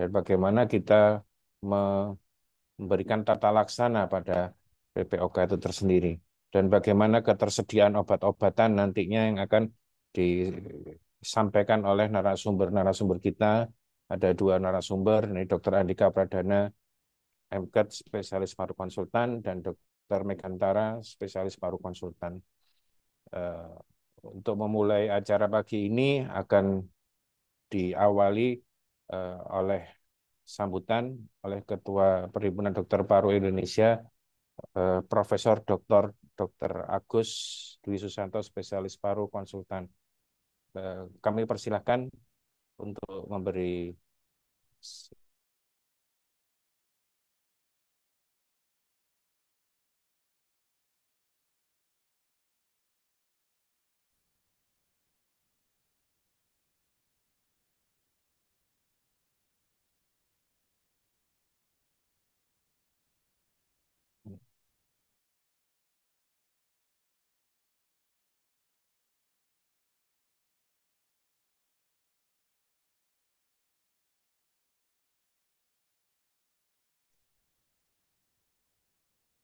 dan bagaimana kita memberikan tata laksana pada PPOK itu tersendiri dan bagaimana ketersediaan obat-obatan nantinya yang akan disampaikan oleh narasumber-narasumber kita. Ada dua narasumber, ini Dr. Andika Pradana, MKT spesialis paru konsultan, dan Dr. Megantara, spesialis paru konsultan. Eh, untuk memulai acara pagi ini akan diawali eh, oleh sambutan oleh Ketua Perhimpunan Dokter Paru Indonesia, eh, Profesor Dr. Dr. Agus Dwi Susanto, spesialis paru konsultan. Eh, kami persilahkan untuk memberi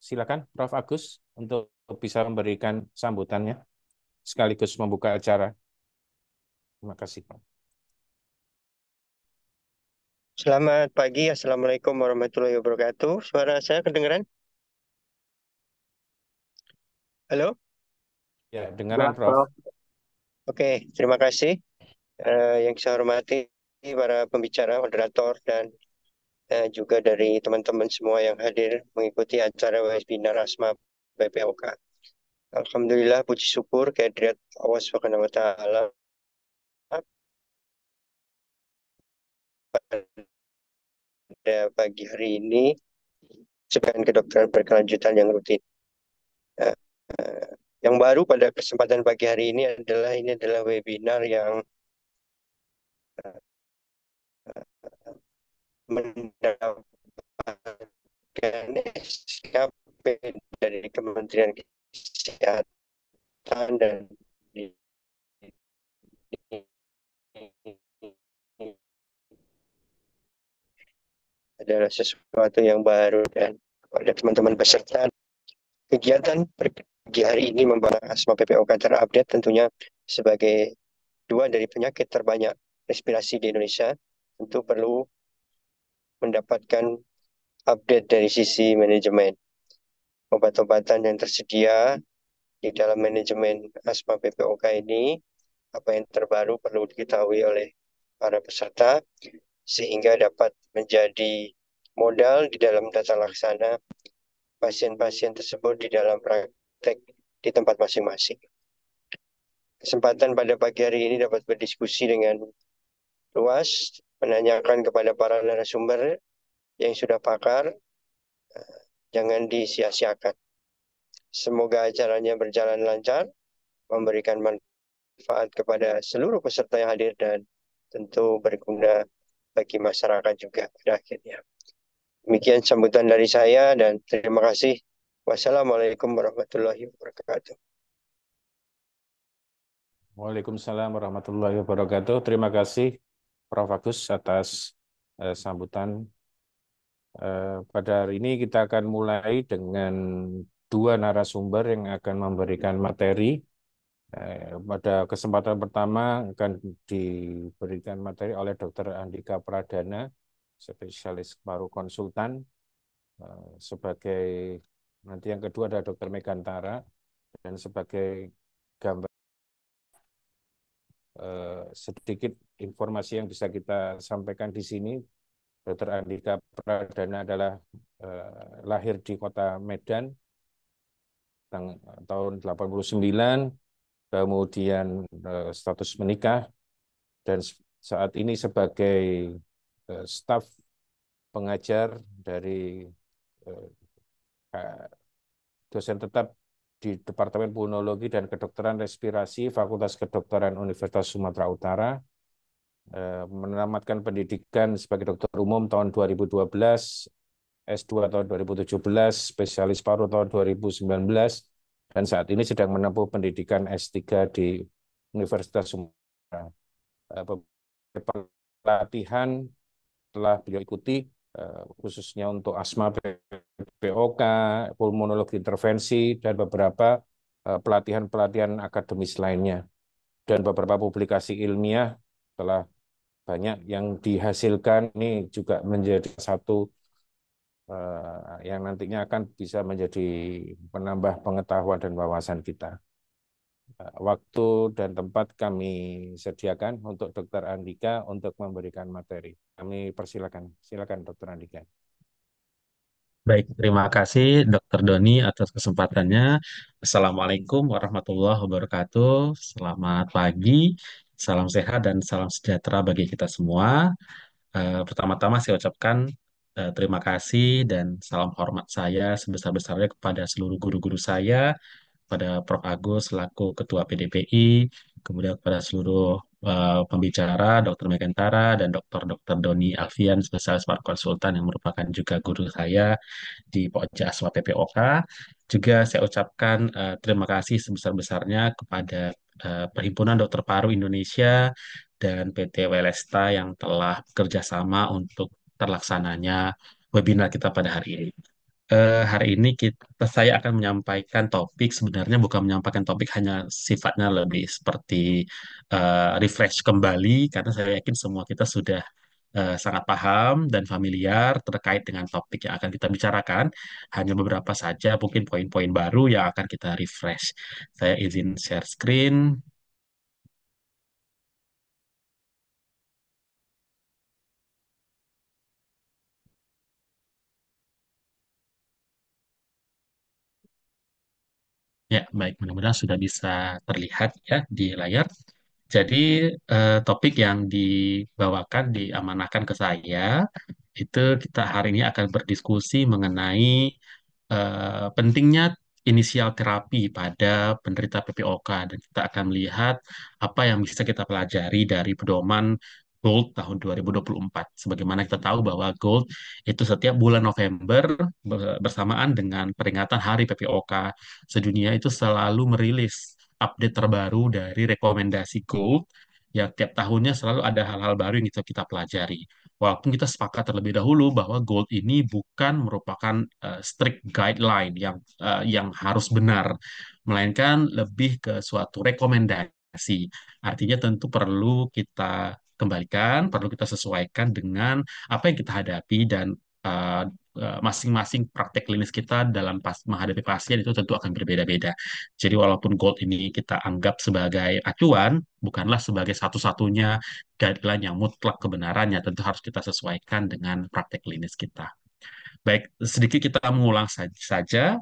silakan Prof. Agus untuk bisa memberikan sambutannya sekaligus membuka acara. Terima kasih Pak. Selamat pagi, Assalamualaikum warahmatullahi wabarakatuh. Suara saya kedengaran? Halo? Ya, dengaran Prof. Prof. Oke, terima kasih. Uh, yang saya hormati para pembicara, moderator, dan eh, juga dari teman-teman semua yang hadir mengikuti acara webinar Asma BPOK. Alhamdulillah puji syukur kehadirat Allah Subhanahu wa taala pada pagi hari ini sebagian kedokteran berkelanjutan yang rutin. Eh, eh, yang baru pada kesempatan pagi hari ini adalah ini adalah webinar yang eh, eh, mendapatkan SKP dari Kementerian Kesehatan dan adalah sesuatu yang baru dan kepada teman-teman peserta kegiatan pergi hari ini membahas asma PPOK terupdate tentunya sebagai dua dari penyakit terbanyak respirasi di Indonesia tentu perlu mendapatkan update dari sisi manajemen. Obat-obatan yang tersedia di dalam manajemen asma BPOK ini, apa yang terbaru perlu diketahui oleh para peserta, sehingga dapat menjadi modal di dalam tata laksana pasien-pasien tersebut di dalam praktek di tempat masing-masing. Kesempatan pada pagi hari ini dapat berdiskusi dengan luas menanyakan kepada para narasumber yang sudah pakar, eh, jangan disia-siakan. Semoga acaranya berjalan lancar, memberikan manfaat kepada seluruh peserta yang hadir dan tentu berguna bagi masyarakat juga pada akhirnya. Demikian sambutan dari saya dan terima kasih. Wassalamualaikum warahmatullahi wabarakatuh. Waalaikumsalam warahmatullahi wabarakatuh. Terima kasih Prof. Agus atas eh, sambutan. Eh, pada hari ini kita akan mulai dengan dua narasumber yang akan memberikan materi. Eh, pada kesempatan pertama akan diberikan materi oleh Dr. Andika Pradana, spesialis paru konsultan. Eh, sebagai nanti yang kedua ada Dr. Megantara dan sebagai gambar Eh, sedikit informasi yang bisa kita sampaikan di sini. Dr. Andika Pradana adalah eh, lahir di kota Medan tahun 89, kemudian eh, status menikah, dan saat ini sebagai eh, staf pengajar dari eh, dosen tetap di Departemen Pulmonologi dan Kedokteran Respirasi Fakultas Kedokteran Universitas Sumatera Utara eh, menamatkan pendidikan sebagai dokter umum tahun 2012, S2 tahun 2017, spesialis paru tahun 2019, dan saat ini sedang menempuh pendidikan S3 di Universitas Sumatera. Eh, pelatihan telah beliau ikuti Eh, khususnya untuk asma BPOK, pulmonologi intervensi, dan beberapa eh, pelatihan-pelatihan akademis lainnya. Dan beberapa publikasi ilmiah telah banyak yang dihasilkan ini juga menjadi satu eh, yang nantinya akan bisa menjadi penambah pengetahuan dan wawasan kita. Eh, waktu dan tempat kami sediakan untuk Dokter Andika untuk memberikan materi. Kami persilakan, silakan Dokter Andika. Baik, terima kasih Dokter Doni atas kesempatannya. Assalamualaikum warahmatullahi wabarakatuh. Selamat pagi, salam sehat dan salam sejahtera bagi kita semua. Eh, pertama-tama saya ucapkan eh, terima kasih dan salam hormat saya sebesar-besarnya kepada seluruh guru-guru saya, kepada Prof. Agus selaku Ketua PDPI, kemudian kepada seluruh uh, pembicara, Dr. Megantara dan Dr. Dr. Doni Alfian, sebesar para konsultan yang merupakan juga guru saya di Pokja Aswa PPOK. Juga saya ucapkan uh, terima kasih sebesar-besarnya kepada uh, Perhimpunan Dokter Paru Indonesia dan PT Welesta yang telah bekerja sama untuk terlaksananya webinar kita pada hari ini. Uh, hari ini kita saya akan menyampaikan topik sebenarnya bukan menyampaikan topik hanya sifatnya lebih seperti uh, refresh kembali karena saya yakin semua kita sudah uh, sangat paham dan familiar terkait dengan topik yang akan kita bicarakan hanya beberapa saja mungkin poin-poin baru yang akan kita refresh saya izin share screen Ya, baik. Mudah-mudahan sudah bisa terlihat ya di layar. Jadi eh, topik yang dibawakan, diamanahkan ke saya, itu kita hari ini akan berdiskusi mengenai eh, pentingnya inisial terapi pada penderita PPOK. Dan kita akan melihat apa yang bisa kita pelajari dari pedoman Gold tahun 2024. Sebagaimana kita tahu bahwa Gold itu setiap bulan November bersamaan dengan peringatan Hari PPOK sedunia itu selalu merilis update terbaru dari rekomendasi Gold yang tiap tahunnya selalu ada hal-hal baru yang kita, kita pelajari. Walaupun kita sepakat terlebih dahulu bahwa Gold ini bukan merupakan uh, strict guideline yang uh, yang harus benar, melainkan lebih ke suatu rekomendasi. Artinya tentu perlu kita kembalikan, perlu kita sesuaikan dengan apa yang kita hadapi dan uh, masing-masing praktek klinis kita dalam pas menghadapi pasien itu tentu akan berbeda-beda. Jadi walaupun gold ini kita anggap sebagai acuan, bukanlah sebagai satu-satunya guideline yang mutlak kebenarannya, tentu harus kita sesuaikan dengan praktek klinis kita. Baik, sedikit kita mengulang saja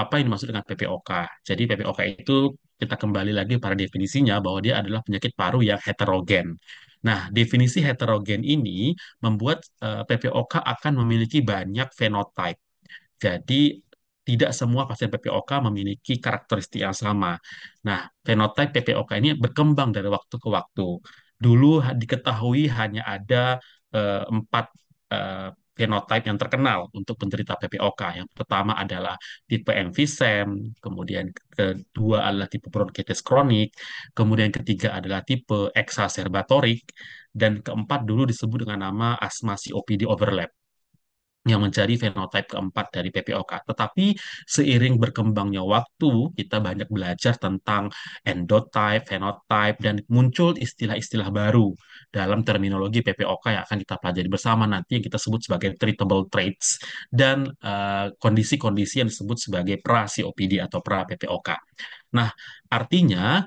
apa yang dimaksud dengan PPOK. Jadi PPOK itu kita kembali lagi pada definisinya bahwa dia adalah penyakit paru yang heterogen. Nah, definisi heterogen ini membuat uh, eh, PPOK akan memiliki banyak fenotipe. Jadi tidak semua pasien PPOK memiliki karakteristik yang sama. Nah, fenotipe PPOK ini berkembang dari waktu ke waktu. Dulu diketahui hanya ada eh, empat uh, fenotipe yang terkenal untuk penderita PPOK. Yang pertama adalah tipe emfisem, kemudian kedua adalah tipe bronkitis kronik, kemudian ketiga adalah tipe exacerbatorik, dan keempat dulu disebut dengan nama asma COPD overlap yang menjadi fenotipe keempat dari PPOK. Tetapi seiring berkembangnya waktu, kita banyak belajar tentang endotype, fenotipe dan muncul istilah-istilah baru dalam terminologi PPOK yang akan kita pelajari bersama nanti yang kita sebut sebagai treatable traits dan eh, kondisi-kondisi uh, kondisi -kondisi yang disebut sebagai pra-COPD atau pra-PPOK. Nah, artinya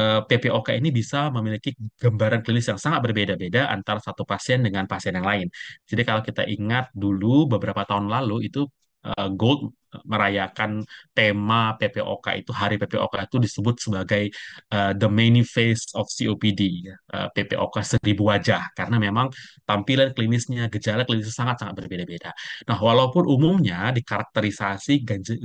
Eh, PPOK ini bisa memiliki gambaran klinis yang sangat berbeda-beda antara satu pasien dengan pasien yang lain. Jadi kalau kita ingat dulu beberapa tahun lalu itu eh, gold merayakan tema PPOK itu Hari PPOK itu disebut sebagai uh, the many face of COPD uh, ya, eh, PPOK seribu wajah karena memang tampilan klinisnya gejala klinisnya sangat-sangat berbeda-beda. Nah walaupun umumnya dikarakterisasi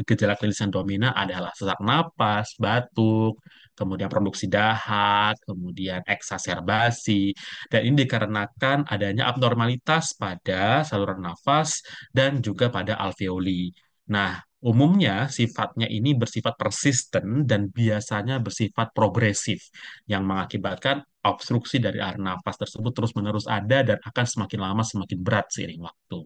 gejala klinis yang dominan adalah sesak napas, batuk, kemudian produksi dahak, kemudian eksaserbasi, dan ini dikarenakan adanya abnormalitas pada saluran nafas dan juga pada alveoli. Nah, Umumnya, sifatnya ini bersifat persisten dan biasanya bersifat progresif, yang mengakibatkan obstruksi dari arah nafas tersebut terus-menerus ada dan akan semakin lama semakin berat seiring waktu.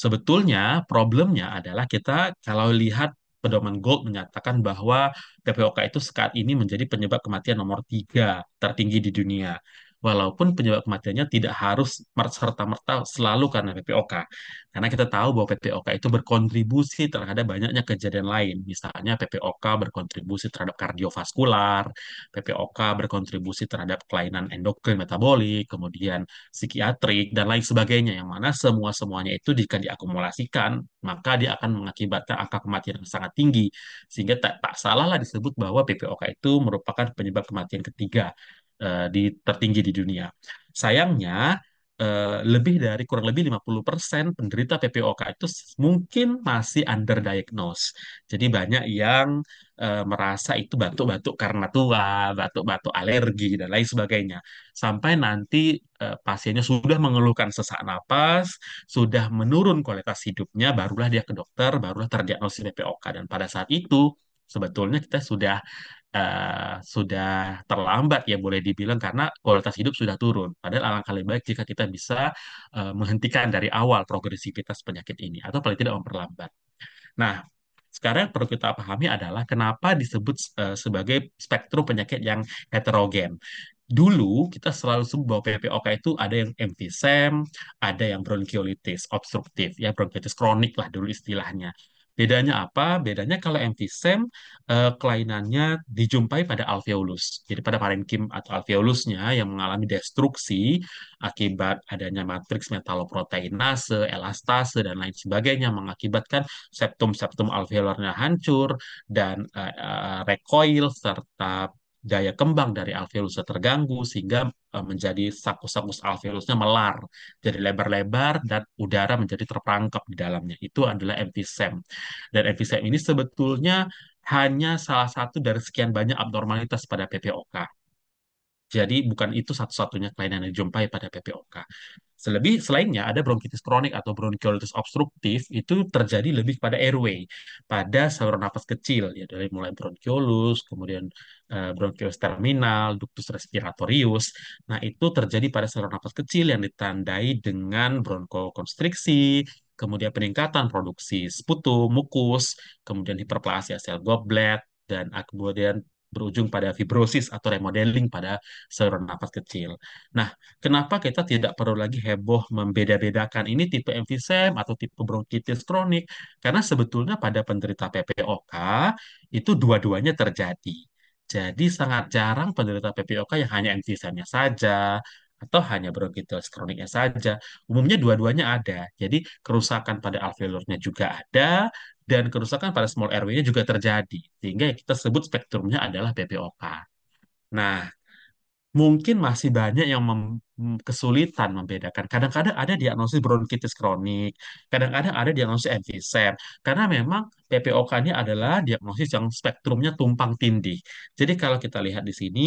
Sebetulnya, problemnya adalah kita kalau lihat pedoman Gold menyatakan bahwa PPOK itu saat ini menjadi penyebab kematian nomor tiga tertinggi di dunia walaupun penyebab kematiannya tidak harus serta-merta selalu karena PPOK. Karena kita tahu bahwa PPOK itu berkontribusi terhadap banyaknya kejadian lain. Misalnya PPOK berkontribusi terhadap kardiovaskular, PPOK berkontribusi terhadap kelainan endokrin metabolik, kemudian psikiatrik, dan lain sebagainya. Yang mana semua-semuanya itu jika diakumulasikan, maka dia akan mengakibatkan angka kematian yang sangat tinggi. Sehingga tak, tak salahlah disebut bahwa PPOK itu merupakan penyebab kematian ketiga Eh, di tertinggi di dunia. Sayangnya eh, lebih dari kurang lebih 50% penderita PPOK itu mungkin masih underdiagnose. Jadi banyak yang eh, merasa itu batuk-batuk karena tua, batuk-batuk alergi dan lain sebagainya. Sampai nanti pasiennya sudah mengeluhkan sesak napas, sudah menurun kualitas hidupnya, barulah dia ke dokter, barulah terdiagnosis PPOK dan pada saat itu sebetulnya kita sudah uh, sudah terlambat ya boleh dibilang karena kualitas hidup sudah turun. Padahal alangkah lebih baik jika kita bisa uh, menghentikan dari awal progresivitas penyakit ini atau paling tidak memperlambat. Nah, sekarang perlu kita pahami adalah kenapa disebut uh, sebagai spektrum penyakit yang heterogen dulu kita selalu sebut bahwa PPOK itu ada yang emfisem, ada yang bronchiolitis obstruktif, ya bronchitis kronik lah dulu istilahnya. Bedanya apa? Bedanya kalau emfisem eh, kelainannya dijumpai pada alveolus. Jadi pada parenkim atau alveolusnya yang mengalami destruksi akibat adanya matriks metaloproteinase, elastase dan lain sebagainya mengakibatkan septum-septum alveolarnya hancur dan eh, eh recoil serta daya kembang dari alveolusnya terganggu sehingga e, menjadi sakus-sakus alveolusnya melar, jadi lebar-lebar dan udara menjadi terperangkap di dalamnya. Itu adalah emfisem. Dan emfisem ini sebetulnya hanya salah satu dari sekian banyak abnormalitas pada PPOK. Jadi bukan itu satu-satunya kelainan yang dijumpai pada PPOK. Selebih selainnya ada bronkitis kronik atau bronkiolitis obstruktif itu terjadi lebih pada airway, pada saluran nafas kecil ya dari mulai bronkiolus, kemudian eh, bronkiolus terminal, ductus respiratorius. Nah, itu terjadi pada saluran nafas kecil yang ditandai dengan bronkokonstriksi, kemudian peningkatan produksi sputum, mukus, kemudian hiperplasia sel goblet dan kemudian berujung pada fibrosis atau remodeling pada saluran nafas kecil. Nah, kenapa kita tidak perlu lagi heboh membeda-bedakan ini tipe emfisem atau tipe bronkitis kronik? Karena sebetulnya pada penderita PPOK itu dua-duanya terjadi. Jadi sangat jarang penderita PPOK yang hanya emfisemnya saja atau hanya bronkitis kroniknya saja. Umumnya dua-duanya ada. Jadi kerusakan pada alveolurnya juga ada, dan kerusakan pada small airway-nya juga terjadi sehingga kita sebut spektrumnya adalah PPOK. Nah, mungkin masih banyak yang mem kesulitan membedakan. Kadang-kadang ada diagnosis bronkitis kronik, kadang-kadang ada diagnosis emfisem. Karena memang PPOK ini adalah diagnosis yang spektrumnya tumpang tindih. Jadi kalau kita lihat di sini,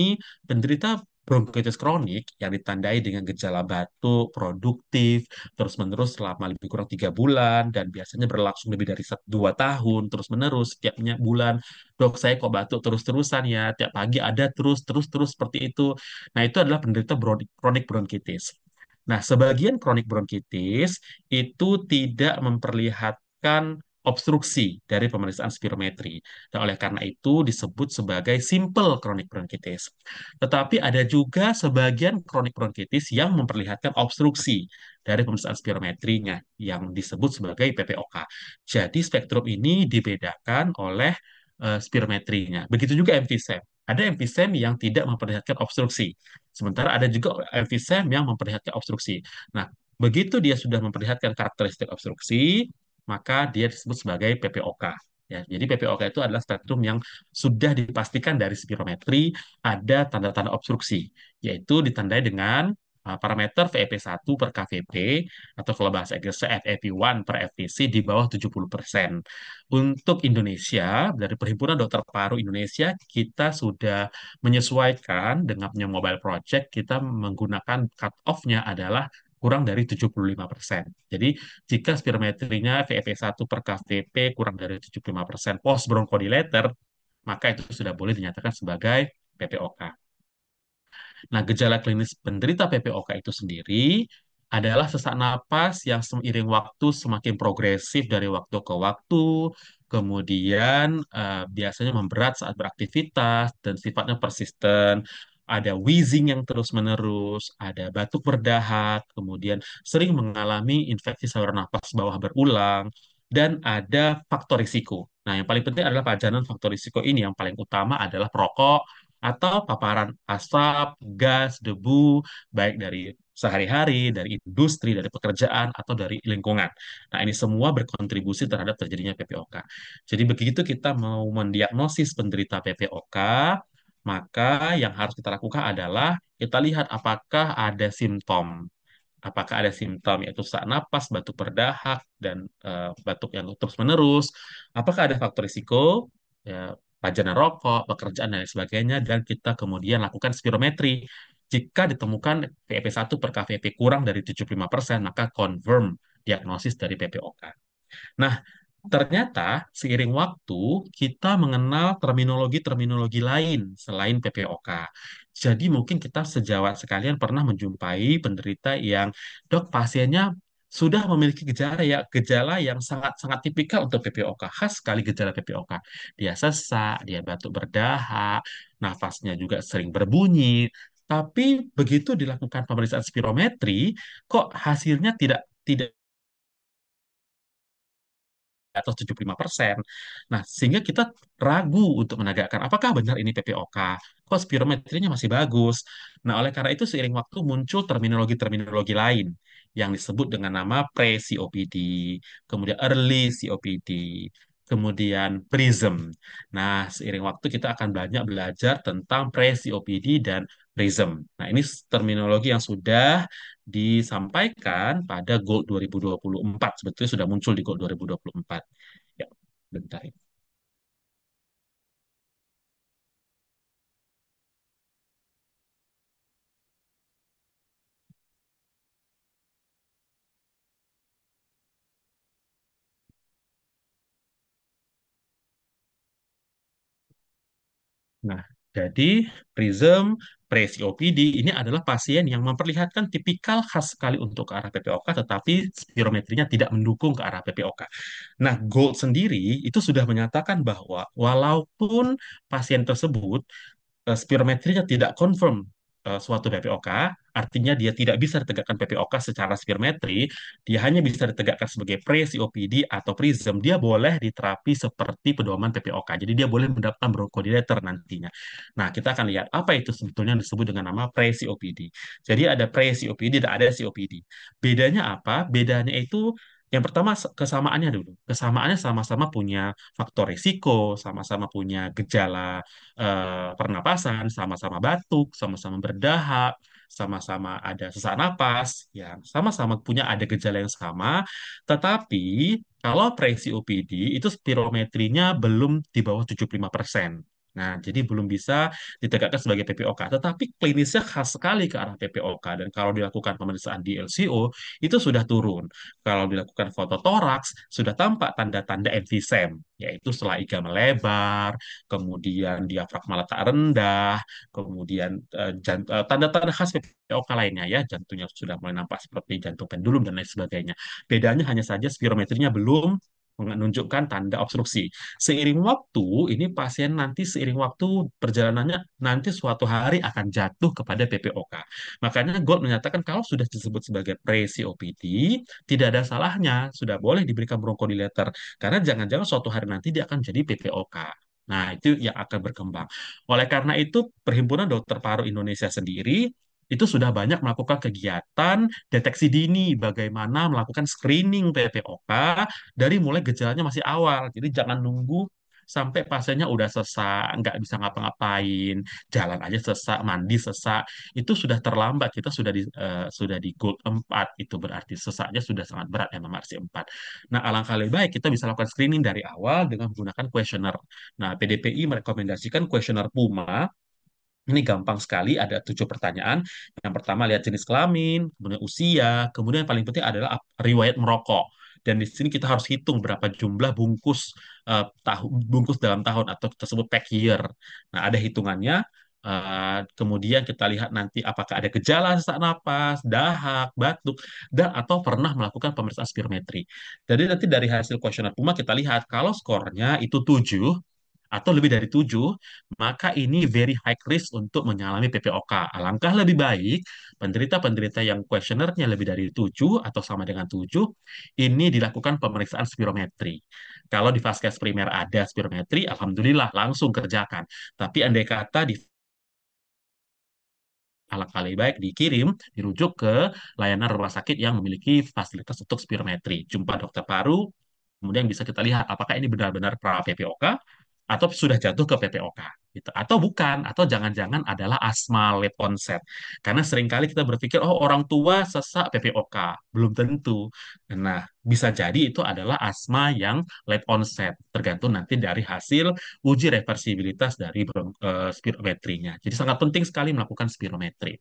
penderita bronkitis kronik yang ditandai dengan gejala batuk produktif terus-menerus selama lebih kurang tiga bulan dan biasanya berlangsung lebih dari dua tahun terus-menerus setiap bulan dok saya kok batuk terus-terusan ya tiap pagi ada terus terus terus seperti itu nah itu adalah penderita kronik bronkitis nah sebagian kronik bronkitis itu tidak memperlihatkan obstruksi dari pemeriksaan spirometri. Dan oleh karena itu disebut sebagai simple chronic bronchitis. Tetapi ada juga sebagian chronic bronchitis yang memperlihatkan obstruksi dari pemeriksaan spirometrinya yang disebut sebagai PPOK. Jadi spektrum ini dibedakan oleh uh, spirometrinya. Begitu juga emfisem. E ada emfisem e yang tidak memperlihatkan obstruksi. Sementara ada juga emfisem e yang memperlihatkan obstruksi. Nah, begitu dia sudah memperlihatkan karakteristik obstruksi, maka dia disebut sebagai PPOK. Ya, jadi PPOK itu adalah spektrum yang sudah dipastikan dari spirometri ada tanda-tanda obstruksi, yaitu ditandai dengan uh, parameter VEP1 per KVP atau kalau bahasa Inggrisnya FEP1 per FVC di bawah 70%. Untuk Indonesia, dari Perhimpunan Dokter Paru Indonesia, kita sudah menyesuaikan dengan punya mobile project, kita menggunakan cut-off-nya adalah kurang dari 75%. Jadi jika spirometrinya VFE1 per KVP kurang dari 75% post bronchodilator, maka itu sudah boleh dinyatakan sebagai PPOK. Nah, gejala klinis penderita PPOK itu sendiri adalah sesak napas yang seiring waktu semakin progresif dari waktu ke waktu, kemudian uh, biasanya memberat saat beraktivitas dan sifatnya persisten ada wheezing yang terus-menerus, ada batuk berdahak, kemudian sering mengalami infeksi saluran nafas bawah berulang, dan ada faktor risiko. Nah, yang paling penting adalah pajanan faktor risiko ini. Yang paling utama adalah perokok atau paparan asap, gas, debu, baik dari sehari-hari, dari industri, dari pekerjaan, atau dari lingkungan. Nah, ini semua berkontribusi terhadap terjadinya PPOK. Jadi, begitu kita mau mendiagnosis penderita PPOK, maka yang harus kita lakukan adalah kita lihat apakah ada simptom. Apakah ada simptom yaitu sesak napas, batuk berdahak, dan uh, batuk yang terus-menerus. Apakah ada faktor risiko, ya, pajanan rokok, pekerjaan, dan sebagainya. Dan kita kemudian lakukan spirometri. Jika ditemukan PEP1 per KVP kurang dari 75%, maka confirm diagnosis dari PPOK. Nah, Ternyata seiring waktu kita mengenal terminologi-terminologi lain selain PPOK. Jadi mungkin kita sejawat sekalian pernah menjumpai penderita yang dok pasiennya sudah memiliki gejala ya gejala yang sangat-sangat tipikal untuk PPOK khas sekali gejala PPOK dia sesak dia batuk berdahak nafasnya juga sering berbunyi tapi begitu dilakukan pemeriksaan spirometri kok hasilnya tidak tidak atau 75 persen. Nah, sehingga kita ragu untuk menegakkan apakah benar ini PPOK. Kok spirometrinya masih bagus? Nah, oleh karena itu seiring waktu muncul terminologi-terminologi lain yang disebut dengan nama pre-COPD, kemudian early COPD, kemudian prism. Nah, seiring waktu kita akan banyak belajar tentang presiopidi dan prism. Nah, ini terminologi yang sudah disampaikan pada GOAL 2024. Sebetulnya sudah muncul di GOAL 2024. Ya, bentar. Ya. Nah, jadi prism, pre ini adalah pasien yang memperlihatkan tipikal khas sekali untuk ke arah PPOK, tetapi spirometrinya tidak mendukung ke arah PPOK. Nah, Gold sendiri itu sudah menyatakan bahwa walaupun pasien tersebut eh, spirometrinya tidak confirm Eh, suatu PPOK, artinya dia tidak bisa ditegakkan PPOK secara spirometri, dia hanya bisa ditegakkan sebagai pre-COPD atau PRISM, dia boleh diterapi seperti pedoman PPOK. Jadi dia boleh mendapatkan bronchodilator nantinya. Nah, kita akan lihat apa itu sebetulnya disebut dengan nama pre-COPD. Jadi ada pre-COPD dan ada COPD. Bedanya apa? Bedanya itu yang pertama kesamaannya dulu. Kesamaannya sama-sama punya faktor risiko, sama-sama punya gejala eh, pernapasan, sama-sama batuk, sama-sama berdahak, sama-sama ada sesak napas, yang sama-sama punya ada gejala yang sama. Tetapi kalau presi OPD itu spirometrinya belum di bawah 75 persen. Nah, jadi belum bisa ditegakkan sebagai PPOK, tetapi klinisnya khas sekali ke arah PPOK dan kalau dilakukan pemeriksaan di LCO itu sudah turun. Kalau dilakukan foto toraks sudah tampak tanda-tanda emfisem, yaitu setelah iga melebar, kemudian diafragma letak rendah, kemudian eh, eh, tanda-tanda khas PPOK lainnya ya, jantungnya sudah mulai nampak seperti jantung pendulum dan lain sebagainya. Bedanya hanya saja spirometrinya belum menunjukkan tanda obstruksi. Seiring waktu, ini pasien nanti seiring waktu perjalanannya nanti suatu hari akan jatuh kepada PPOK. Makanya Gold menyatakan kalau sudah disebut sebagai pre-COPD, tidak ada salahnya, sudah boleh diberikan bronkodilator. Karena jangan-jangan suatu hari nanti dia akan jadi PPOK. Nah, itu yang akan berkembang. Oleh karena itu, Perhimpunan Dokter Paru Indonesia sendiri itu sudah banyak melakukan kegiatan deteksi dini, bagaimana melakukan screening PPOK dari mulai gejalanya masih awal. Jadi jangan nunggu sampai pasiennya udah sesak, nggak bisa ngapa-ngapain, jalan aja sesak, mandi sesak, itu sudah terlambat. Kita sudah di uh, sudah di gold 4, itu berarti sesaknya sudah sangat berat MMRC 4. Nah, alangkah lebih baik kita bisa lakukan screening dari awal dengan menggunakan kuesioner. Nah, PDPI merekomendasikan kuesioner Puma ini gampang sekali, ada tujuh pertanyaan. Yang pertama lihat jenis kelamin, kemudian usia, kemudian yang paling penting adalah riwayat merokok. Dan di sini kita harus hitung berapa jumlah bungkus uh, tahu bungkus dalam tahun atau tersebut pack year. Nah, ada hitungannya. Uh, kemudian kita lihat nanti apakah ada gejala sesak napas, dahak, batuk, dan atau pernah melakukan pemeriksaan spirometri. Jadi nanti dari hasil kuesioner PUMA kita lihat kalau skornya itu tujuh atau lebih dari tujuh, maka ini very high risk untuk mengalami PPOK. Alangkah lebih baik penderita-penderita yang questionernya lebih dari tujuh atau sama dengan tujuh, ini dilakukan pemeriksaan spirometri. Kalau di vaskes primer ada spirometri, alhamdulillah langsung kerjakan. Tapi andai kata di alangkah lebih baik dikirim, dirujuk ke layanan rumah sakit yang memiliki fasilitas untuk spirometri. Jumpa dokter paru, kemudian bisa kita lihat apakah ini benar-benar pra PPOK atau sudah jatuh ke PPOK gitu atau bukan atau jangan-jangan adalah asma late onset karena seringkali kita berpikir oh orang tua sesak PPOK belum tentu nah bisa jadi itu adalah asma yang late onset tergantung nanti dari hasil uji reversibilitas dari uh, spirometrinya jadi sangat penting sekali melakukan spirometri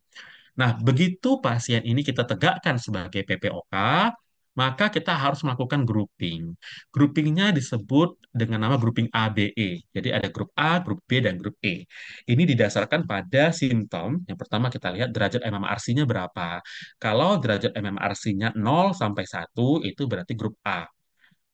Nah, begitu pasien ini kita tegakkan sebagai PPOK, maka kita harus melakukan grouping. Groupingnya disebut dengan nama grouping ABE. Jadi ada grup A, grup B, dan grup E. Ini didasarkan pada simptom. Yang pertama kita lihat derajat MMRC-nya berapa. Kalau derajat MMRC-nya 0 sampai 1, itu berarti grup A.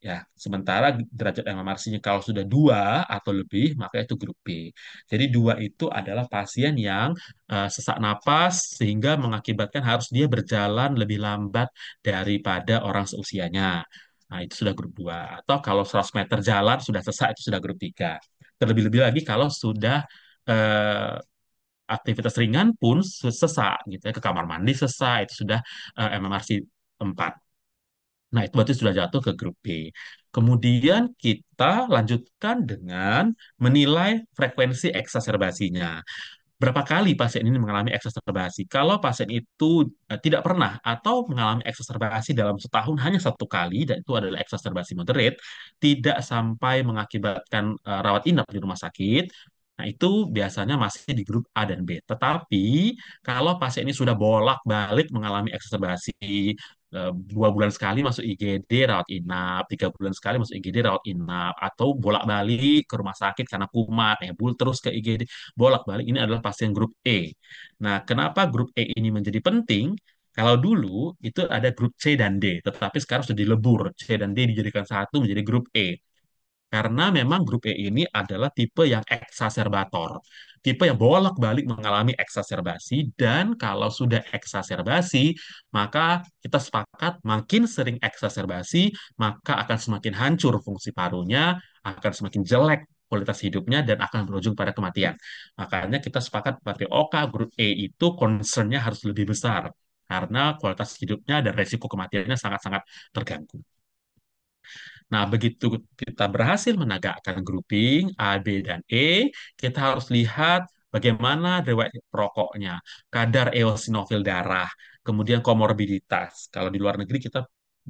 Ya, sementara derajat MMR-nya kalau sudah dua atau lebih, maka itu grup B. Jadi dua itu adalah pasien yang uh, sesak napas sehingga mengakibatkan harus dia berjalan lebih lambat daripada orang seusianya. Nah, itu sudah grup dua. Atau kalau 100 meter jalan sudah sesak, itu sudah grup tiga. Terlebih-lebih lagi kalau sudah uh, aktivitas ringan pun sesak gitu ya ke kamar mandi sesak itu sudah uh, eh, MMRC 4. Nah, itu berarti sudah jatuh ke grup B. Kemudian kita lanjutkan dengan menilai frekuensi eksaserbasinya. Berapa kali pasien ini mengalami eksaserbasi? Kalau pasien itu eh, tidak pernah atau mengalami eksaserbasi dalam setahun hanya satu kali, dan itu adalah eksaserbasi moderate, tidak sampai mengakibatkan eh, rawat inap di rumah sakit, Nah, itu biasanya masih di grup A dan B. Tetapi, kalau pasien ini sudah bolak-balik mengalami eksaserbasi Eh, dua bulan sekali masuk IGD rawat inap, tiga bulan sekali masuk IGD rawat inap, atau bolak-balik ke rumah sakit karena kumat, ebul terus ke IGD, bolak-balik ini adalah pasien grup E. Nah, kenapa grup E ini menjadi penting? Kalau dulu itu ada grup C dan D, tetapi sekarang sudah dilebur. C dan D dijadikan satu menjadi grup E. Karena memang grup E ini adalah tipe yang eksaserbator tipe yang bolak-balik mengalami eksaserbasi dan kalau sudah eksaserbasi maka kita sepakat makin sering eksaserbasi maka akan semakin hancur fungsi parunya, akan semakin jelek kualitas hidupnya dan akan berujung pada kematian. Makanya kita sepakat pada Oka grup E itu concernnya harus lebih besar karena kualitas hidupnya dan resiko kematiannya sangat-sangat terganggu. Nah, begitu kita berhasil menegakkan grouping A, B, dan E, kita harus lihat bagaimana riwayat rokoknya, kadar eosinofil darah, kemudian komorbiditas. Kalau di luar negeri kita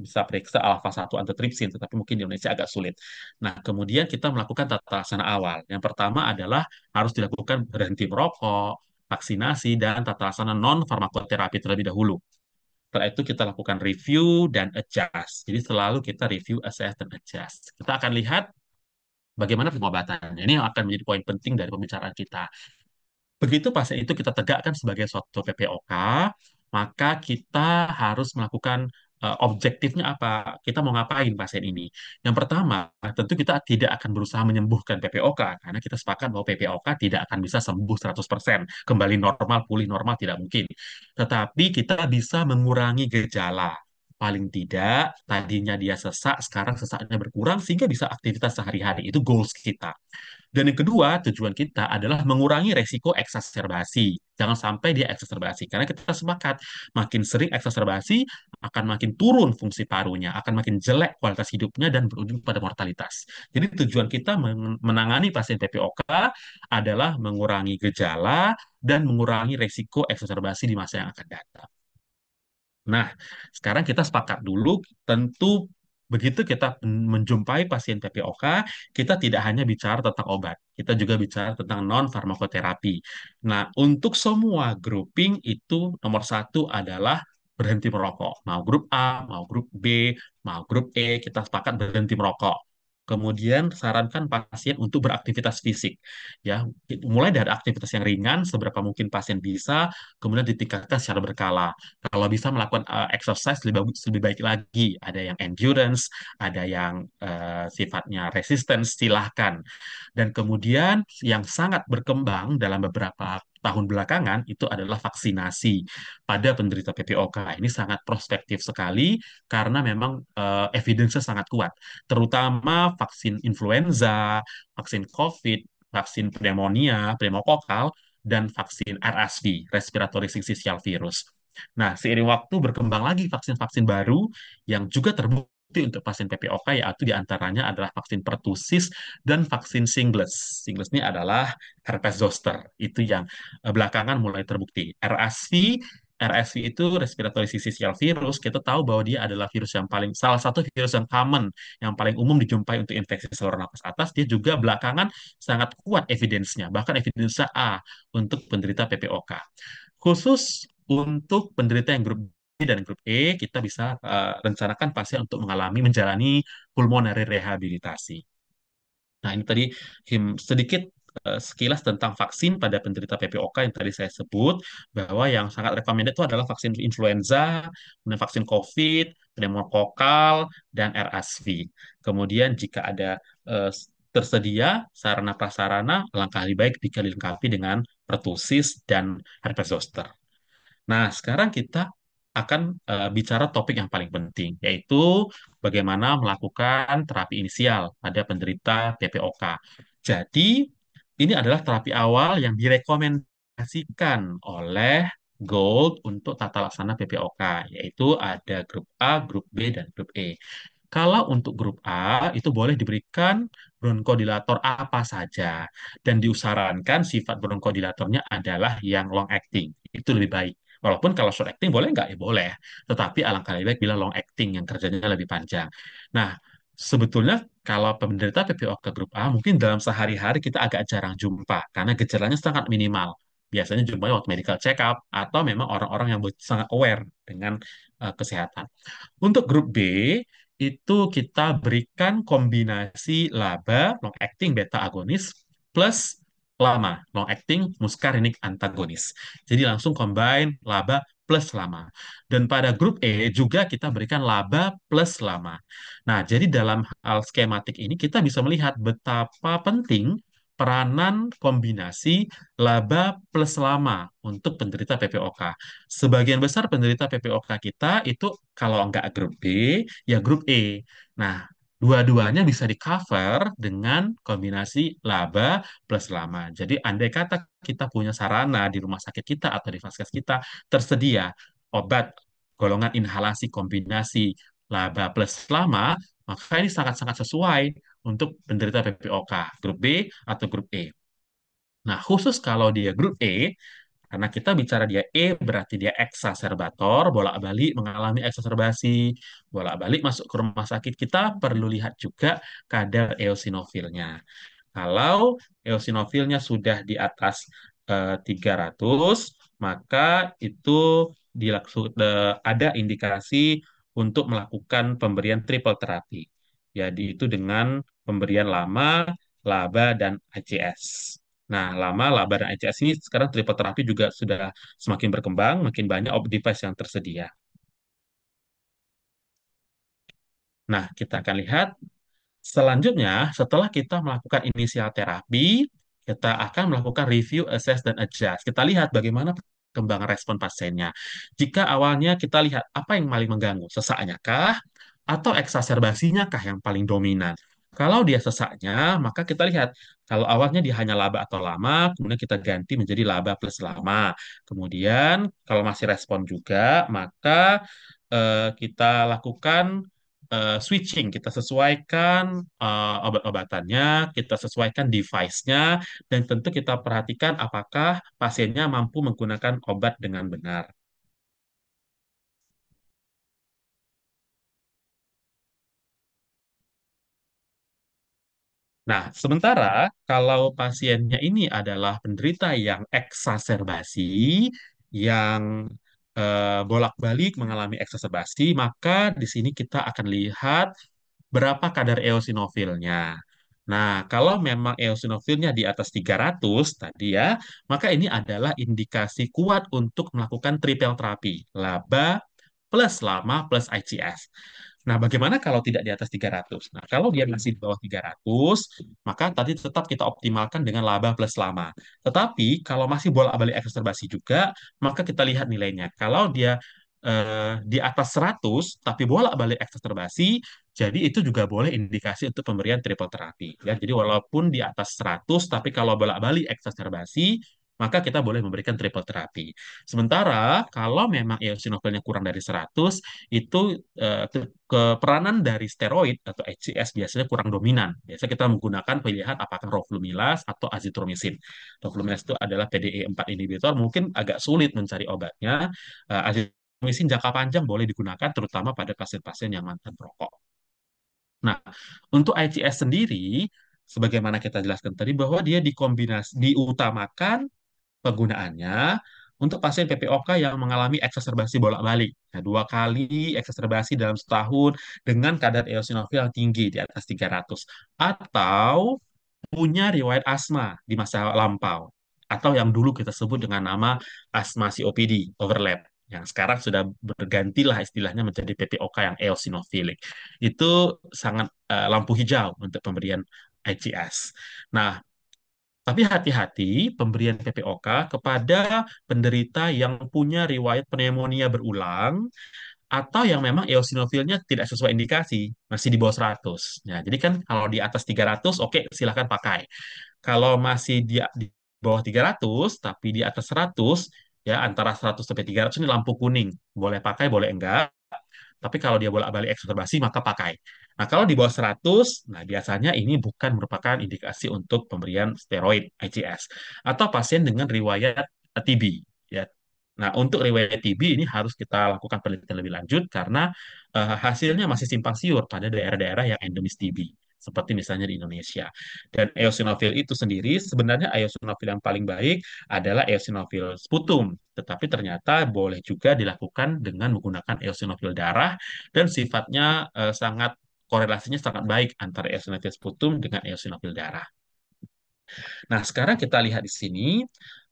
bisa periksa alfa 1 antitripsin tetapi mungkin di Indonesia agak sulit. Nah, kemudian kita melakukan tata laksana awal. Yang pertama adalah harus dilakukan berhenti merokok, vaksinasi, dan tata laksana non farmakoterapi terlebih dahulu. Setelah itu kita lakukan review dan adjust. Jadi selalu kita review, assess, dan adjust. Kita akan lihat bagaimana pengobatannya. Ini yang akan menjadi poin penting dari pembicaraan kita. Begitu pasien itu kita tegakkan sebagai suatu PPOK, maka kita harus melakukan Eh, objektifnya apa, kita mau ngapain pasien ini. Yang pertama, tentu kita tidak akan berusaha menyembuhkan PPOK, karena kita sepakat bahwa PPOK tidak akan bisa sembuh 100%, kembali normal, pulih normal, tidak mungkin. Tetapi kita bisa mengurangi gejala. Paling tidak, tadinya dia sesak, sekarang sesaknya berkurang, sehingga bisa aktivitas sehari-hari. Itu goals kita. Dan yang kedua, tujuan kita adalah mengurangi resiko eksaserbasi. Jangan sampai dia eksaserbasi. Karena kita sepakat, makin sering eksaserbasi, akan makin turun fungsi parunya, akan makin jelek kualitas hidupnya, dan berujung pada mortalitas. Jadi tujuan kita menangani pasien TPOK adalah mengurangi gejala dan mengurangi resiko eksaserbasi di masa yang akan datang. Nah, sekarang kita sepakat dulu tentu Begitu kita menjumpai pasien PPOK, kita tidak hanya bicara tentang obat, kita juga bicara tentang non-farmakoterapi. Nah, untuk semua grouping itu nomor satu adalah berhenti merokok. Mau grup A, mau grup B, mau grup E, kita sepakat berhenti merokok. Kemudian sarankan pasien untuk beraktivitas fisik, ya, mulai dari aktivitas yang ringan seberapa mungkin pasien bisa, kemudian ditingkatkan secara berkala. Kalau bisa melakukan uh, exercise lebih baik, lebih baik lagi, ada yang endurance, ada yang uh, sifatnya resistance, silahkan. Dan kemudian yang sangat berkembang dalam beberapa tahun belakangan itu adalah vaksinasi pada penderita PPOK. Ini sangat prospektif sekali karena memang uh, eh, evidence sangat kuat, terutama vaksin influenza, vaksin COVID, vaksin pneumonia, pneumokokal, dan vaksin RSV, respiratory syncytial virus. Nah, seiring waktu berkembang lagi vaksin-vaksin baru yang juga terbukti terbukti untuk vaksin PPOK yaitu diantaranya adalah vaksin pertusis dan vaksin singles. Singles ini adalah herpes zoster, itu yang eh, belakangan mulai terbukti. RSV RSV itu respiratory syncytial virus, kita tahu bahwa dia adalah virus yang paling salah satu virus yang common, yang paling umum dijumpai untuk infeksi saluran nafas atas. Dia juga belakangan sangat kuat evidence-nya, bahkan evidence A untuk penderita PPOK. Khusus untuk penderita yang grup dan grup E kita bisa uh, rencanakan pasien untuk mengalami menjalani pulmonary rehabilitasi. Nah, ini tadi him, sedikit eh, sekilas tentang vaksin pada penderita PPOK yang tadi saya sebut bahwa yang sangat recommended itu adalah vaksin influenza, kemudian vaksin COVID, pneumokokal dan RSV. Kemudian jika ada eh, tersedia sarana prasarana langkah lebih baik jika dilengkapi dengan pertusis dan herpes zoster. Nah, sekarang kita akan uh, bicara topik yang paling penting, yaitu bagaimana melakukan terapi inisial pada penderita PPOK. Jadi, ini adalah terapi awal yang direkomendasikan oleh Gold untuk tata laksana PPOK, yaitu ada grup A, grup B, dan grup E. Kalau untuk grup A, itu boleh diberikan bronkodilator apa saja. Dan diusarankan sifat bronkodilatornya adalah yang long acting. Itu lebih baik Walaupun kalau short acting boleh nggak? Ya boleh. Tetapi alangkah lebih baik bila long acting yang kerjanya lebih panjang. Nah, sebetulnya kalau penderita PPO ke grup A mungkin dalam sehari-hari kita agak jarang jumpa karena gejalanya sangat minimal. Biasanya jumpa waktu medical check up atau memang orang-orang yang sangat aware dengan uh, kesehatan. Untuk grup B itu kita berikan kombinasi laba long acting beta agonis plus lama. Long acting, muscarinic antagonis. Jadi langsung combine laba plus lama. Dan pada grup E juga kita berikan laba plus lama. Nah, jadi dalam hal skematik ini kita bisa melihat betapa penting peranan kombinasi laba plus lama untuk penderita PPOK. Sebagian besar penderita PPOK kita itu kalau nggak grup B, ya grup E. Nah, dua-duanya bisa di cover dengan kombinasi laba plus lama. Jadi andai kata kita punya sarana di rumah sakit kita atau di vaskes kita tersedia obat golongan inhalasi kombinasi laba plus lama, maka ini sangat-sangat sesuai untuk penderita PPOK grup B atau grup E. Nah, khusus kalau dia grup E, karena kita bicara dia E berarti dia eksaserbator, bolak-balik mengalami eksaserbasi, bolak-balik masuk ke rumah sakit, kita perlu lihat juga kadar eosinofilnya. Kalau eosinofilnya sudah di atas eh, 300, maka itu ada indikasi untuk melakukan pemberian triple terapi. Jadi itu dengan pemberian lama, laba, dan ACS. Nah, lama-lama barang ECS ini sekarang triple terapi juga sudah semakin berkembang, makin banyak device yang tersedia. Nah, kita akan lihat selanjutnya setelah kita melakukan inisial terapi, kita akan melakukan review, assess, dan adjust. Kita lihat bagaimana perkembangan respon pasiennya. Jika awalnya kita lihat apa yang paling mengganggu, sesaknya kah, atau eksaserbasinya kah yang paling dominan. Kalau dia sesaknya, maka kita lihat kalau awalnya dia hanya laba atau lama, kemudian kita ganti menjadi laba plus lama. Kemudian kalau masih respon juga, maka eh, kita lakukan eh, switching, kita sesuaikan eh, obat-obatannya, kita sesuaikan device-nya, dan tentu kita perhatikan apakah pasiennya mampu menggunakan obat dengan benar. Nah, sementara kalau pasiennya ini adalah penderita yang eksaserbasi, yang eh, bolak-balik mengalami eksaserbasi, maka di sini kita akan lihat berapa kadar eosinofilnya. Nah, kalau memang eosinofilnya di atas 300 tadi ya, maka ini adalah indikasi kuat untuk melakukan triple terapi, laba plus lama plus ICS. Nah, bagaimana kalau tidak di atas 300? Nah, kalau dia masih di bawah 300, maka tadi tetap kita optimalkan dengan laba plus lama. Tetapi, kalau masih bolak-balik ekserbasi juga, maka kita lihat nilainya. Kalau dia eh, di atas 100, tapi bolak-balik ekserbasi, jadi itu juga boleh indikasi untuk pemberian triple terapi. Ya, jadi walaupun di atas 100, tapi kalau bolak-balik ekserbasi, maka kita boleh memberikan triple terapi. Sementara kalau memang eosinofilnya ya, kurang dari 100, itu eh, keperanan dari steroid atau HCS biasanya kurang dominan. Biasanya kita menggunakan pilihan apakah roflumilas atau azitromisin. Roflumilas itu adalah e PDE4 inhibitor, mungkin agak sulit mencari obatnya. Eh, azitromisin jangka panjang boleh digunakan terutama pada pasien-pasien yang mantan perokok. Nah, untuk ICS sendiri sebagaimana kita jelaskan tadi bahwa dia dikombinasi diutamakan Penggunaannya untuk pasien PPOK yang mengalami eksacerbasi bolak-balik. Nah, dua kali eksacerbasi dalam setahun dengan kadar eosinofil yang tinggi di atas 300. Atau punya riwayat asma di masa lampau atau yang dulu kita sebut dengan nama asma COPD overlap yang sekarang sudah bergantilah istilahnya menjadi PPOK yang eosinofilik. Itu sangat uh, lampu hijau untuk pemberian ICS. Nah, tapi hati-hati pemberian PPOK kepada penderita yang punya riwayat pneumonia berulang atau yang memang eosinofilnya tidak sesuai indikasi, masih di bawah 100. Ya, nah, jadi kan kalau di atas 300, oke silahkan pakai. Kalau masih di, di bawah 300 tapi di atas 100, ya antara 100 sampai 300 ini lampu kuning. Boleh pakai, boleh enggak. Tapi kalau dia bolak-balik eksobservasi maka pakai. Nah, kalau di bawah 100, nah biasanya ini bukan merupakan indikasi untuk pemberian steroid ICS atau pasien dengan riwayat TB ya. Nah, untuk riwayat TB ini harus kita lakukan penelitian lebih lanjut karena uh, hasilnya masih simpang siur pada daerah-daerah yang endemis TB seperti misalnya di Indonesia. Dan eosinofil itu sendiri sebenarnya eosinofil yang paling baik adalah eosinofil sputum, tetapi ternyata boleh juga dilakukan dengan menggunakan eosinofil darah dan sifatnya eh, sangat korelasinya sangat baik antara eosinofil sputum dengan eosinofil darah. Nah, sekarang kita lihat di sini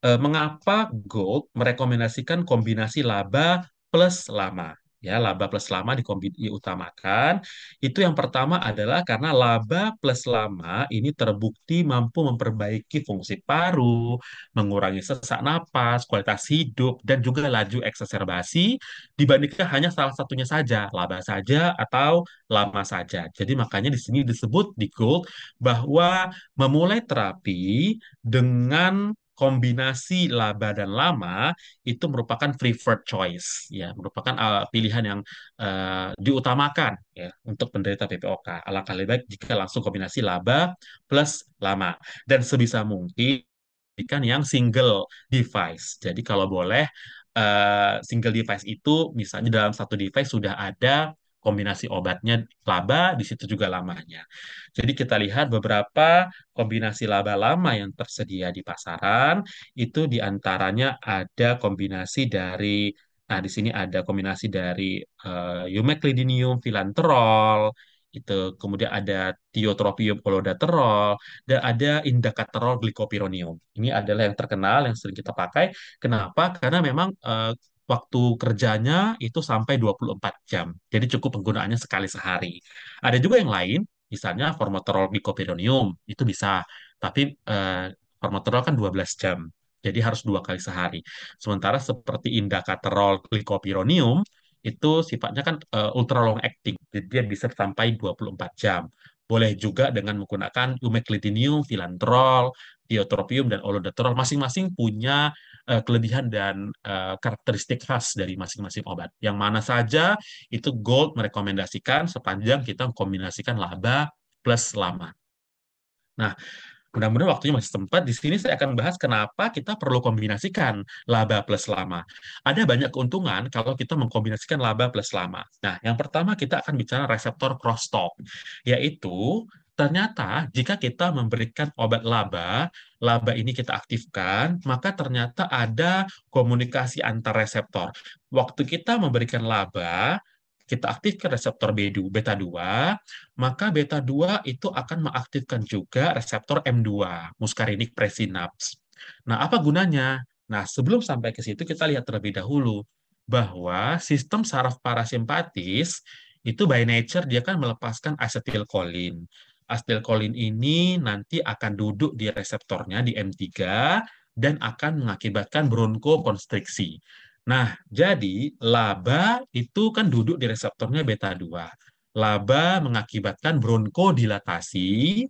eh, mengapa Gold merekomendasikan kombinasi laba plus lama ya laba plus lama diutamakan itu yang pertama adalah karena laba plus lama ini terbukti mampu memperbaiki fungsi paru, mengurangi sesak napas, kualitas hidup dan juga laju eksacerbasi dibandingkan hanya salah satunya saja, laba saja atau lama saja. Jadi makanya di sini disebut di Gold bahwa memulai terapi dengan kombinasi laba dan lama itu merupakan preferred choice ya merupakan uh, pilihan yang uh, diutamakan ya untuk penderita PPOK alangkah lebih baik jika langsung kombinasi laba plus lama dan sebisa mungkin ikan yang single device jadi kalau boleh uh, single device itu misalnya dalam satu device sudah ada kombinasi obatnya laba, di situ juga lamanya. Jadi kita lihat beberapa kombinasi laba lama yang tersedia di pasaran, itu diantaranya ada kombinasi dari Nah, di sini ada kombinasi dari uh, eh, Eumeclidinium filanterol, itu kemudian ada tiotropium olodaterol dan ada indakaterol glikopironium. Ini adalah yang terkenal yang sering kita pakai. Kenapa? Karena memang uh, waktu kerjanya itu sampai 24 jam. Jadi cukup penggunaannya sekali sehari. Ada juga yang lain, misalnya formoterol glicopyronium, itu bisa. Tapi eh, formoterol kan 12 jam. Jadi harus dua kali sehari. Sementara seperti indakaterol glicopyronium, itu sifatnya kan uh, ultra long acting. Jadi dia bisa sampai 24 jam. Boleh juga dengan menggunakan umeclidinium, filantrol, Iotropium dan Olodoterol masing-masing punya eh, kelebihan dan eh, karakteristik khas dari masing-masing obat. Yang mana saja itu Gold merekomendasikan sepanjang kita kombinasikan laba plus lama. Nah, mudah-mudahan waktunya masih sempat. Di sini saya akan bahas kenapa kita perlu kombinasikan laba plus lama. Ada banyak keuntungan kalau kita mengkombinasikan laba plus lama. Nah, yang pertama kita akan bicara reseptor crosstalk, yaitu Ternyata jika kita memberikan obat laba, laba ini kita aktifkan, maka ternyata ada komunikasi antar reseptor. Waktu kita memberikan laba, kita aktifkan reseptor B2, beta 2, maka beta 2 itu akan mengaktifkan juga reseptor M2, muskarinik presynapse. Nah, apa gunanya? Nah, sebelum sampai ke situ kita lihat terlebih dahulu bahwa sistem saraf parasimpatis itu by nature dia kan melepaskan asetilkolin. Astilkolin ini nanti akan duduk di reseptornya di M3 dan akan mengakibatkan bronkokonstriksi. Nah, jadi laba itu kan duduk di reseptornya beta 2. Laba mengakibatkan bronkodilatasi,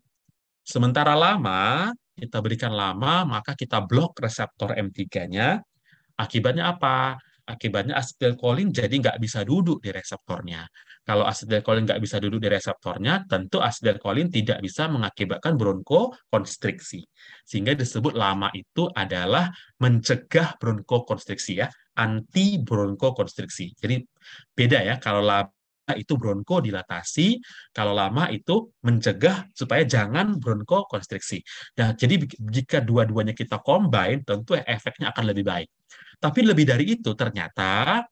sementara lama kita berikan lama, maka kita blok reseptor M3-nya. Akibatnya apa? Akibatnya asetilkolin jadi nggak bisa duduk di reseptornya. Kalau asetilkolin nggak bisa duduk di reseptornya, tentu asetilkolin tidak bisa mengakibatkan bronkokonstriksi. Sehingga disebut lama itu adalah mencegah bronkokonstriksi ya, anti bronkokonstriksi. Jadi beda ya kalau lama itu dilatasi, kalau lama itu mencegah supaya jangan bronkokonstriksi. Nah, jadi jika dua-duanya kita combine, tentu efeknya akan lebih baik. Tapi lebih dari itu, ternyata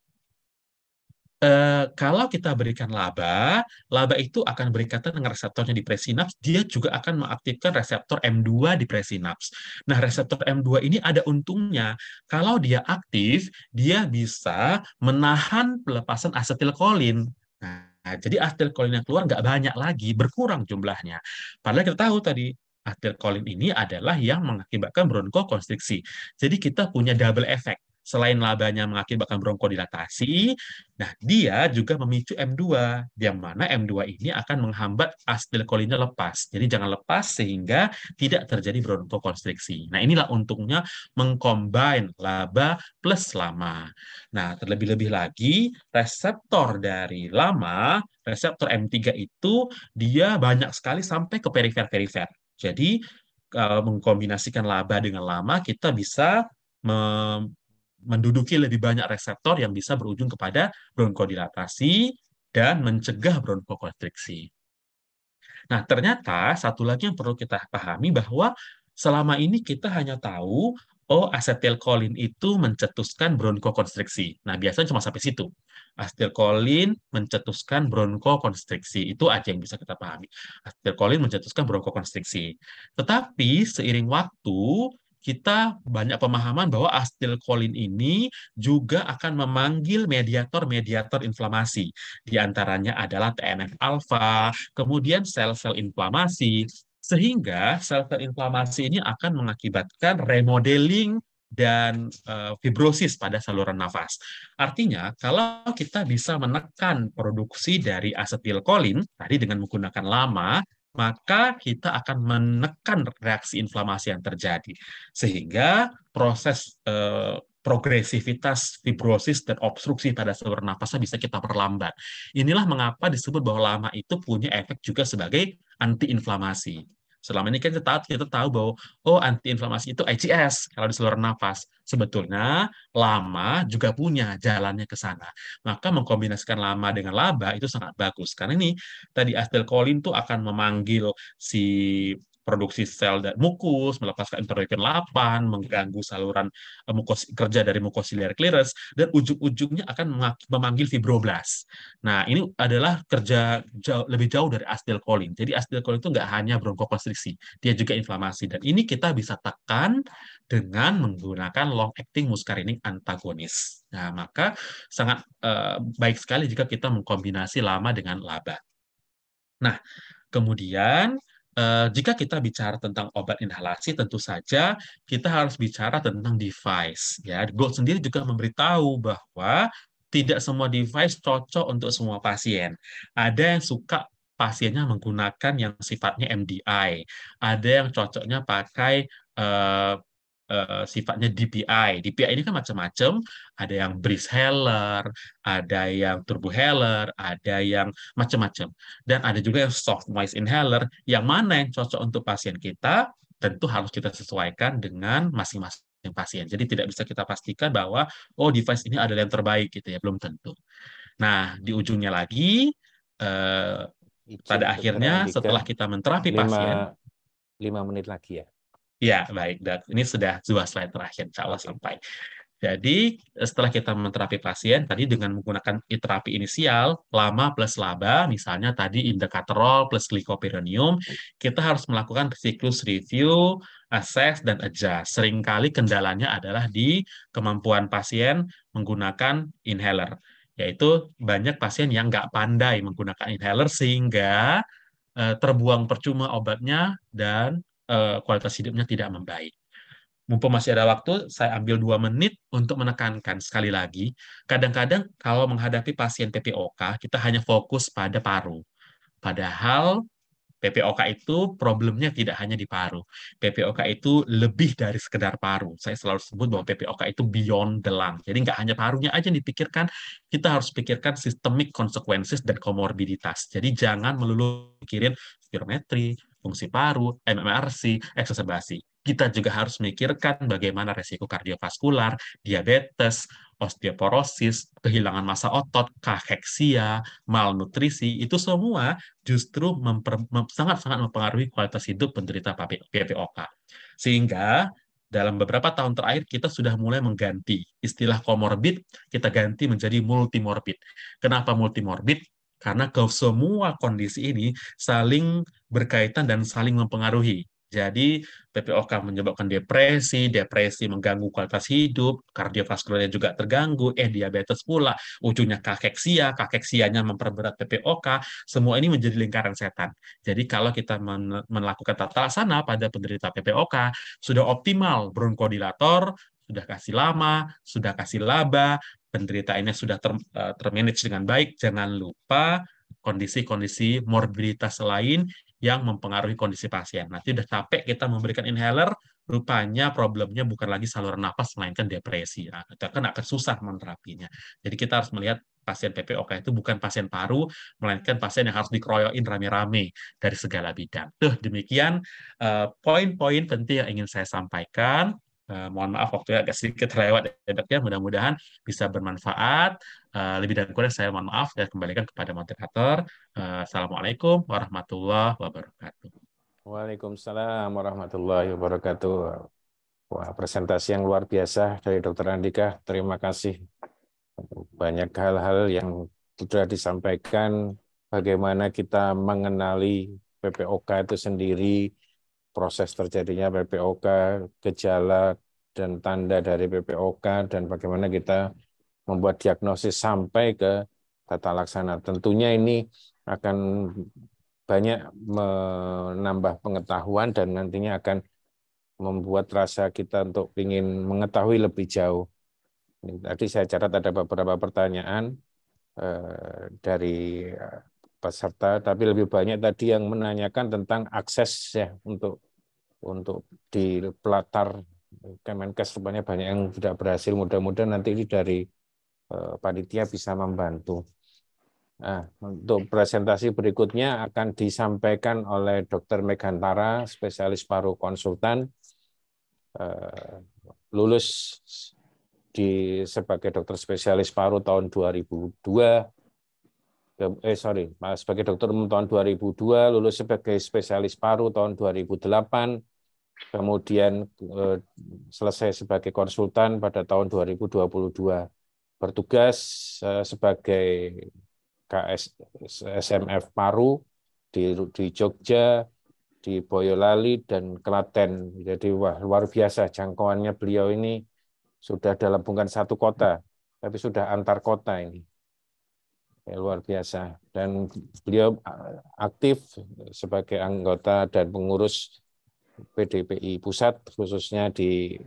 eh, kalau kita berikan laba, laba itu akan berikatan dengan reseptornya di presinaps, dia juga akan mengaktifkan reseptor M2 di presinaps. Nah, reseptor M2 ini ada untungnya. Kalau dia aktif, dia bisa menahan pelepasan asetilkolin. Nah, jadi asetilkolin yang keluar nggak banyak lagi, berkurang jumlahnya. Padahal kita tahu tadi asetilkolin ini adalah yang mengakibatkan bronkokonstriksi. Jadi kita punya double effect selain labanya mengakibatkan bronkodilatasi, nah dia juga memicu M2, yang mana M2 ini akan menghambat asetilkolinnya lepas. Jadi jangan lepas sehingga tidak terjadi bronkokonstriksi. Nah inilah untungnya mengcombine laba plus lama. Nah terlebih-lebih lagi reseptor dari lama, reseptor M3 itu dia banyak sekali sampai ke perifer-perifer. Jadi mengkombinasikan laba dengan lama, kita bisa menduduki lebih banyak reseptor yang bisa berujung kepada bronkodilatasi dan mencegah bronkokonstriksi. Nah, ternyata satu lagi yang perlu kita pahami bahwa selama ini kita hanya tahu oh asetilkolin itu mencetuskan bronkokonstriksi. Nah, biasanya cuma sampai situ. Asetilkolin mencetuskan bronkokonstriksi. Itu aja yang bisa kita pahami. Asetilkolin mencetuskan bronkokonstriksi. Tetapi seiring waktu kita banyak pemahaman bahwa astilkolin ini juga akan memanggil mediator-mediator inflamasi. Di antaranya adalah TNF-alfa, kemudian sel-sel inflamasi, sehingga sel-sel inflamasi ini akan mengakibatkan remodeling dan uh, fibrosis pada saluran nafas. Artinya, kalau kita bisa menekan produksi dari asetilkolin tadi dengan menggunakan lama, maka kita akan menekan reaksi inflamasi yang terjadi sehingga proses eh, progresivitas fibrosis dan obstruksi pada saluran nafasnya bisa kita perlambat. Inilah mengapa disebut bahwa lama itu punya efek juga sebagai antiinflamasi. Selama ini kan kita tahu, kita tahu bahwa oh antiinflamasi itu ICS kalau di seluruh nafas. Sebetulnya lama juga punya jalannya ke sana. Maka mengkombinasikan lama dengan laba itu sangat bagus karena ini tadi acetylcholine itu akan memanggil si produksi sel dan mukus, melepaskan interleukin 8, mengganggu saluran eh, mukos, kerja dari mukosiliar clearance, dan ujung-ujungnya akan memanggil fibroblas. Nah, ini adalah kerja jauh, lebih jauh dari acetylcholine. Jadi acetylcholine itu nggak hanya bronkokonstriksi, dia juga inflamasi. Dan ini kita bisa tekan dengan menggunakan long-acting muscarinic antagonis. Nah, maka sangat uh, baik sekali jika kita mengkombinasi lama dengan laba. Nah, kemudian Eh, jika kita bicara tentang obat inhalasi, tentu saja kita harus bicara tentang device. Ya, Gold sendiri juga memberitahu bahwa tidak semua device cocok untuk semua pasien. Ada yang suka pasiennya menggunakan yang sifatnya MDI, ada yang cocoknya pakai uh, Eh, sifatnya DPI. DPI ini kan macam-macam, ada yang Breeze Heller, ada yang Turbo Heller, ada yang macam-macam. Dan ada juga yang Soft Noise Inhaler, yang mana yang cocok untuk pasien kita, tentu harus kita sesuaikan dengan masing-masing pasien. Jadi tidak bisa kita pastikan bahwa, oh device ini adalah yang terbaik gitu ya, belum tentu. Nah, di ujungnya lagi, eh, pada akhirnya setelah kita menterapi pasien, lima menit lagi ya Ya, baik. Dan ini sudah dua slide terakhir, insya Allah sampai. Jadi, setelah kita menterapi pasien, tadi dengan menggunakan terapi inisial, lama plus laba, misalnya tadi indikatorol plus glikopironium, kita harus melakukan siklus review, assess, dan adjust. Seringkali kendalanya adalah di kemampuan pasien menggunakan inhaler, yaitu banyak pasien yang nggak pandai menggunakan inhaler sehingga eh, terbuang percuma obatnya dan Eh, kualitas hidupnya tidak membaik. Mumpung masih ada waktu, saya ambil dua menit untuk menekankan sekali lagi, kadang-kadang kalau menghadapi pasien PPOK, kita hanya fokus pada paru. Padahal PPOK itu problemnya tidak hanya di paru. PPOK itu lebih dari sekedar paru. Saya selalu sebut bahwa PPOK itu beyond the lung. Jadi nggak hanya parunya aja yang dipikirkan, kita harus pikirkan sistemik consequences dan komorbiditas. Jadi jangan melulu pikirin spirometri, fungsi paru, MMRC, eksacerbasi. Kita juga harus memikirkan bagaimana resiko kardiovaskular, diabetes, osteoporosis, kehilangan massa otot, kaheksia, malnutrisi, itu semua justru sangat-sangat mempengaruhi kualitas hidup penderita PPOK. Sehingga dalam beberapa tahun terakhir kita sudah mulai mengganti istilah komorbid, kita ganti menjadi multimorbid. Kenapa multimorbid? Karena ke semua kondisi ini saling berkaitan dan saling mempengaruhi. Jadi PPOK menyebabkan depresi, depresi mengganggu kualitas hidup, kardiovaskularnya juga terganggu, eh diabetes pula, ujungnya kakeksia, kakeksianya memperberat PPOK, semua ini menjadi lingkaran setan. Jadi kalau kita melakukan tata laksana pada penderita PPOK, sudah optimal bronkodilator, sudah kasih lama, sudah kasih laba, penderita ini sudah ter, eh, termanage dengan baik, jangan lupa kondisi-kondisi morbiditas lain yang mempengaruhi kondisi pasien. Nanti udah capek kita memberikan inhaler, rupanya problemnya bukan lagi saluran nafas melainkan depresi. Nah, Kita kan akan susah menerapinya. Jadi kita harus melihat pasien PPOK itu bukan pasien paru, melainkan pasien yang harus dikeroyokin rame-rame dari segala bidang. Tuh, demikian eh, poin-poin uh, penting yang ingin saya sampaikan. Uh, mohon maaf waktunya agak sedikit lewat ya dok ya. Mudah-mudahan bisa bermanfaat. Uh, lebih dan kurang saya mohon maaf dan kembalikan kepada moderator. Uh, Assalamualaikum warahmatullahi wabarakatuh. Waalaikumsalam warahmatullahi wabarakatuh. Wah, presentasi yang luar biasa dari dokter Andika. Terima kasih. Banyak hal-hal yang sudah disampaikan, bagaimana kita mengenali PPOK itu sendiri, proses terjadinya PPOK, gejala dan tanda dari PPOK, dan bagaimana kita membuat diagnosis sampai ke tata laksana. Tentunya ini akan banyak menambah pengetahuan dan nantinya akan membuat rasa kita untuk ingin mengetahui lebih jauh. Tadi saya catat ada beberapa pertanyaan eh, dari eh, peserta, tapi lebih banyak tadi yang menanyakan tentang akses ya untuk untuk di pelatar Kemenkes rupanya banyak yang tidak berhasil. Mudah-mudahan nanti ini dari eh, panitia bisa membantu. Nah, untuk presentasi berikutnya akan disampaikan oleh Dr. Megantara, spesialis paru konsultan, eh, lulus di sebagai dokter spesialis paru tahun 2002, eh sorry, sebagai dokter umum tahun 2002, lulus sebagai spesialis paru tahun 2008, kemudian eh, selesai sebagai konsultan pada tahun 2022. Bertugas eh, sebagai KS SMF paru di, di Jogja, di Boyolali dan Klaten. Jadi wah luar biasa jangkauannya beliau ini sudah dalam bukan satu kota, tapi sudah antar kota ini ya, luar biasa dan beliau eh, aktif sebagai anggota dan pengurus PDPI pusat khususnya di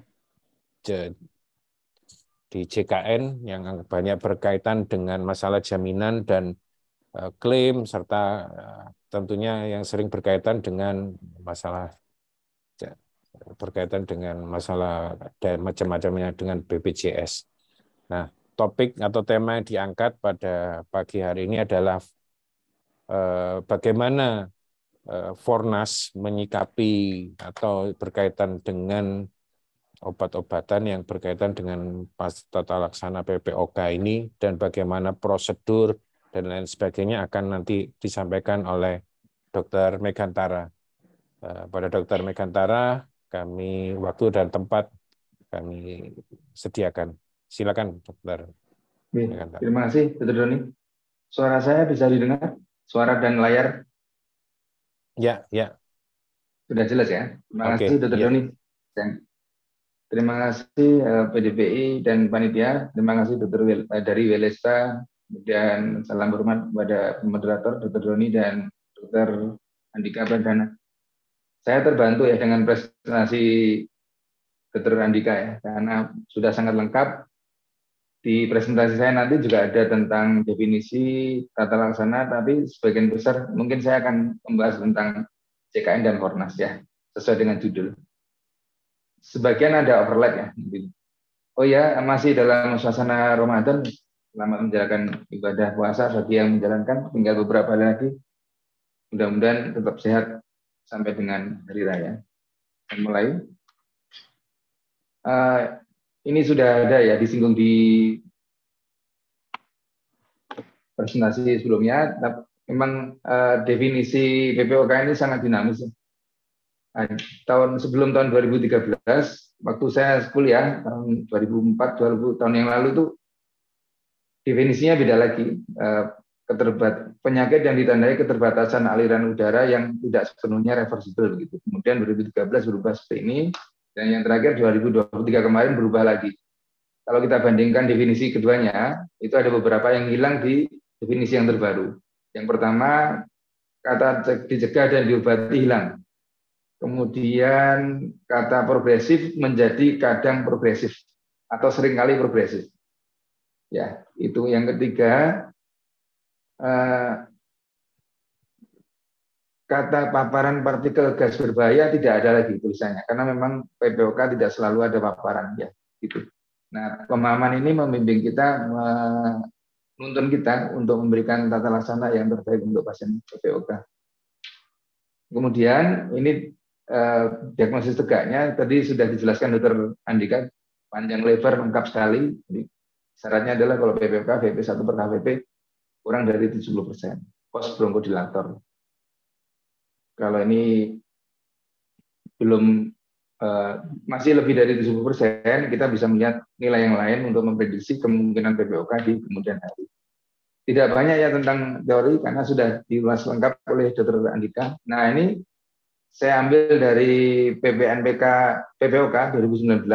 di JKN yang banyak berkaitan dengan masalah jaminan dan eh, klaim serta eh, tentunya yang sering berkaitan dengan masalah berkaitan dengan masalah dan macam-macamnya dengan BPJS. Nah, topik atau tema yang diangkat pada pagi hari ini adalah eh, bagaimana eh, Fornas menyikapi atau berkaitan dengan obat-obatan yang berkaitan dengan pas tata laksana PPOK ini dan bagaimana prosedur dan lain sebagainya akan nanti disampaikan oleh Dr. Megantara. Eh, pada Dr. Megantara, kami waktu dan tempat kami sediakan. Silakan, dokter. Terima kasih, dokter Doni. Suara saya bisa didengar? Suara dan layar? Ya, ya. Sudah jelas ya? Terima okay. kasih, dokter ya. Doni. Terima kasih eh, PDPI dan panitia. Terima kasih dokter eh, dari Welesta dan salam hormat kepada moderator dokter Doni dan dokter Andika Bandana. Saya terbantu ya dengan presentasi Dr. Andika ya, karena sudah sangat lengkap di presentasi saya nanti juga ada tentang definisi tata laksana, tapi sebagian besar mungkin saya akan membahas tentang CKN dan Fornas ya, sesuai dengan judul. Sebagian ada overlap ya. Oh ya, masih dalam suasana Ramadan, selama menjalankan ibadah puasa bagi yang menjalankan, tinggal beberapa hari lagi. Mudah-mudahan tetap sehat sampai dengan hari raya. Dan mulai. Uh, ini sudah ada ya disinggung di presentasi sebelumnya. Memang uh, definisi BPOK ini sangat dinamis. Ya. Nah, tahun sebelum tahun 2013, waktu saya kuliah tahun 2004, 2000 tahun yang lalu itu definisinya beda lagi. Uh, penyakit yang ditandai keterbatasan aliran udara yang tidak sepenuhnya reversible gitu. Kemudian 2013 berubah seperti ini. Dan yang terakhir 2023 kemarin berubah lagi. Kalau kita bandingkan definisi keduanya, itu ada beberapa yang hilang di definisi yang terbaru. Yang pertama, kata dicegah dan diobati hilang. Kemudian kata progresif menjadi kadang progresif atau seringkali progresif. Ya, itu yang ketiga. Eh, kata paparan partikel gas berbahaya tidak ada lagi tulisannya karena memang PPOK tidak selalu ada paparan ya gitu. Nah, pemahaman ini membimbing kita menuntun kita untuk memberikan tata laksana yang terbaik untuk pasien PPOK. Kemudian ini eh, diagnosis tegaknya tadi sudah dijelaskan Dokter Andika panjang lebar lengkap sekali. Jadi, syaratnya adalah kalau PPOK VP1 per kurang dari 70 persen. Pos bronkodilator kalau ini belum uh, masih lebih dari 70 persen, kita bisa melihat nilai yang lain untuk memprediksi kemungkinan PBOK di kemudian hari. Tidak banyak ya tentang teori karena sudah diulas lengkap oleh Dr. Andika. Nah ini saya ambil dari PBNPK PBOK 2019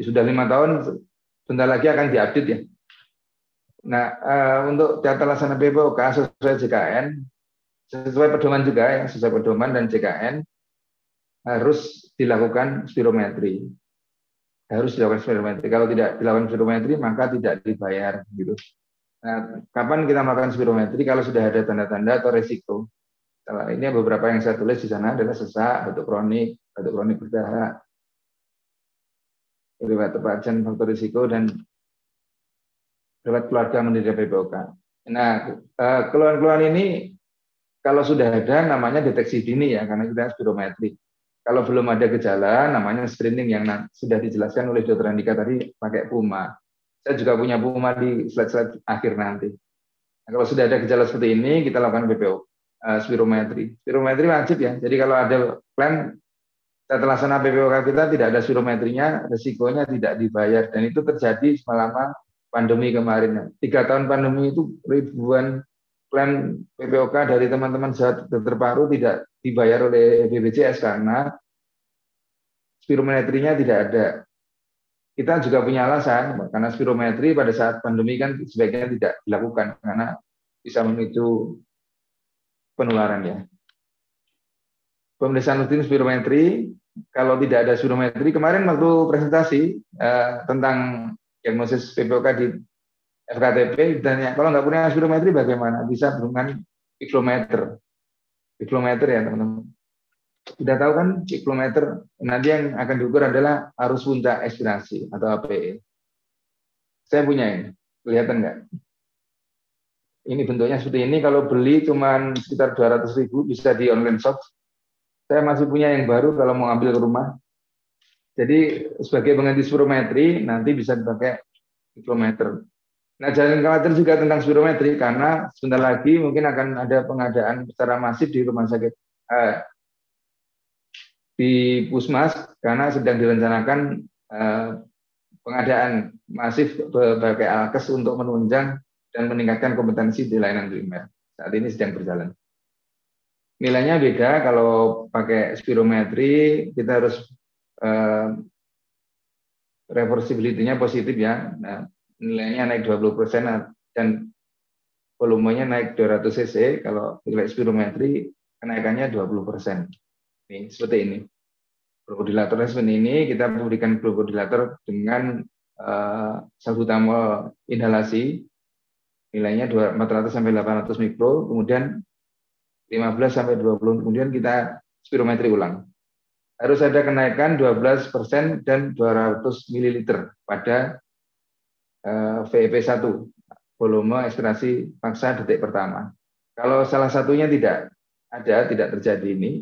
sudah lima tahun, sebentar lagi akan diupdate ya. Nah, uh, untuk data laksana BPOK sesuai JKN sesuai pedoman juga ya, sesuai pedoman dan JKN harus dilakukan spirometri. Harus dilakukan spirometri. Kalau tidak dilakukan spirometri maka tidak dibayar gitu. Nah, kapan kita melakukan spirometri kalau sudah ada tanda-tanda atau resiko? Kalau ini beberapa yang saya tulis di sana adalah sesak, batuk kronik, batuk kronik berdarah, lewat tepajan faktor risiko dan lewat keluarga menderita PBOK Nah, eh, keluhan-keluhan ini kalau sudah ada namanya deteksi dini ya karena kita spirometri. Kalau belum ada gejala namanya screening yang sudah dijelaskan oleh Dr. Andika tadi pakai Puma. Saya juga punya Puma di slide-slide akhir nanti. Nah, kalau sudah ada gejala seperti ini kita lakukan BPO uh, eh, spirometri. Spirometri wajib ya. Jadi kalau ada plan setelah sana BPOK kita tidak ada spirometrinya, resikonya tidak dibayar dan itu terjadi selama pandemi kemarin. Tiga tahun pandemi itu ribuan klaim PPOK dari teman-teman sehat dokter paru tidak dibayar oleh BPJS karena spirometrinya tidak ada. Kita juga punya alasan karena spirometri pada saat pandemi kan sebaiknya tidak dilakukan karena bisa memicu penularan ya. Pemeriksaan rutin spirometri, kalau tidak ada spirometri, kemarin waktu presentasi eh, tentang diagnosis PPOK di FKTP ditanya kalau nggak punya spirometri bagaimana bisa dengan kilometer kilometer ya teman-teman sudah tahu kan kilometer nanti yang akan diukur adalah arus puncak ekspirasi atau APE saya punya ini kelihatan nggak ini bentuknya seperti ini kalau beli cuma sekitar 200 ribu bisa di online shop saya masih punya yang baru kalau mau ambil ke rumah jadi sebagai pengganti spirometri nanti bisa dipakai kilometer Nah, jangan khawatir juga tentang spirometri karena sebentar lagi mungkin akan ada pengadaan secara masif di rumah sakit eh, di Pusmas karena sedang direncanakan eh, pengadaan masif berbagai alkes untuk menunjang dan meningkatkan kompetensi di layanan primer. Saat ini sedang berjalan. Nilainya beda kalau pakai spirometri kita harus eh, reversibility positif ya. Nah, nilainya naik 20 persen nah, dan volumenya naik 200 cc, kalau nilai spirometri kenaikannya 20 persen. Ini seperti ini. Glukodilatornya seperti ini, kita memberikan glukodilator dengan uh, eh, salbutamol inhalasi, nilainya 400 sampai 800 mikro, kemudian 15 sampai 20, kemudian kita spirometri ulang. Harus ada kenaikan 12 persen dan 200 ml pada Eh, Vep 1, volume ekstraksi paksa detik pertama. Kalau salah satunya tidak ada, tidak terjadi ini,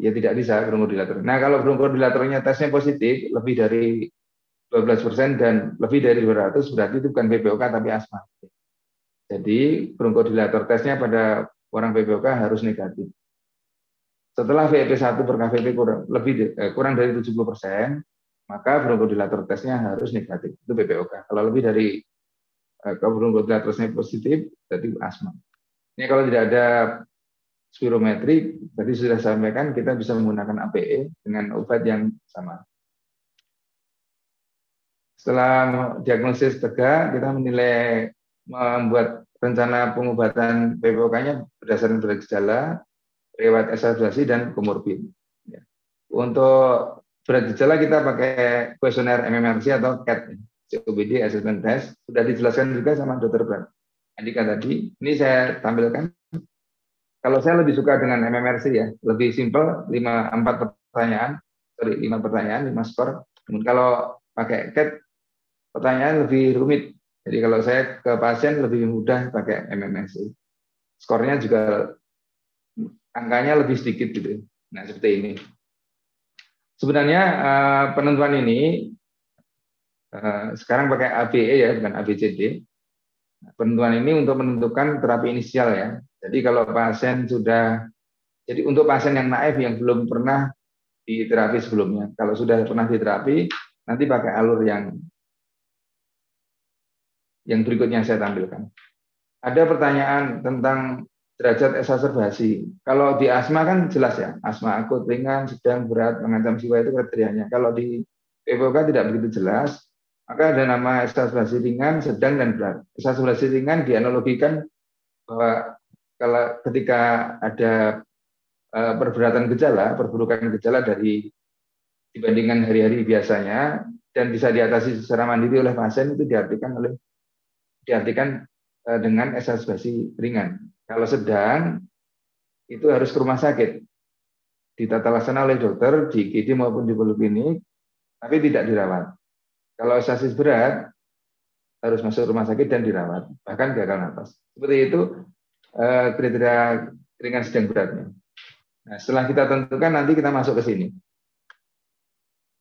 ya tidak bisa bronkodilator. Nah, kalau bronkodilatornya tesnya positif, lebih dari 12% dan lebih dari 200 berarti itu bukan BPOK tapi asma. Jadi bronkodilator tesnya pada orang BPOK harus negatif. Setelah Vep 1 per KVP kurang lebih eh, kurang dari 70 persen, maka bronchodilator testnya harus negatif. Itu BPOK. Kalau lebih dari eh, kalau bronchodilator testnya positif, berarti asma. Ini kalau tidak ada spirometri, tadi sudah sampaikan kita bisa menggunakan APE dengan obat yang sama. Setelah diagnosis tegak, kita menilai membuat rencana pengobatan PPOK-nya berdasarkan gejala, lewat evaluasi dan komorbid. Ya. Untuk sudah gejala kita pakai kuesioner MMRC atau CAT, COBD Assessment Test. Sudah dijelaskan juga sama Dokter Brand. Andika tadi, ini saya tampilkan. Kalau saya lebih suka dengan MMRC ya, lebih simpel, 5, 4 pertanyaan, sorry, 5 pertanyaan, 5 skor. Namun kalau pakai CAT, pertanyaan lebih rumit. Jadi kalau saya ke pasien lebih mudah pakai MMRC Skornya juga angkanya lebih sedikit gitu. Nah seperti ini. Sebenarnya uh, penentuan ini uh, sekarang pakai ABE ya, bukan ABCD. Penentuan ini untuk menentukan terapi inisial ya. Jadi kalau pasien sudah, jadi untuk pasien yang naif yang belum pernah di terapi sebelumnya. Kalau sudah pernah di terapi, nanti pakai alur yang yang berikutnya saya tampilkan. Ada pertanyaan tentang derajat eksaserbasi. Kalau di asma kan jelas ya, asma akut ringan, sedang, berat, mengancam jiwa itu kriterianya. Kalau di PPOK tidak begitu jelas, maka ada nama eksaserbasi ringan, sedang, dan berat. Eksaserbasi ringan dianalogikan bahwa kalau ketika ada e, perberatan gejala, perburukan gejala dari dibandingkan hari-hari biasanya dan bisa diatasi secara mandiri oleh pasien itu diartikan oleh diartikan e, dengan eksaserbasi ringan. Kalau sedang, itu harus ke rumah sakit. Ditata laksana oleh dokter di IGD maupun di poliklinik, tapi tidak dirawat. Kalau sasis berat, harus masuk rumah sakit dan dirawat, bahkan gagal nafas. Seperti itu eh, kriteria ringan sedang beratnya. Nah, setelah kita tentukan, nanti kita masuk ke sini.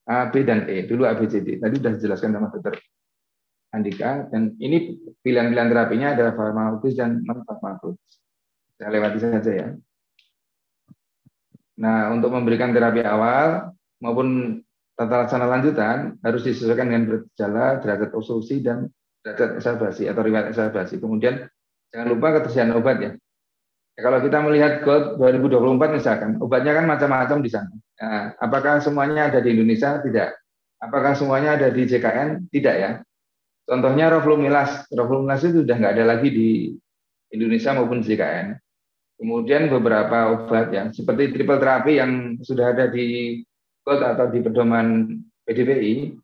A, B, dan E. Dulu A, B, C, D. Tadi sudah dijelaskan sama dokter. Andika dan ini pilihan-pilihan terapinya adalah farmakologis dan non farmakologis. Saya lewati saja ya. Nah, untuk memberikan terapi awal maupun tata laksana lanjutan harus disesuaikan dengan berjala, derajat obstruksi dan derajat exacerbasi atau riwayat exacerbasi. Kemudian jangan lupa ketersediaan obat ya. ya kalau kita melihat GOLD 2024 misalkan, obatnya kan macam-macam di sana. Nah, apakah semuanya ada di Indonesia? Tidak. Apakah semuanya ada di JKN? Tidak ya. Contohnya roflumilas, roflumilas itu sudah nggak ada lagi di Indonesia maupun JKN. Kemudian beberapa obat yang seperti triple terapi yang sudah ada di Gold atau di pedoman PDPI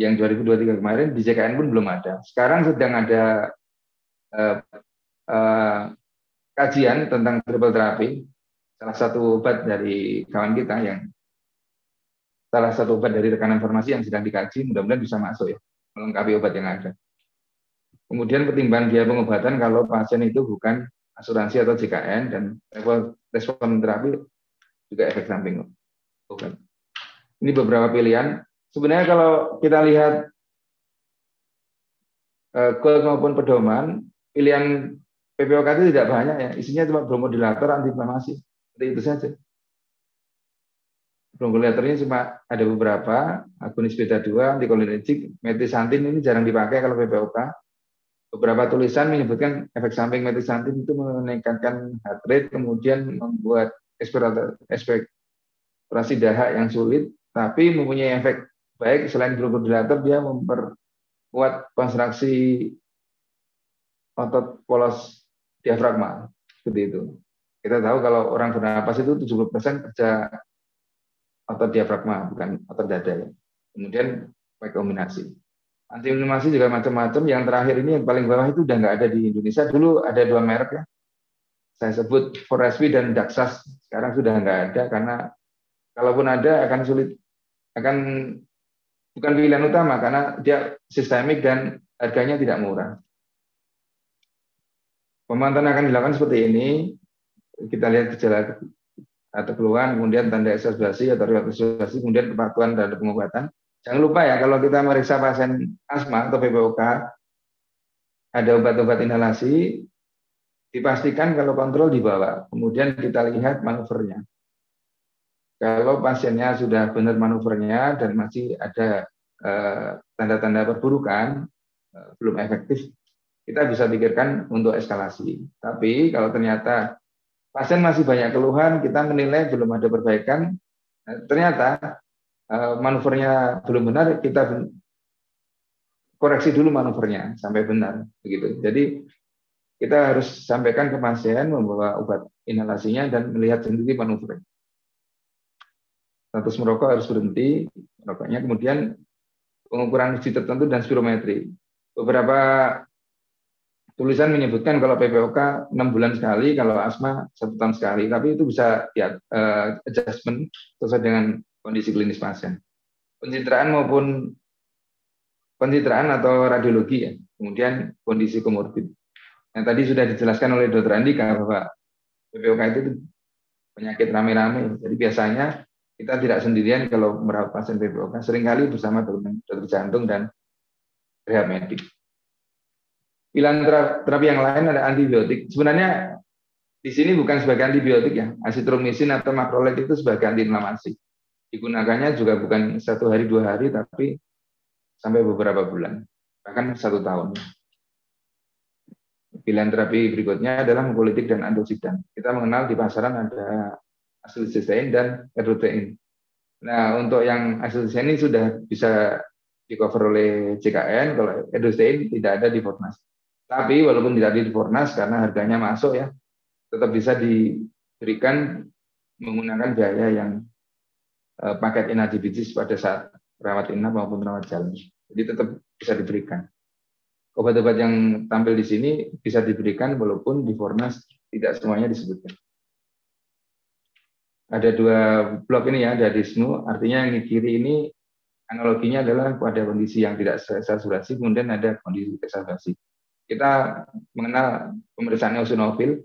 yang 2023 kemarin di JKN pun belum ada. Sekarang sedang ada uh, uh, kajian tentang triple terapi. Salah satu obat dari kawan kita yang salah satu obat dari rekanan farmasi yang sedang dikaji, mudah-mudahan bisa masuk ya melengkapi obat yang ada. Kemudian pertimbangan biaya pengobatan kalau pasien itu bukan asuransi atau JKN dan level respon terapi juga efek samping bukan. Ini beberapa pilihan. Sebenarnya kalau kita lihat uh, maupun pedoman, pilihan PPOK itu tidak banyak ya. Isinya cuma bromodilator, antiinflamasi. Seperti itu saja ini cuma ada beberapa, agonis beta 2, antikolinergik metisantin ini jarang dipakai kalau PPOK. Beberapa tulisan menyebutkan efek samping metisantin itu meningkatkan heart rate, kemudian membuat ekspirasi dahak yang sulit, tapi mempunyai efek baik selain bronchodilator dia memperkuat konstruksi otot polos diafragma seperti itu. Kita tahu kalau orang bernapas itu 70% kerja otot diafragma bukan otot dada ya. Kemudian Anti inflamasi juga macam-macam. Yang terakhir ini yang paling bawah itu udah nggak ada di Indonesia. Dulu ada dua merek ya. Saya sebut Foresby dan Daxas. Sekarang sudah nggak ada karena kalaupun ada akan sulit akan bukan pilihan utama karena dia sistemik dan harganya tidak murah. Pemantauan akan dilakukan seperti ini. Kita lihat gejala atau keluhan, kemudian tanda eksagerasi atau eksagerasi, kemudian kepatuhan terhadap pengobatan. Jangan lupa ya, kalau kita meriksa pasien asma atau PPOK, ada obat-obat inhalasi, dipastikan kalau kontrol dibawa. Kemudian kita lihat manuvernya. Kalau pasiennya sudah benar manuvernya dan masih ada eh, tanda-tanda eh, perburukan, eh, belum efektif, kita bisa pikirkan untuk eskalasi. Tapi kalau ternyata pasien masih banyak keluhan, kita menilai belum ada perbaikan, eh, ternyata eh, manuvernya belum benar, kita koreksi dulu manuvernya sampai benar, begitu. Jadi kita harus sampaikan ke pasien membawa obat inhalasinya dan melihat sendiri manuvernya. Status merokok harus berhenti, merokoknya kemudian pengukuran uji tertentu dan spirometri. Beberapa tulisan menyebutkan kalau PPOK enam bulan sekali, kalau asma satu tahun sekali, tapi itu bisa ya eh, adjustment sesuai dengan kondisi klinis pasien. Pencitraan maupun pencitraan atau radiologi ya, kemudian kondisi komorbid. yang tadi sudah dijelaskan oleh Dr. Andika bahwa PPOK itu penyakit rame-rame, jadi biasanya kita tidak sendirian kalau merawat pasien PPOK, seringkali bersama dokter jantung dan rehab medik pilihan terapi yang lain ada antibiotik. Sebenarnya di sini bukan sebagai antibiotik ya, asitromisin atau makrolid itu sebagai antiinflamasi. Digunakannya juga bukan satu hari dua hari, tapi sampai beberapa bulan, bahkan satu tahun. Pilihan terapi berikutnya adalah mukolytik dan antioksidan. Kita mengenal di pasaran ada asilsistein dan erotein. Nah, untuk yang asilsistein ini sudah bisa di cover oleh CKN, kalau edostein tidak ada di Fornas. Tapi walaupun tidak di Fornas karena harganya masuk ya, tetap bisa diberikan menggunakan biaya yang eh, paket paket inadibitis pada saat rawat inap maupun rawat jalan. Jadi tetap bisa diberikan. Obat-obat yang tampil di sini bisa diberikan walaupun di Fornas tidak semuanya disebutkan. Ada dua blok ini ya, ada Disnu, artinya yang di kiri ini analoginya adalah pada kondisi yang tidak saturasi, kemudian ada kondisi kesaturasi kita mengenal pemeriksaan eosinofil.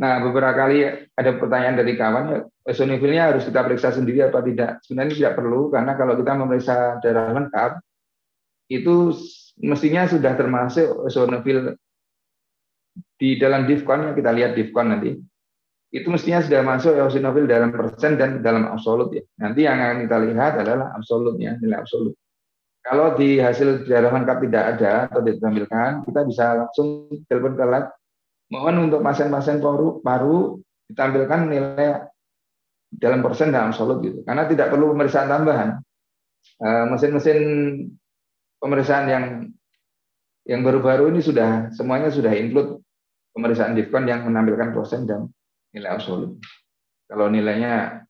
Nah, beberapa kali ada pertanyaan dari kawan, eosinofilnya ya, harus kita periksa sendiri apa tidak? Sebenarnya tidak perlu, karena kalau kita memeriksa darah lengkap, itu mestinya sudah termasuk eosinofil di dalam difkon ya, kita lihat difkon nanti, itu mestinya sudah masuk eosinofil ya, dalam persen dan dalam absolut ya. Nanti yang akan kita lihat adalah absolutnya, nilai absolut. Kalau di hasil darah lengkap tidak ada atau ditampilkan, kita bisa langsung telepon ke lab. Mohon untuk pasien-pasien paru, paru ditampilkan nilai dalam persen dalam absolut gitu. Karena tidak perlu pemeriksaan tambahan. Eh, mesin-mesin pemeriksaan yang yang baru-baru ini sudah semuanya sudah include pemeriksaan diskon yang menampilkan persen dan nilai absolut. Kalau nilainya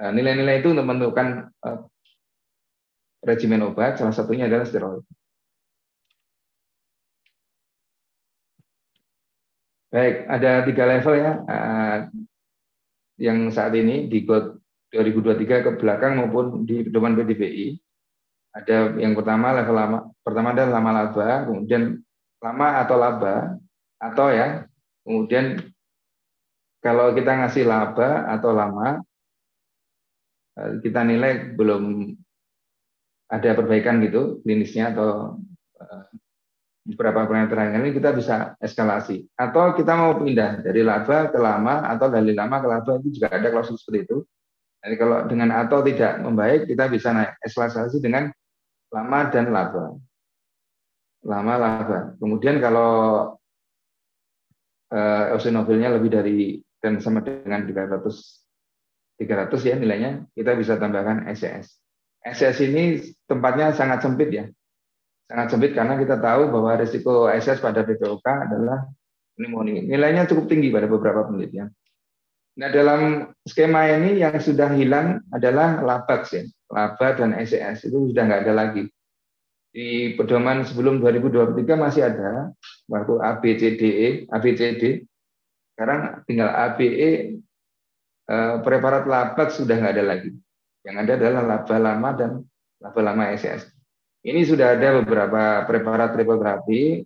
eh, nilai-nilai itu untuk menentukan eh, regimen obat, salah satunya adalah steroid. Baik, ada tiga level ya eh, yang saat ini di GOT 2023 ke belakang maupun di pedoman PDBI. Ada yang pertama level lama, pertama adalah lama laba, kemudian lama atau laba atau ya, kemudian kalau kita ngasih laba atau lama eh, kita nilai belum ada perbaikan gitu klinisnya atau eh, beberapa bulan terakhir ini kita bisa eskalasi atau kita mau pindah dari laba ke lama atau dari lama ke laba itu juga ada klausul seperti itu jadi kalau dengan atau tidak membaik kita bisa naik eskalasi dengan lama dan laba lama laba kemudian kalau uh, eh, eosinofilnya lebih dari dan sama dengan 300 300 ya nilainya kita bisa tambahkan SCS e SS ini tempatnya sangat sempit ya. Sangat sempit karena kita tahu bahwa risiko SS pada PPOK adalah pneumonia. Nilainya cukup tinggi pada beberapa penelitian. Ya. Nah, dalam skema ini yang sudah hilang adalah labat ya. labat dan SS e itu sudah nggak ada lagi. Di pedoman sebelum 2023 masih ada, waktu ABCDE, ABCD. Sekarang tinggal ABE, eh, preparat labat sudah nggak ada lagi. Yang ada adalah laba lama dan laba lama SS. Ini sudah ada beberapa preparat terapi,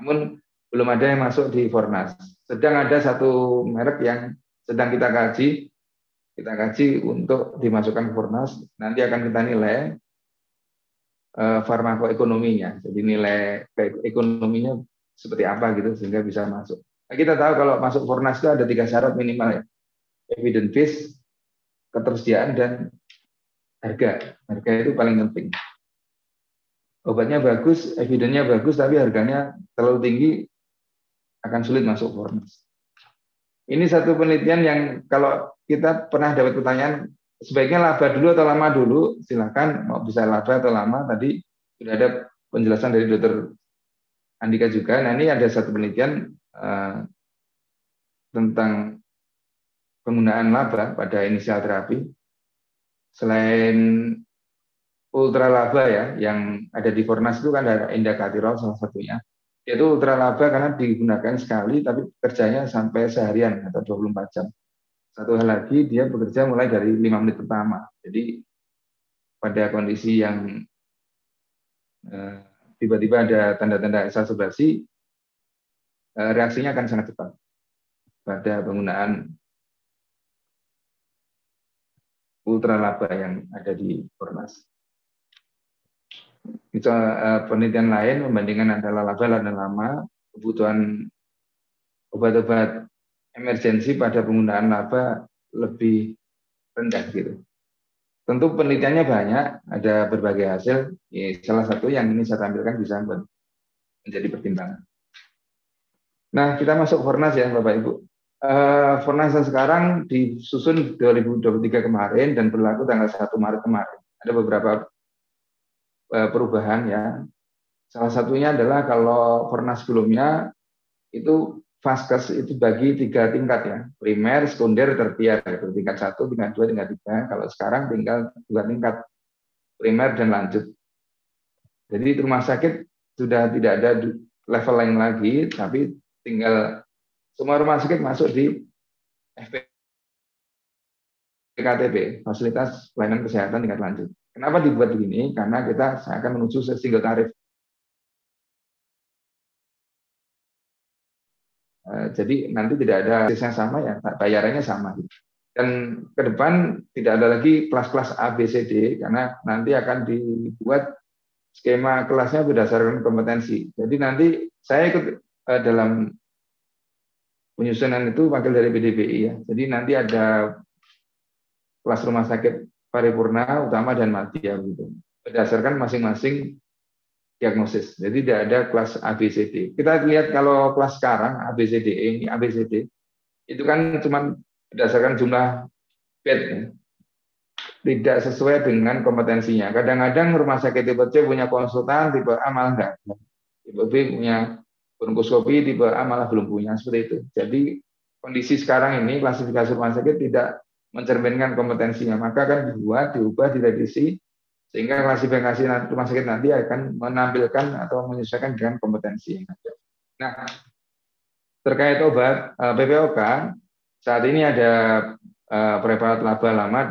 namun belum ada yang masuk di Fornas. Sedang ada satu merek yang sedang kita kaji, kita kaji untuk dimasukkan Fornas. Nanti akan kita nilai e, farmakoekonominya, jadi nilai ekonominya seperti apa gitu sehingga bisa masuk. Nah, kita tahu kalau masuk Fornas itu ada tiga syarat minimal ya, evidence based, ketersediaan dan harga. Harga itu paling penting. Obatnya bagus, evidennya bagus, tapi harganya terlalu tinggi akan sulit masuk formas. Ini satu penelitian yang kalau kita pernah dapat pertanyaan, sebaiknya laba dulu atau lama dulu, silakan mau bisa laba atau lama. Tadi sudah ada penjelasan dari dokter Andika juga. Nah ini ada satu penelitian uh, tentang penggunaan laba pada inisial terapi selain ultralaba ya yang ada di Fornas itu kan ada indikatirol salah satunya yaitu ultralaba karena digunakan sekali tapi kerjanya sampai seharian atau 24 jam satu hal lagi dia bekerja mulai dari lima menit pertama jadi pada kondisi yang tiba eh, tiba-tiba ada tanda-tanda exacerbasi eh, reaksinya akan sangat cepat pada penggunaan ultra laba yang ada di Ormas. Itu eh, penelitian lain membandingkan antara laba dan lama kebutuhan obat-obat emergensi pada penggunaan laba lebih rendah gitu. Tentu penelitiannya banyak, ada berbagai hasil. Ya, salah satu yang ini saya tampilkan bisa menjadi pertimbangan. Nah, kita masuk Fornas ya, Bapak Ibu. Uh, eh, Fornasa sekarang disusun 2023 kemarin dan berlaku tanggal 1 Maret kemarin. Ada beberapa uh, perubahan ya. Salah satunya adalah kalau Fornas sebelumnya itu Faskes itu bagi tiga tingkat ya, primer, sekunder, tertiar. tingkat satu, tingkat dua, tingkat tiga. Kalau sekarang tinggal dua tingkat, primer dan lanjut. Jadi rumah sakit sudah tidak ada level lain lagi, tapi tinggal semua rumah sakit masuk di FPKTB, Fasilitas Pelayanan Kesehatan Tingkat Lanjut. Kenapa dibuat begini? Karena kita akan menuju single tarif. Eh, jadi nanti tidak ada yang sama ya, nah, bayarannya sama. Dan ke depan tidak ada lagi kelas-kelas A, B, C, D, karena nanti akan dibuat skema kelasnya berdasarkan kompetensi. Jadi nanti saya ikut eh, dalam penyusunan itu wakil dari BDPI ya. Jadi nanti ada kelas rumah sakit paripurna, utama dan mati ya gitu. Berdasarkan masing-masing diagnosis. Jadi tidak ada kelas ABCD. Kita lihat kalau kelas sekarang ABCD ini ABCD itu kan cuma berdasarkan jumlah bed ya. tidak sesuai dengan kompetensinya. Kadang-kadang rumah sakit tipe C punya konsultan tipe A malah enggak. Tipe B punya bronkoskopi tipe A malah belum punya seperti itu. Jadi kondisi sekarang ini klasifikasi rumah sakit tidak mencerminkan kompetensinya, maka akan dibuat, diubah, direvisi sehingga klasifikasi rumah sakit nanti akan menampilkan atau menyesuaikan dengan kompetensi Nah, terkait obat eh, PPOK saat ini ada eh, preparat laba lama,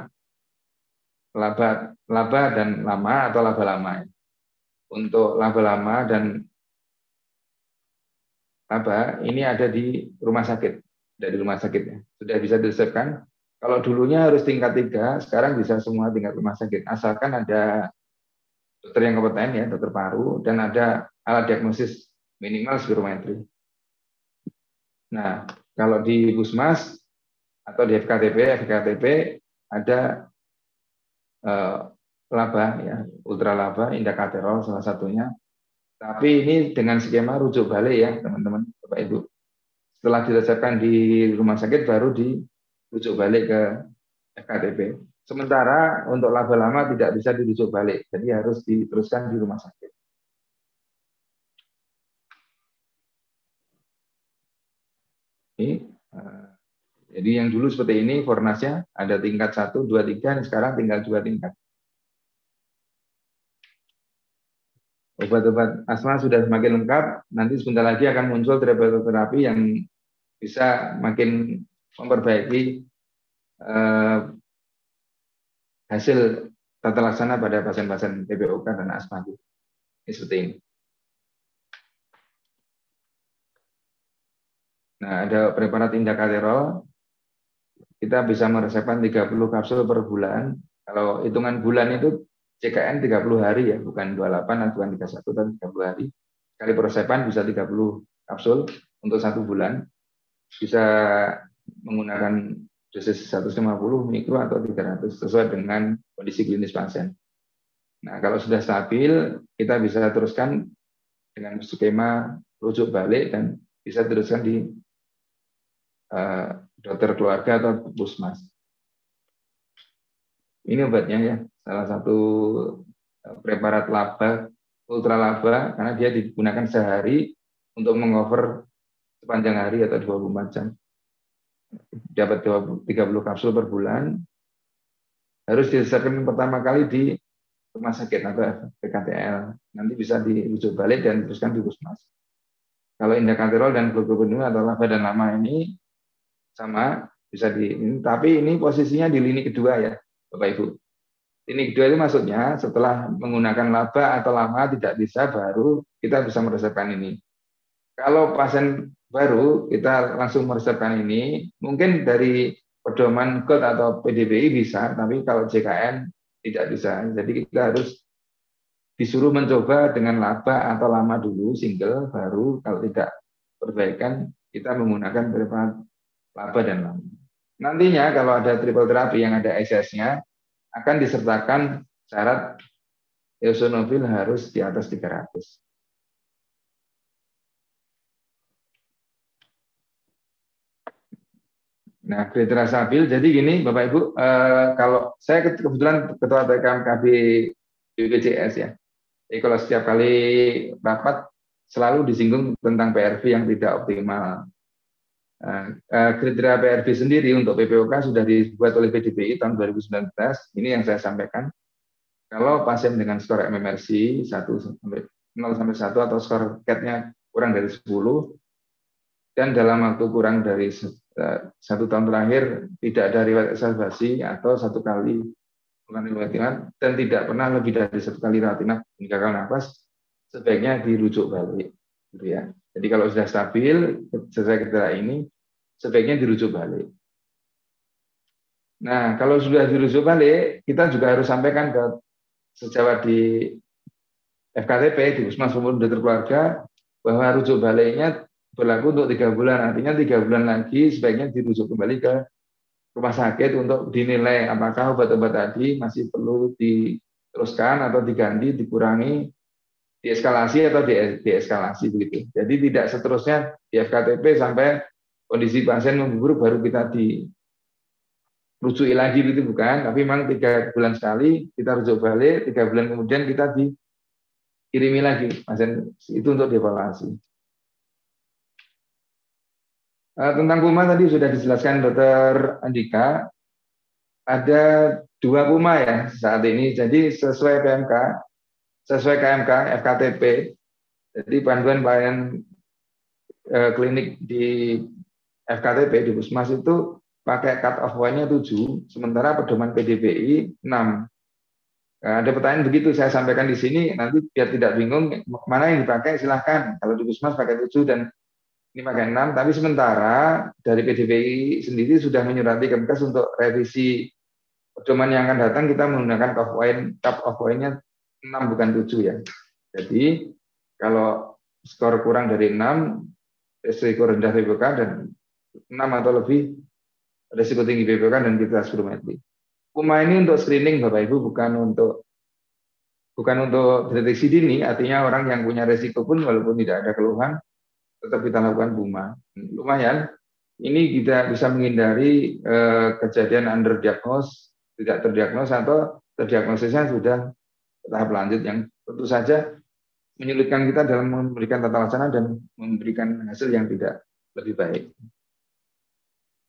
laba laba dan lama atau laba lama. Untuk laba lama dan apa ini ada di rumah sakit dari rumah sakitnya sudah bisa diresepkan kalau dulunya harus tingkat tiga sekarang bisa semua tingkat rumah sakit asalkan ada dokter yang kompeten ya dokter paru dan ada alat diagnosis minimal spirometri nah kalau di pusmas atau di FKTP FKTP ada eh, laba ya ultralaba indikaterol salah satunya tapi ini dengan skema rujuk balik ya, teman-teman, Bapak Ibu. Setelah diresepkan di rumah sakit baru di rujuk balik ke FKTP. Sementara untuk laba lama tidak bisa dirujuk balik, jadi harus diteruskan di rumah sakit. Ini, eh, jadi yang dulu seperti ini, fornasnya ada tingkat 1, 2, 3, sekarang tinggal dua tingkat. obat-obat asma sudah semakin lengkap, nanti sebentar lagi akan muncul terapi-terapi yang bisa makin memperbaiki eh, hasil tata laksana pada pasien-pasien TBOK dan asma. Ini seperti ini. Nah, ada preparat indakaterol. Kita bisa meresepkan 30 kapsul per bulan. Kalau hitungan bulan itu CKN 30 hari ya, bukan 28 bukan 31 dan 30 hari. Kali persepan bisa 30 kapsul untuk satu bulan. Bisa menggunakan dosis 150 mikro atau 300 sesuai dengan kondisi klinis pasien. Nah, kalau sudah stabil, kita bisa teruskan dengan skema rujuk balik dan bisa teruskan di uh, dokter keluarga atau puskesmas. Ini obatnya ya salah satu eh, preparat laba ultra laba karena dia digunakan sehari untuk mengover sepanjang hari atau 24 jam dapat tiga 30 kapsul per bulan harus diselesaikan pertama kali di rumah sakit atau PKTL nanti bisa dirujuk balik dan teruskan di puskesmas kalau indikatorol dan glukokinum atau laba dan lama ini sama bisa di ini, tapi ini posisinya di lini kedua ya Bapak Ibu ini kedua itu maksudnya setelah menggunakan laba atau lama tidak bisa baru kita bisa meresepkan ini. Kalau pasien baru kita langsung meresepkan ini, mungkin dari pedoman code atau PDBI bisa, tapi kalau JKN tidak bisa. Jadi kita harus disuruh mencoba dengan laba atau lama dulu single, baru kalau tidak perbaikan kita menggunakan berapa laba dan lama. Nantinya kalau ada triple terapi yang ada SS-nya, akan disertakan syarat eosinofil harus di atas 300. Nah, kriteria stabil. jadi gini Bapak Ibu, eh, kalau saya kebetulan ketua TKMKB BPJS ya. Jadi kalau setiap kali rapat selalu disinggung tentang PRV yang tidak optimal. Nah, eh, kriteria PRB sendiri untuk PPOK sudah dibuat oleh PDBI tahun 2019. Ini yang saya sampaikan. Kalau pasien dengan skor MMRC 1 sampai 0 sampai 1 atau skor CAT-nya kurang dari 10 dan dalam waktu kurang dari eh, satu tahun terakhir tidak ada riwayat observasi atau satu kali bukan riwayat inap dan tidak pernah lebih dari satu kali rawat inap gagal nafas sebaiknya dirujuk balik gitu ya jadi kalau sudah stabil sesuai kriteria ini sebaiknya dirujuk balik. Nah, kalau sudah dirujuk balik, kita juga harus sampaikan ke sejawat di FKTP, di Pusmas Pemuda Terkeluarga, bahwa rujuk baliknya berlaku untuk tiga bulan. Artinya tiga bulan lagi sebaiknya dirujuk kembali ke rumah sakit untuk dinilai apakah obat-obat tadi masih perlu diteruskan atau diganti, dikurangi, dieskalasi atau dieskalasi begitu. Jadi tidak seterusnya di FKTP sampai kondisi pasien memburuk baru kita di rujuk lagi itu bukan, tapi memang tiga bulan sekali kita rujuk balik, tiga bulan kemudian kita dikirimi lagi pasien itu untuk dievaluasi. Eh, tentang puma tadi sudah dijelaskan Dokter Andika, ada dua puma ya saat ini. Jadi sesuai PMK sesuai KMK FKTP. Jadi bantuan pelayanan eh, e, klinik di FKTP di Pusmas itu pakai cut off point-nya 7, sementara pedoman PDBI 6. Nah, ada pertanyaan begitu saya sampaikan di sini nanti biar tidak bingung mana yang dipakai silahkan. Kalau di Pusmas pakai 7 dan ini pakai 6, tapi sementara dari PDBI sendiri sudah menyurati Kemkes untuk revisi pedoman yang akan datang kita menggunakan cut off point nya 6 bukan 7 ya. Jadi kalau skor kurang dari 6, risiko rendah BPK dan 6 atau lebih risiko tinggi BPK dan kita spirometri. Kuma ini untuk screening Bapak Ibu bukan untuk bukan untuk deteksi dini, artinya orang yang punya risiko pun walaupun tidak ada keluhan tetap kita lakukan Kuma. Lumayan ini kita bisa menghindari eh, kejadian underdiagnosis, tidak terdiagnosa atau terdiagnosisnya sudah tahap lanjut yang tentu saja menyulitkan kita dalam memberikan tata laksana dan memberikan hasil yang tidak lebih baik.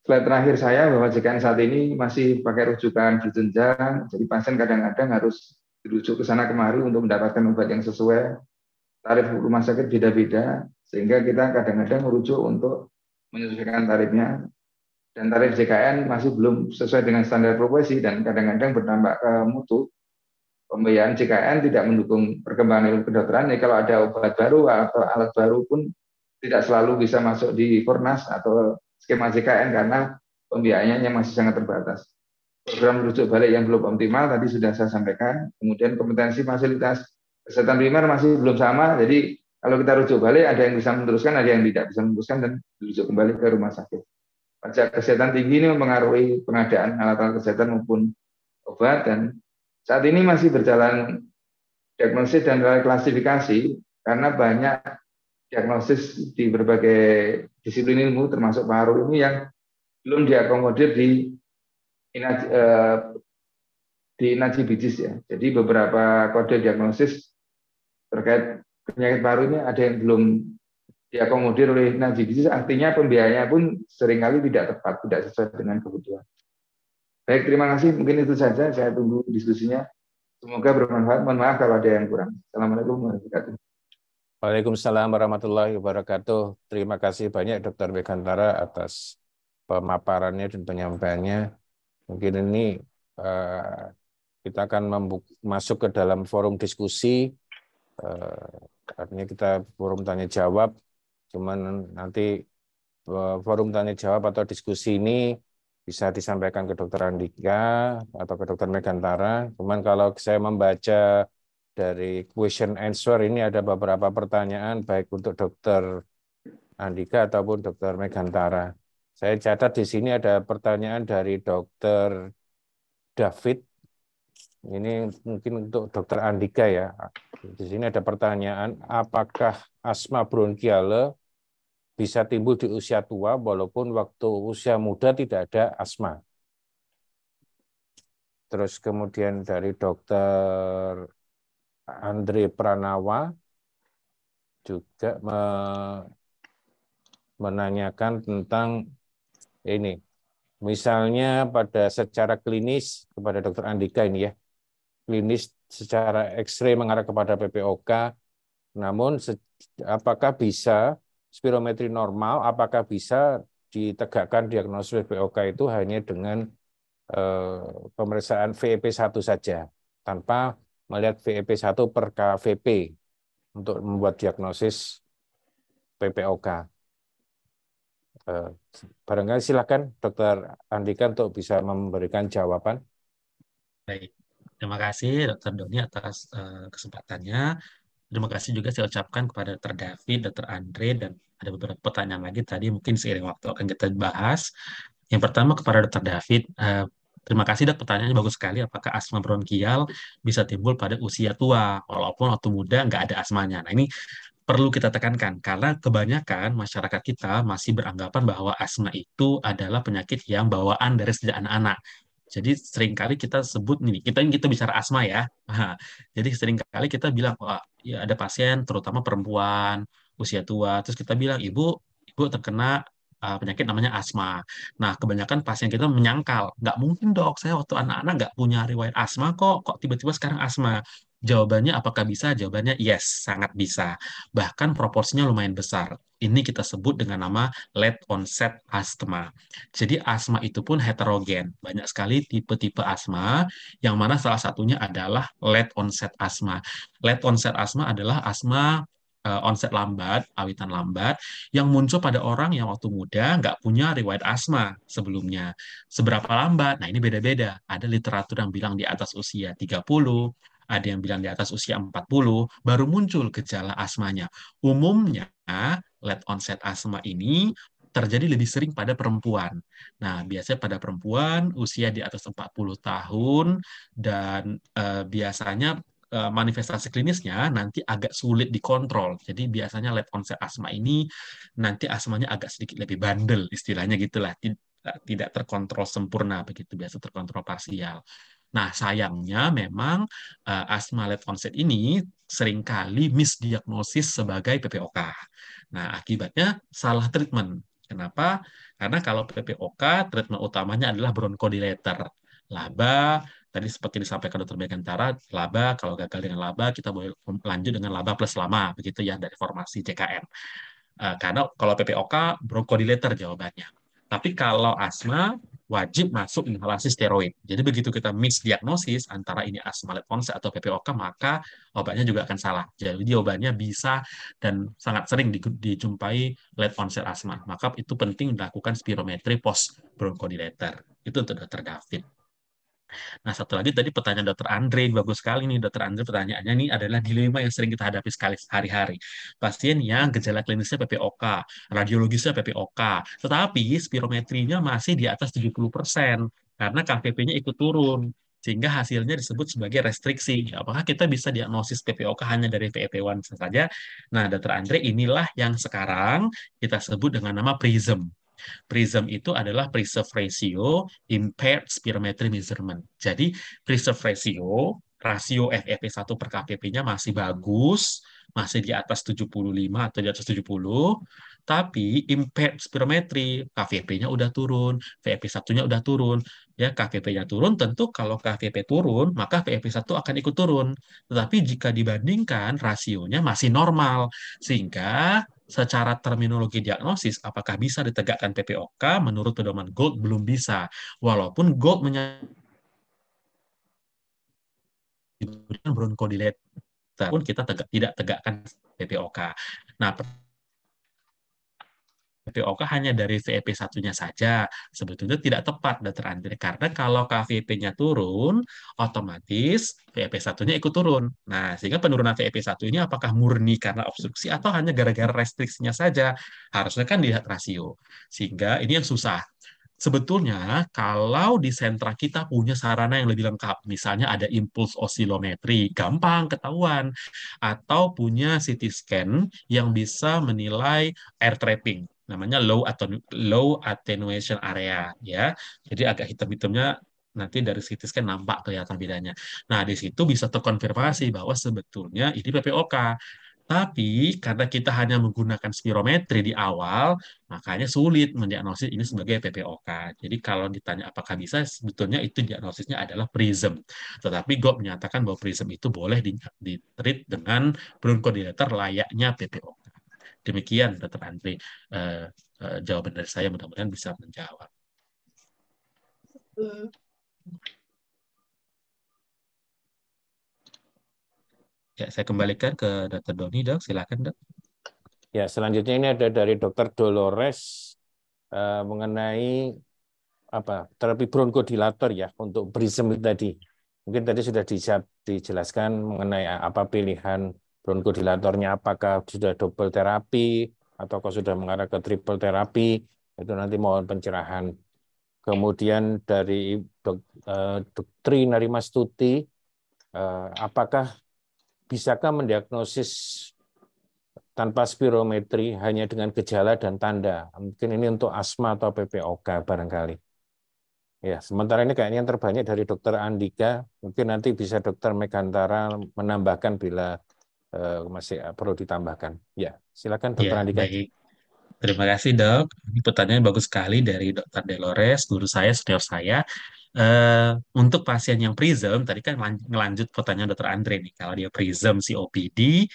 Slide terakhir saya bahwa JKN saat ini masih pakai rujukan di jenjang, jadi pasien kadang-kadang harus dirujuk ke sana kemari untuk mendapatkan obat yang sesuai. Tarif rumah sakit beda-beda, sehingga kita kadang-kadang merujuk untuk menyesuaikan tarifnya. Dan tarif JKN masih belum sesuai dengan standar profesi dan kadang-kadang berdampak ke mutu pembiayaan JKN tidak mendukung perkembangan ilmu kedokteran, ya kalau ada obat baru atau alat baru pun tidak selalu bisa masuk di Fornas atau skema JKN karena pembiayaannya masih sangat terbatas. Program rujuk balik yang belum optimal tadi sudah saya sampaikan, kemudian kompetensi fasilitas kesehatan primer masih belum sama, jadi kalau kita rujuk balik ada yang bisa meneruskan, ada yang tidak bisa meneruskan dan rujuk kembali ke rumah sakit. Pajak kesehatan tinggi ini mempengaruhi pengadaan alat-alat kesehatan maupun obat dan saat ini masih berjalan diagnosis dan klasifikasi karena banyak diagnosis di berbagai disiplin ilmu termasuk paru ini yang belum diakomodir di inaj, eh, di inaji Bijis ya. Jadi beberapa kode diagnosis terkait penyakit paru ini ada yang belum diakomodir oleh inaji Bijis, artinya pembiayaannya pun seringkali tidak tepat, tidak sesuai dengan kebutuhan. Baik, terima kasih. Mungkin itu saja. Saya tunggu diskusinya. Semoga bermanfaat. Mohon maaf kalau ada yang kurang. Assalamualaikum warahmatullahi wabarakatuh. Waalaikumsalam warahmatullahi wabarakatuh. Terima kasih banyak Dr. Bekantara atas pemaparannya dan penyampaiannya. Mungkin ini uh, kita akan masuk ke dalam forum diskusi. Uh, artinya kita forum tanya jawab. Cuman nanti uh, forum tanya jawab atau diskusi ini bisa disampaikan ke dokter Andika atau ke dokter Megantara. Cuman kalau saya membaca dari question answer ini ada beberapa pertanyaan baik untuk dokter Andika ataupun dokter Megantara. Saya catat di sini ada pertanyaan dari dokter David. Ini mungkin untuk dokter Andika ya. Di sini ada pertanyaan, apakah asma bronkiale bisa timbul di usia tua walaupun waktu usia muda tidak ada asma. Terus kemudian dari dokter Andre Pranawa juga menanyakan tentang ini. Misalnya pada secara klinis kepada dokter Andika ini ya, klinis secara X-ray mengarah kepada PPOK, namun apakah bisa spirometri normal, apakah bisa ditegakkan diagnosis BPOK itu hanya dengan eh, pemeriksaan VEP1 saja, tanpa melihat VEP1 per KVP untuk membuat diagnosis PPOK. Eh, barangkali silakan Dokter Andika untuk bisa memberikan jawaban. Baik, terima kasih Dokter Doni atas eh, kesempatannya. Terima kasih juga saya ucapkan kepada Dr. David, Dr. Andre, dan ada beberapa pertanyaan lagi tadi mungkin seiring waktu akan kita bahas. Yang pertama kepada Dr. David, uh, terima kasih dok pertanyaannya bagus sekali. Apakah asma bronkial bisa timbul pada usia tua, walaupun waktu muda nggak ada asmanya? Nah ini perlu kita tekankan karena kebanyakan masyarakat kita masih beranggapan bahwa asma itu adalah penyakit yang bawaan dari sejak anak-anak jadi seringkali kita sebut nih, kita kita bicara asma ya. Jadi seringkali kita bilang, oh, ya ada pasien terutama perempuan usia tua, terus kita bilang ibu ibu terkena uh, penyakit namanya asma. Nah, kebanyakan pasien kita menyangkal, nggak mungkin dok, saya waktu anak-anak nggak punya riwayat asma kok, kok tiba-tiba sekarang asma. Jawabannya apakah bisa? Jawabannya yes, sangat bisa. Bahkan proporsinya lumayan besar. Ini kita sebut dengan nama late onset asthma. Jadi asma itu pun heterogen. Banyak sekali tipe-tipe asma, yang mana salah satunya adalah late onset asma. Late onset asma adalah asma uh, eh, onset lambat, awitan lambat, yang muncul pada orang yang waktu muda nggak punya riwayat asma sebelumnya. Seberapa lambat? Nah ini beda-beda. Ada literatur yang bilang di atas usia 30, ada yang bilang di atas usia 40, baru muncul gejala asmanya. Umumnya, late onset asma ini terjadi lebih sering pada perempuan. Nah, biasanya pada perempuan usia di atas 40 tahun dan e, biasanya e, manifestasi klinisnya nanti agak sulit dikontrol. Jadi biasanya late onset asma ini nanti asmanya agak sedikit lebih bandel istilahnya gitulah tidak terkontrol sempurna begitu biasa terkontrol parsial. Nah, sayangnya memang uh, asma led onset ini seringkali misdiagnosis sebagai PPOK. Nah, akibatnya salah treatment. Kenapa? Karena kalau PPOK, treatment utamanya adalah bronchodilator. Laba, tadi seperti disampaikan dokter Megantara, laba, kalau gagal dengan laba, kita boleh lanjut dengan laba plus lama, begitu ya, dari formasi CKM. Uh, eh, karena kalau PPOK, bronchodilator jawabannya. Tapi kalau asma, wajib masuk inhalasi steroid. Jadi begitu kita mix diagnosis antara ini asma lab onset atau PPOK, maka obatnya juga akan salah. Jadi obatnya bisa dan sangat sering dijumpai late onset asma. Maka itu penting dilakukan spirometri post bronchodilator. Itu untuk dokter David. Nah, satu lagi tadi pertanyaan dokter Andre, bagus sekali nih dokter Andre pertanyaannya ini adalah dilema yang sering kita hadapi sekali hari-hari. Pasien yang gejala klinisnya PPOK, radiologisnya PPOK, tetapi spirometrinya masih di atas 70% karena kpp nya ikut turun sehingga hasilnya disebut sebagai restriksi. Apakah kita bisa diagnosis PPOK hanya dari PEP1 saja? Nah, dokter Andre, inilah yang sekarang kita sebut dengan nama PRISM Prism itu adalah preserve ratio impaired spirometry measurement. Jadi preserve ratio rasio ffp e 1 per KPP-nya masih bagus, masih di atas 75 atau di atas 70, tapi impact spirometri KVP-nya udah turun, ffp e 1 nya udah turun. Ya, KVP-nya turun, tentu kalau KVP turun, maka ffp e 1 akan ikut turun. Tetapi jika dibandingkan, rasionya masih normal. Sehingga secara terminologi diagnosis, apakah bisa ditegakkan PPOK menurut pedoman GOLD? Belum bisa. Walaupun GOLD menyatakan kemudian bronchodilator pun kita tegak, tidak tegakkan PPOK. Nah, PPOK hanya dari VEP satunya saja. Sebetulnya tidak tepat, dan Andre, karena kalau KVP-nya turun, otomatis VEP satunya ikut turun. Nah, sehingga penurunan VEP satu ini apakah murni karena obstruksi atau hanya gara-gara restriksinya saja? Harusnya kan dilihat rasio. Sehingga ini yang susah sebetulnya kalau di sentra kita punya sarana yang lebih lengkap, misalnya ada impuls osilometri, gampang ketahuan, atau punya CT scan yang bisa menilai air trapping namanya low atau low attenuation area ya. Jadi agak hitam-hitamnya nanti dari CT scan nampak kelihatan bedanya. Nah, di situ bisa terkonfirmasi bahwa sebetulnya ini PPOK. Tapi karena kita hanya menggunakan spirometri di awal, makanya sulit mendiagnosis ini sebagai PPOK. Jadi kalau ditanya apakah bisa, sebetulnya itu diagnosisnya adalah prism. Tetapi Gop menyatakan bahwa prism itu boleh ditreat dengan bronkodilator layaknya PPOK. Demikian, Dr. Andri, Uh, uh, jawaban dari saya mudah-mudahan bisa menjawab. Uh. Ya, saya kembalikan ke Dr. Doni, dok. Silakan, dok. Ya, selanjutnya ini ada dari Dr. Dolores eh, mengenai apa terapi bronkodilator ya untuk brisem tadi. Mungkin tadi sudah dijelaskan mengenai apa pilihan bronkodilatornya, apakah sudah double terapi ataukah sudah mengarah ke triple terapi. Itu nanti mohon pencerahan. Kemudian dari dok, eh, Narimastuti, Tuti, eh, apakah bisakah mendiagnosis tanpa spirometri hanya dengan gejala dan tanda? Mungkin ini untuk asma atau PPOK barangkali. Ya, sementara ini kayaknya yang terbanyak dari dokter Andika, mungkin nanti bisa dokter Megantara menambahkan bila uh, masih eh, perlu ditambahkan. Ya, silakan dokter ya, Andika. Baik. Terima kasih dok. Ini pertanyaan bagus sekali dari dokter Delores, guru saya, senior saya. Eh, untuk pasien yang prism, tadi kan ngelanjut pertanyaan dokter Andre nih, kalau dia prism COPD,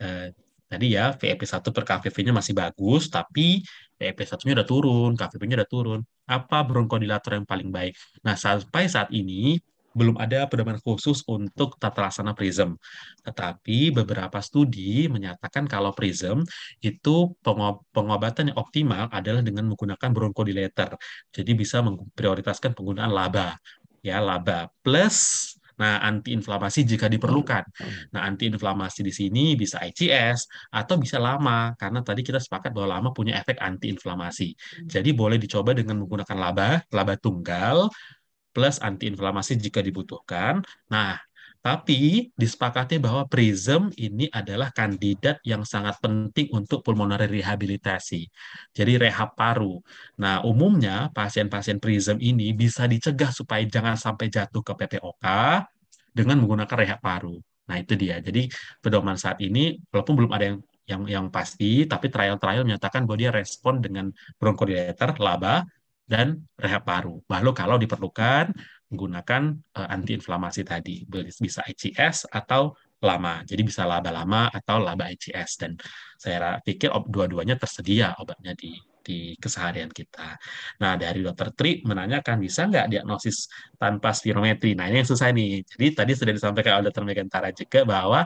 uh, eh, tadi ya VEP1 per KVV-nya masih bagus, tapi VEP1-nya udah turun, KVV-nya udah turun. Apa bronkodilator yang paling baik? Nah, sampai saat ini belum ada pedoman khusus untuk tata laksana PRISM. Tetapi beberapa studi menyatakan kalau PRISM itu pengob pengobatan yang optimal adalah dengan menggunakan bronchodilator. Jadi bisa memprioritaskan penggunaan laba. Ya, laba plus Nah, antiinflamasi jika diperlukan. Nah, antiinflamasi di sini bisa ICS atau bisa lama karena tadi kita sepakat bahwa lama punya efek antiinflamasi. Jadi boleh dicoba dengan menggunakan laba, laba tunggal plus antiinflamasi jika dibutuhkan. Nah, tapi disepakati bahwa PRISM ini adalah kandidat yang sangat penting untuk pulmonary rehabilitasi. Jadi rehab paru. Nah, umumnya pasien-pasien PRISM ini bisa dicegah supaya jangan sampai jatuh ke PPOK dengan menggunakan rehab paru. Nah, itu dia. Jadi pedoman saat ini walaupun belum ada yang yang yang pasti, tapi trial-trial menyatakan bahwa dia respon dengan bronchodilator, laba, dan rehab paru. Lalu kalau diperlukan menggunakan uh, eh, antiinflamasi tadi, bisa ICS atau lama. Jadi bisa laba lama atau laba ICS dan saya pikir dua-duanya tersedia obatnya di di keseharian kita. Nah, dari dokter Tri menanyakan bisa nggak diagnosis tanpa spirometri. Nah, ini yang susah nih. Jadi tadi sudah disampaikan oleh dokter Megantara juga bahwa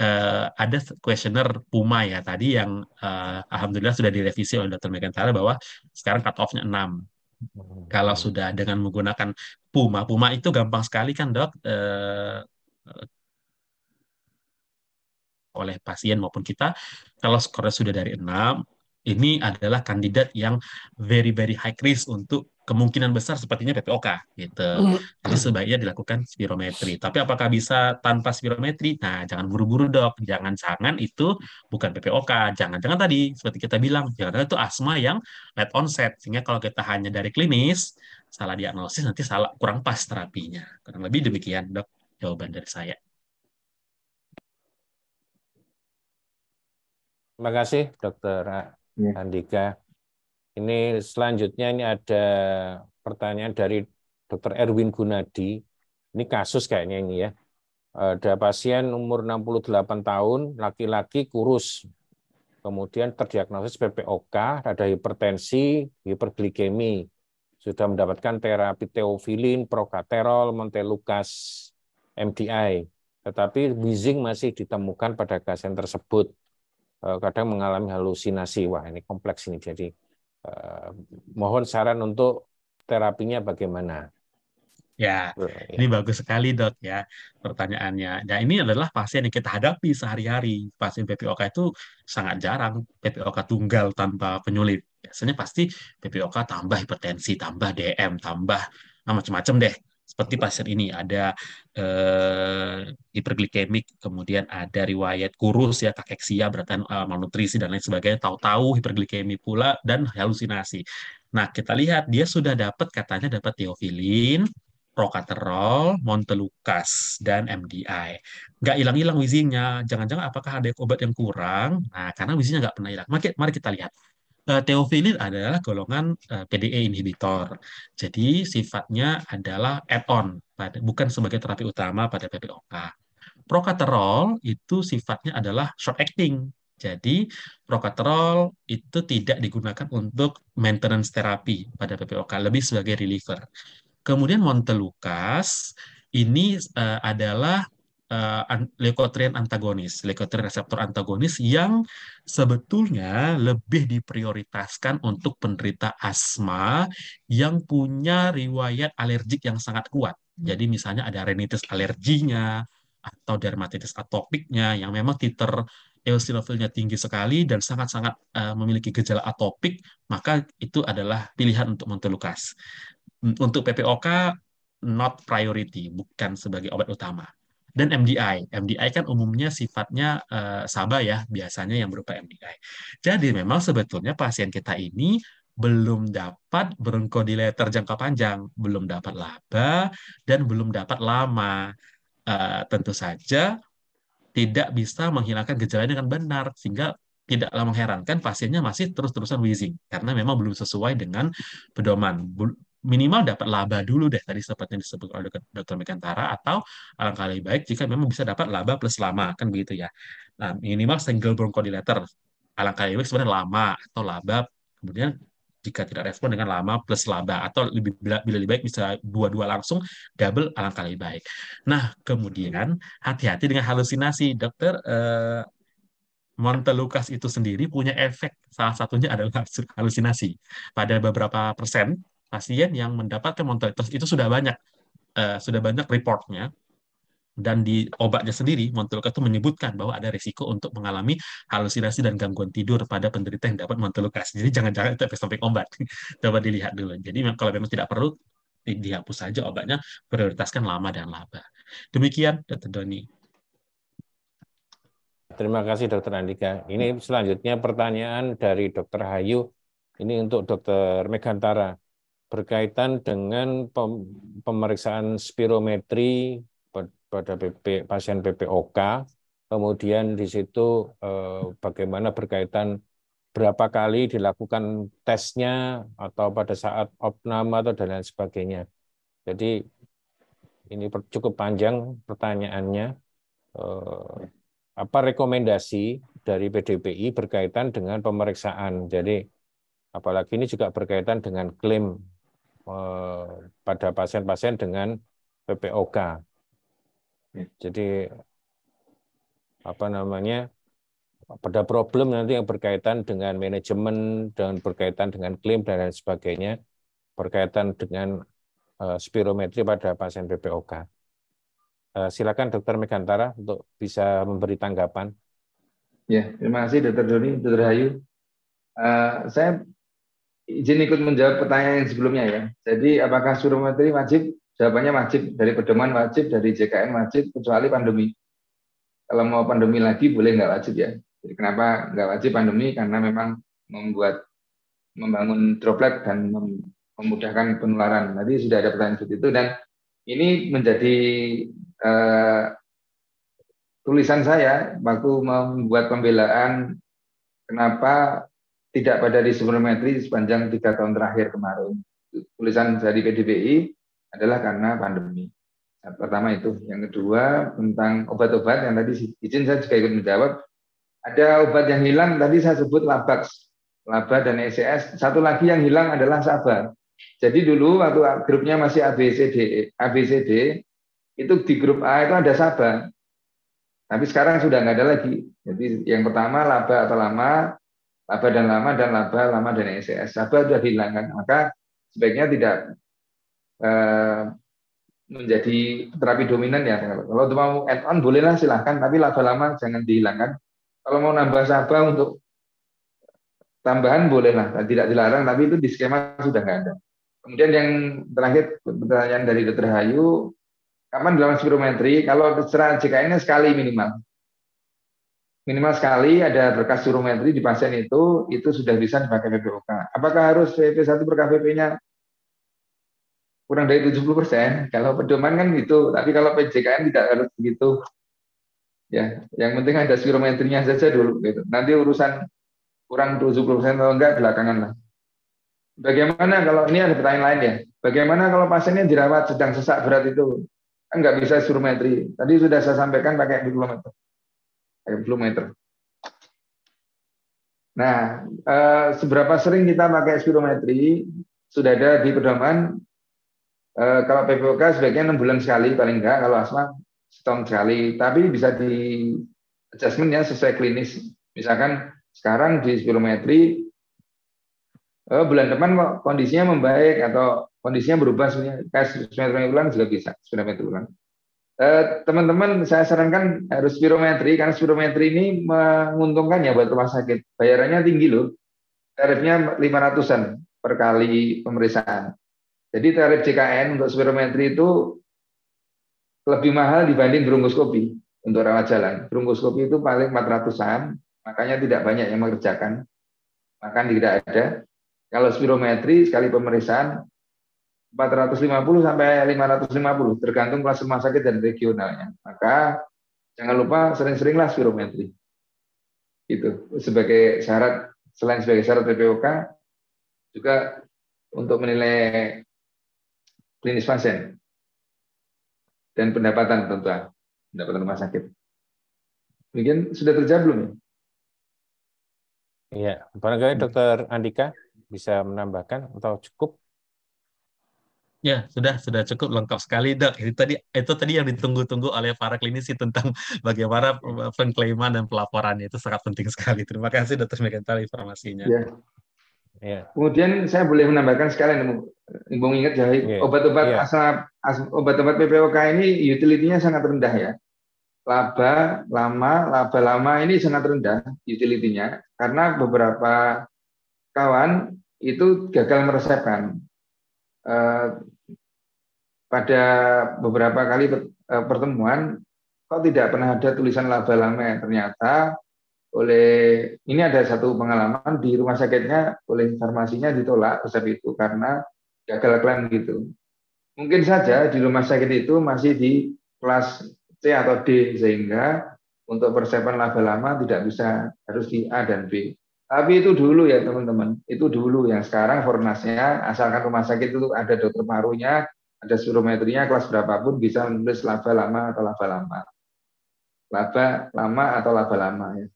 Uh, ada kuesioner Puma ya tadi yang uh, alhamdulillah sudah direvisi oleh Dr. Megantara bahwa sekarang cut off-nya 6. Kalau sudah dengan menggunakan Puma, Puma itu gampang sekali kan dok eh, eh oleh pasien maupun kita. Kalau skornya sudah dari 6, ini adalah kandidat yang very very high risk untuk kemungkinan besar sepertinya PPOK gitu. Hmm. Jadi sebaiknya dilakukan spirometri. Tapi apakah bisa tanpa spirometri? Nah, jangan buru-buru dok. Jangan-jangan itu bukan PPOK. Jangan-jangan tadi seperti kita bilang, jangan-jangan itu asma yang late onset. Sehingga kalau kita hanya dari klinis, salah diagnosis nanti salah kurang pas terapinya. Kurang lebih demikian dok jawaban dari saya. Terima kasih, Dokter Iya. Andika. Ini selanjutnya ini ada pertanyaan dari Dr. Erwin Gunadi. Ini kasus kayaknya ini ya. Ada pasien umur 68 tahun, laki-laki kurus. Kemudian terdiagnosis PPOK, ada hipertensi, hiperglikemi. Sudah mendapatkan terapi teofilin, prokaterol, montelukas, MDI. Tetapi wheezing masih ditemukan pada pasien tersebut Eh, kadang mengalami halusinasi wah ini kompleks ini jadi eh, mohon saran untuk terapinya bagaimana ya, eh, ya ini bagus sekali dok ya pertanyaannya nah ini adalah pasien yang kita hadapi sehari-hari pasien PPOK itu sangat jarang PPOK tunggal tanpa penyulit biasanya pasti PPOK tambah hipertensi tambah DM tambah nah, macam-macam deh seperti pasien ini ada eh, hiperglikemik, kemudian ada riwayat kurus ya kakeksia, berarti eh, malnutrisi dan lain sebagainya, tahu-tahu hiperglikemi pula dan halusinasi. Nah, kita lihat dia sudah dapat katanya dapat teofilin, prokaterol, montelukas dan MDI. Nggak hilang-hilang wizinya. Jangan-jangan apakah ada obat yang kurang? Nah, karena wizinya nggak pernah hilang. mari kita lihat. Eh, teofilin adalah golongan eh, PDE inhibitor. Jadi sifatnya adalah add-on, bukan sebagai terapi utama pada PPOK. Prokaterol itu sifatnya adalah short acting. Jadi prokaterol itu tidak digunakan untuk maintenance terapi pada PPOK, lebih sebagai reliever. Kemudian montelukas ini eh, adalah uh, leukotrien antagonis, leukotrien reseptor antagonis yang sebetulnya lebih diprioritaskan untuk penderita asma yang punya riwayat alergik yang sangat kuat. Jadi misalnya ada rhinitis alerginya atau dermatitis atopiknya yang memang titer eosinofilnya tinggi sekali dan sangat-sangat eh, memiliki gejala atopik, maka itu adalah pilihan untuk montelukas. Untuk PPOK not priority, bukan sebagai obat utama dan MDI. MDI kan umumnya sifatnya uh, eh, saba ya, biasanya yang berupa MDI. Jadi memang sebetulnya pasien kita ini belum dapat bronchodilator jangka panjang, belum dapat laba, dan belum dapat lama. Uh, tentu saja tidak bisa menghilangkan gejala dengan benar, sehingga tidaklah mengherankan pasiennya masih terus-terusan wheezing karena memang belum sesuai dengan pedoman, minimal dapat laba dulu deh tadi seperti yang disebut oleh dokter Mekantara atau alangkah lebih baik jika memang bisa dapat laba plus lama kan begitu ya. Nah, minimal single bronchodilator alangkah lebih baik sebenarnya lama atau laba kemudian jika tidak respon dengan lama plus laba atau lebih bila, bila lebih baik bisa dua-dua langsung double alangkah lebih baik. Nah kemudian hati-hati dengan halusinasi dokter eh, Montelukas itu sendiri punya efek salah satunya adalah halusinasi pada beberapa persen pasien yang mendapatkan montalitas itu sudah banyak uh, sudah banyak reportnya dan di obatnya sendiri Montelukast itu menyebutkan bahwa ada risiko untuk mengalami halusinasi dan gangguan tidur pada penderita yang dapat Montelukast. Jadi jangan-jangan itu efek samping obat. Coba dilihat dulu. Jadi kalau memang tidak perlu dihapus saja obatnya, prioritaskan lama dan laba. Demikian dokter Doni. Terima kasih dokter Andika. Ini selanjutnya pertanyaan dari dokter Hayu. Ini untuk Dr. Megantara berkaitan dengan pemeriksaan spirometri pada pasien PPOK, kemudian di situ eh, bagaimana berkaitan berapa kali dilakukan tesnya atau pada saat opname atau dan lain sebagainya. Jadi ini cukup panjang pertanyaannya. Eh, apa rekomendasi dari PDPI berkaitan dengan pemeriksaan? Jadi apalagi ini juga berkaitan dengan klaim Eh, pada pasien-pasien dengan PPOK. Hmm. Jadi apa namanya pada problem nanti yang berkaitan dengan manajemen dan berkaitan dengan klaim dan lain sebagainya berkaitan dengan eh, spirometri pada pasien PPOK. Eh, silakan Dokter Megantara untuk bisa memberi tanggapan. Ya, terima kasih Dokter Doni, Dokter Hayu. Uh, saya izin ikut menjawab pertanyaan yang sebelumnya ya. Jadi apakah suruh materi wajib? Jawabannya wajib dari pedoman wajib dari JKN wajib kecuali pandemi. Kalau mau pandemi lagi boleh nggak wajib ya. Jadi kenapa nggak wajib pandemi? Karena memang membuat membangun droplet dan memudahkan penularan. Nanti sudah ada pertanyaan seperti itu dan ini menjadi eh, tulisan saya waktu membuat pembelaan kenapa tidak pada di risikometri sepanjang tiga tahun terakhir kemarin. Tulisan dari PDBI adalah karena pandemi. Nah, pertama itu. Yang kedua tentang obat-obat yang tadi izin saya juga ikut menjawab. Ada obat yang hilang tadi saya sebut Labax, Laba dan ECS. Satu lagi yang hilang adalah Sabar. Jadi dulu waktu grupnya masih ABCD, ABCD itu di grup A itu ada Sabar. Tapi sekarang sudah nggak ada lagi. Jadi yang pertama laba atau lama, laba dan lama dan laba lama dan ECS. E laba sudah dihilangkan, maka sebaiknya tidak eh, menjadi terapi dominan ya. Kalau mau add on bolehlah silahkan, tapi laba lama jangan dihilangkan. Kalau mau nambah sabah untuk tambahan bolehlah, tidak dilarang, tapi itu di skema sudah nggak ada. Kemudian yang terakhir pertanyaan dari Dr. Hayu, kapan dilakukan spirometri? Kalau secara jkn sekali minimal minimal sekali ada berkas spirometri di pasien itu, itu sudah bisa dipakai PPOK. Apakah harus vp 1 per KPP-nya kurang dari 70%? Kalau pedoman kan gitu, tapi kalau PJKN tidak harus begitu. Ya, yang penting ada spirometrinya saja dulu gitu. Nanti urusan kurang 70% atau enggak belakangan lah. Bagaimana kalau ini ada pertanyaan lain ya? Bagaimana kalau pasiennya dirawat sedang sesak berat itu? Kan enggak bisa spirometri. Tadi sudah saya sampaikan pakai spirometer pakai meter. Nah, eh, seberapa sering kita pakai spirometri sudah ada di pedoman. Eh, kalau PPOK sebaiknya enam bulan sekali paling enggak, kalau asma setahun sekali. Tapi bisa di adjustment ya sesuai klinis. Misalkan sekarang di spirometri eh, bulan depan kok kondisinya membaik atau kondisinya berubah sebenarnya kayak spirometri ulang juga bisa spirometri ulang. Eh, teman-teman saya sarankan harus spirometri karena spirometri ini menguntungkan ya buat rumah sakit. Bayarannya tinggi loh. Tarifnya 500-an per kali pemeriksaan. Jadi tarif ckn untuk spirometri itu lebih mahal dibanding bronkoskopi untuk rawat jalan. Bronkoskopi itu paling 400-an, makanya tidak banyak yang mengerjakan. Makan tidak ada. Kalau spirometri sekali pemeriksaan 450 sampai 550 tergantung kelas rumah sakit dan regionalnya. Maka jangan lupa sering-seringlah spirometri. Itu sebagai syarat selain sebagai syarat PPOK juga untuk menilai klinis pasien dan pendapatan tentu pendapatan rumah sakit. Mungkin sudah terjawab belum? Ya? Iya, barangkali Dokter Andika bisa menambahkan atau cukup Ya, sudah sudah cukup lengkap sekali, Dok. Itu tadi itu tadi yang ditunggu-tunggu oleh para klinisi tentang bagaimana pengklaiman dan pelaporannya itu sangat penting sekali. Terima kasih dokter Megental informasinya. Ya. ya. Kemudian saya boleh menambahkan sekali nih Ibu ingat ya, ya. obat-obat ya. asal obat-obat PPOK ini utilitinya sangat rendah ya. Laba lama, laba lama ini sangat rendah utilitinya karena beberapa kawan itu gagal meresepkan Eh, pada beberapa kali eh, pertemuan kok tidak pernah ada tulisan laba yang ternyata oleh ini ada satu pengalaman di rumah sakitnya oleh informasinya ditolak resep itu karena gagal klaim gitu. Mungkin saja di rumah sakit itu masih di kelas C atau D sehingga untuk persiapan laba lama tidak bisa harus di A dan B. Tapi itu dulu ya teman-teman, itu dulu ya. Sekarang fornasnya, asalkan rumah sakit itu ada dokter parunya, ada spirometrinya, kelas berapapun bisa menulis laba lama atau laba lama. Laba lama atau laba lama ya.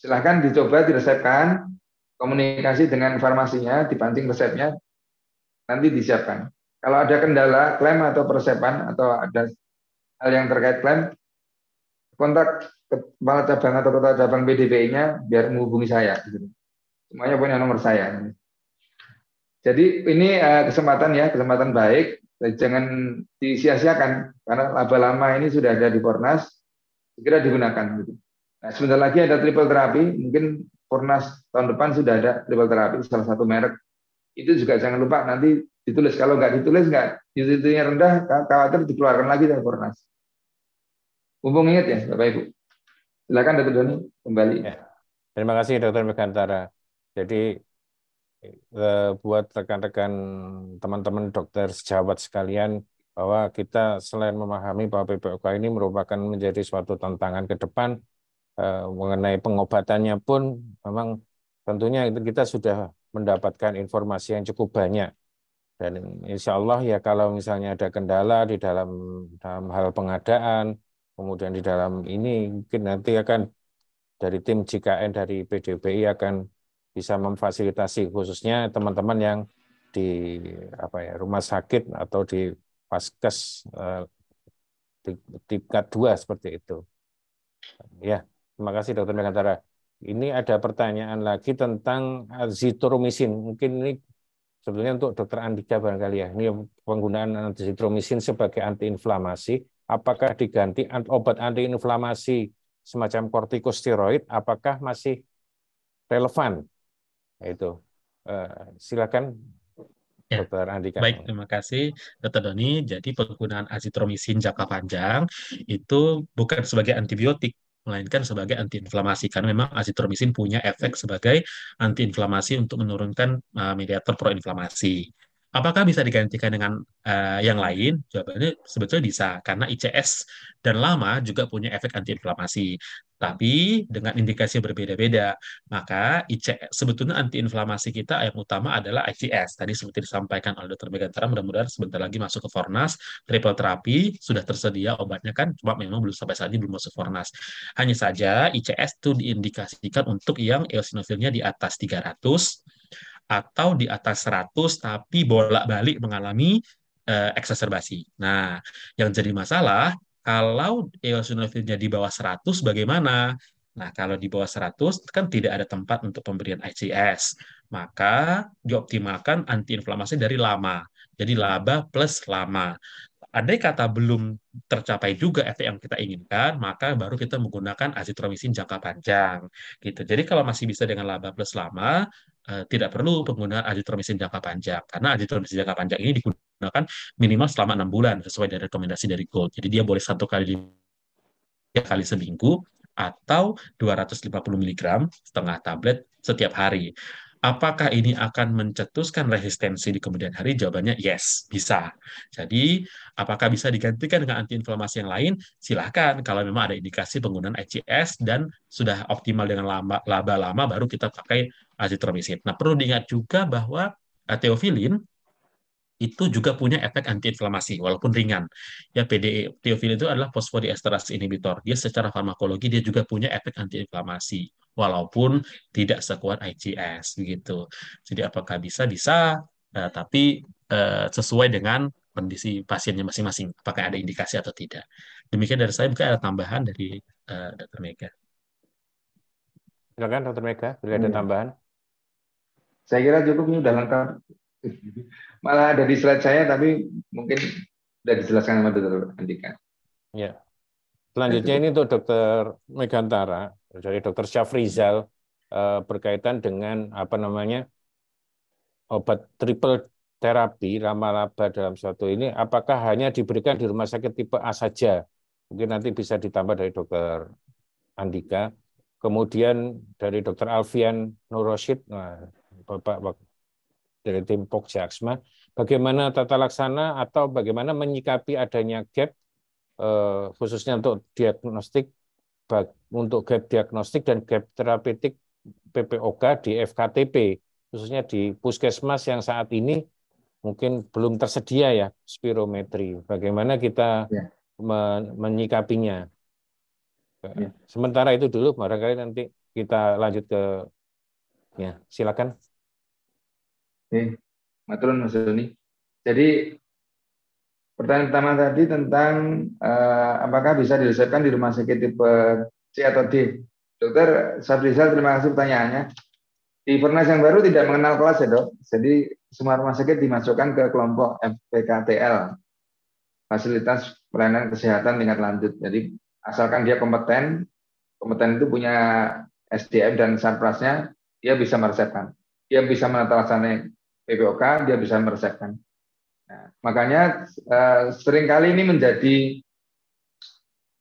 Silahkan dicoba diresepkan, komunikasi dengan farmasinya, dipancing resepnya, nanti disiapkan. Kalau ada kendala klaim atau persepan atau ada hal yang terkait klaim, kontak kepala cabang atau kota cabang PDPI-nya biar menghubungi saya. Gitu. Semuanya punya nomor saya. Jadi ini eh, kesempatan ya, kesempatan baik. Eh, jangan disia-siakan karena laba lama ini sudah ada di Pornas, segera digunakan. Gitu. Nah, sebentar lagi ada triple terapi, mungkin Pornas tahun depan sudah ada triple terapi salah satu merek. Itu juga jangan lupa nanti ditulis. Kalau nggak ditulis nggak utility-nya rendah, khawatir dikeluarkan lagi dari Pornas. Mumpung ingat ya, Bapak Ibu. Silakan Dr. Doni kembali. Ya. Terima kasih Dr. Megantara. Jadi e, buat rekan-rekan teman-teman dokter sejawat sekalian bahwa kita selain memahami bahwa PPOK ini merupakan menjadi suatu tantangan ke depan e, mengenai pengobatannya pun memang tentunya kita sudah mendapatkan informasi yang cukup banyak dan insya Allah ya kalau misalnya ada kendala di dalam dalam hal pengadaan Kemudian di dalam ini mungkin nanti akan dari tim JKN dari PDBI akan bisa memfasilitasi khususnya teman-teman yang di apa ya rumah sakit atau di paskes eh, tingkat dua seperti itu. Ya, terima kasih Dokter Megantara. Ini ada pertanyaan lagi tentang azitromisin. Mungkin ini sebetulnya untuk Dokter Andika barangkali ya. Ini penggunaan azitromisin sebagai antiinflamasi apakah diganti obat antiinflamasi semacam kortikosteroid apakah masih relevan ya, itu eh, silakan Ya. Dokter Baik, terima kasih Dokter Doni. Jadi penggunaan azitromisin jangka panjang itu bukan sebagai antibiotik, melainkan sebagai antiinflamasi karena memang azitromisin punya efek sebagai antiinflamasi untuk menurunkan eh, mediator proinflamasi. Apakah bisa digantikan dengan uh, yang lain? Jawabannya sebetulnya bisa, karena ICS dan lama juga punya efek antiinflamasi. Tapi dengan indikasi berbeda-beda, maka ICS, sebetulnya antiinflamasi kita yang utama adalah ICS. Tadi seperti disampaikan oleh Dr. Megantara, mudah-mudahan sebentar lagi masuk ke Fornas, triple terapi, sudah tersedia obatnya kan, cuma memang belum sampai saat ini belum masuk Fornas. Hanya saja ICS itu diindikasikan untuk yang eosinofilnya di atas 300, atau di atas 100 tapi bolak-balik mengalami uh, eh, eksacerbasi. Nah, yang jadi masalah kalau eosinofilnya di bawah 100 bagaimana? Nah, kalau di bawah 100 kan tidak ada tempat untuk pemberian ICS. Maka dioptimalkan antiinflamasi dari lama. Jadi laba plus lama. Ada kata belum tercapai juga efek yang kita inginkan, maka baru kita menggunakan azitromisin jangka panjang. Gitu. Jadi kalau masih bisa dengan laba plus lama, Eh, tidak perlu penggunaan azitromisin jangka panjang karena azitromisin jangka panjang ini digunakan minimal selama enam bulan sesuai dengan rekomendasi dari Gold. Jadi dia boleh satu kali tiga kali seminggu atau 250 mg setengah tablet setiap hari. Apakah ini akan mencetuskan resistensi di kemudian hari? Jawabannya yes, bisa. Jadi, apakah bisa digantikan dengan antiinflamasi yang lain? Silahkan, kalau memang ada indikasi penggunaan ICS dan sudah optimal dengan lama, laba lama, baru kita pakai azitromisin. Nah, perlu diingat juga bahwa eh, teofilin itu juga punya efek antiinflamasi walaupun ringan. Ya PDE teofilin itu adalah fosfodiesterase inhibitor. Dia secara farmakologi dia juga punya efek antiinflamasi walaupun tidak sekuat IGS gitu. Jadi apakah bisa bisa, uh, tapi uh, sesuai dengan kondisi pasiennya masing-masing, apakah ada indikasi atau tidak. Demikian dari saya, mungkin ada tambahan dari uh, eh, Dr. Mega. Silakan Dr. Mega, bila ada iya. tambahan. Saya kira cukup ini sudah lengkap. Malah ada di slide saya, tapi mungkin sudah dijelaskan sama Dr. Andika. Ya. Selanjutnya iya, ini untuk Dr. Megantara dari Dr. Syafrizal eh, berkaitan dengan apa namanya obat triple terapi lama laba dalam suatu ini apakah hanya diberikan di rumah sakit tipe A saja? Mungkin nanti bisa ditambah dari dokter Andika. Kemudian dari dokter Alfian Nuroshid, nah, dari tim Pokja bagaimana tata laksana atau bagaimana menyikapi adanya gap eh, khususnya untuk diagnostik untuk gap diagnostik dan gap terapeutik PPOK di FKTP, khususnya di puskesmas yang saat ini mungkin belum tersedia ya spirometri. Bagaimana kita ya. menyikapinya? Ya. Sementara itu dulu, barangkali nanti kita lanjut ke ya silakan. Oke, Mas Doni. Jadi Pertanyaan pertama tadi tentang uh, apakah bisa diresepkan di rumah sakit tipe C atau D. Dokter Safrizal, terima kasih pertanyaannya. Di Pernas yang baru tidak mengenal kelas ya dok, jadi semua rumah sakit dimasukkan ke kelompok FPKTL, Fasilitas Pelayanan Kesehatan Tingkat Lanjut. Jadi asalkan dia kompeten, kompeten itu punya SDM dan sarprasnya, dia bisa meresepkan. Dia bisa menata laksana PPOK, dia bisa meresepkan Nah, makanya uh, seringkali ini menjadi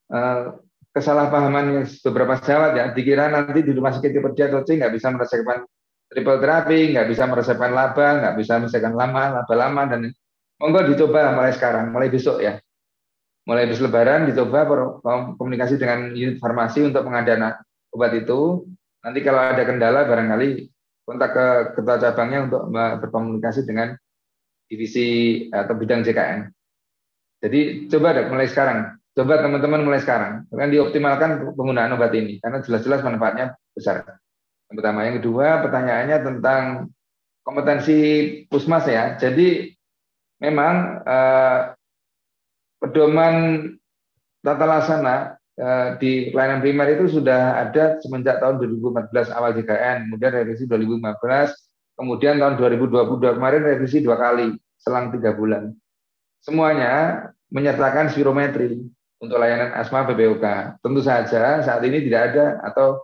uh, kesalahpahaman beberapa sahabat ya dikira nanti di rumah sakit tipe dia atau C nggak bisa meresepkan triple terapi, nggak bisa meresepkan laba, nggak bisa meresepkan lama, laba lama dan monggo dicoba mulai sekarang, mulai besok ya. Mulai besok lebaran dicoba komunikasi dengan unit farmasi untuk pengadaan obat itu. Nanti kalau ada kendala barangkali kontak ke ketua cabangnya untuk berkomunikasi dengan divisi atau bidang JKN. Jadi coba deh mulai sekarang, coba teman-teman mulai sekarang, kan dioptimalkan penggunaan obat ini karena jelas-jelas manfaatnya besar. Yang pertama, yang kedua pertanyaannya tentang kompetensi pusmas ya. Jadi memang eh, pedoman tata laksana eh, di pelayanan primer itu sudah ada semenjak tahun 2014 awal JKN, kemudian revisi 2015 Kemudian tahun 2022 kemarin revisi dua kali, selang tiga bulan. Semuanya menyertakan spirometri untuk layanan asma BPUK. Tentu saja saat ini tidak ada atau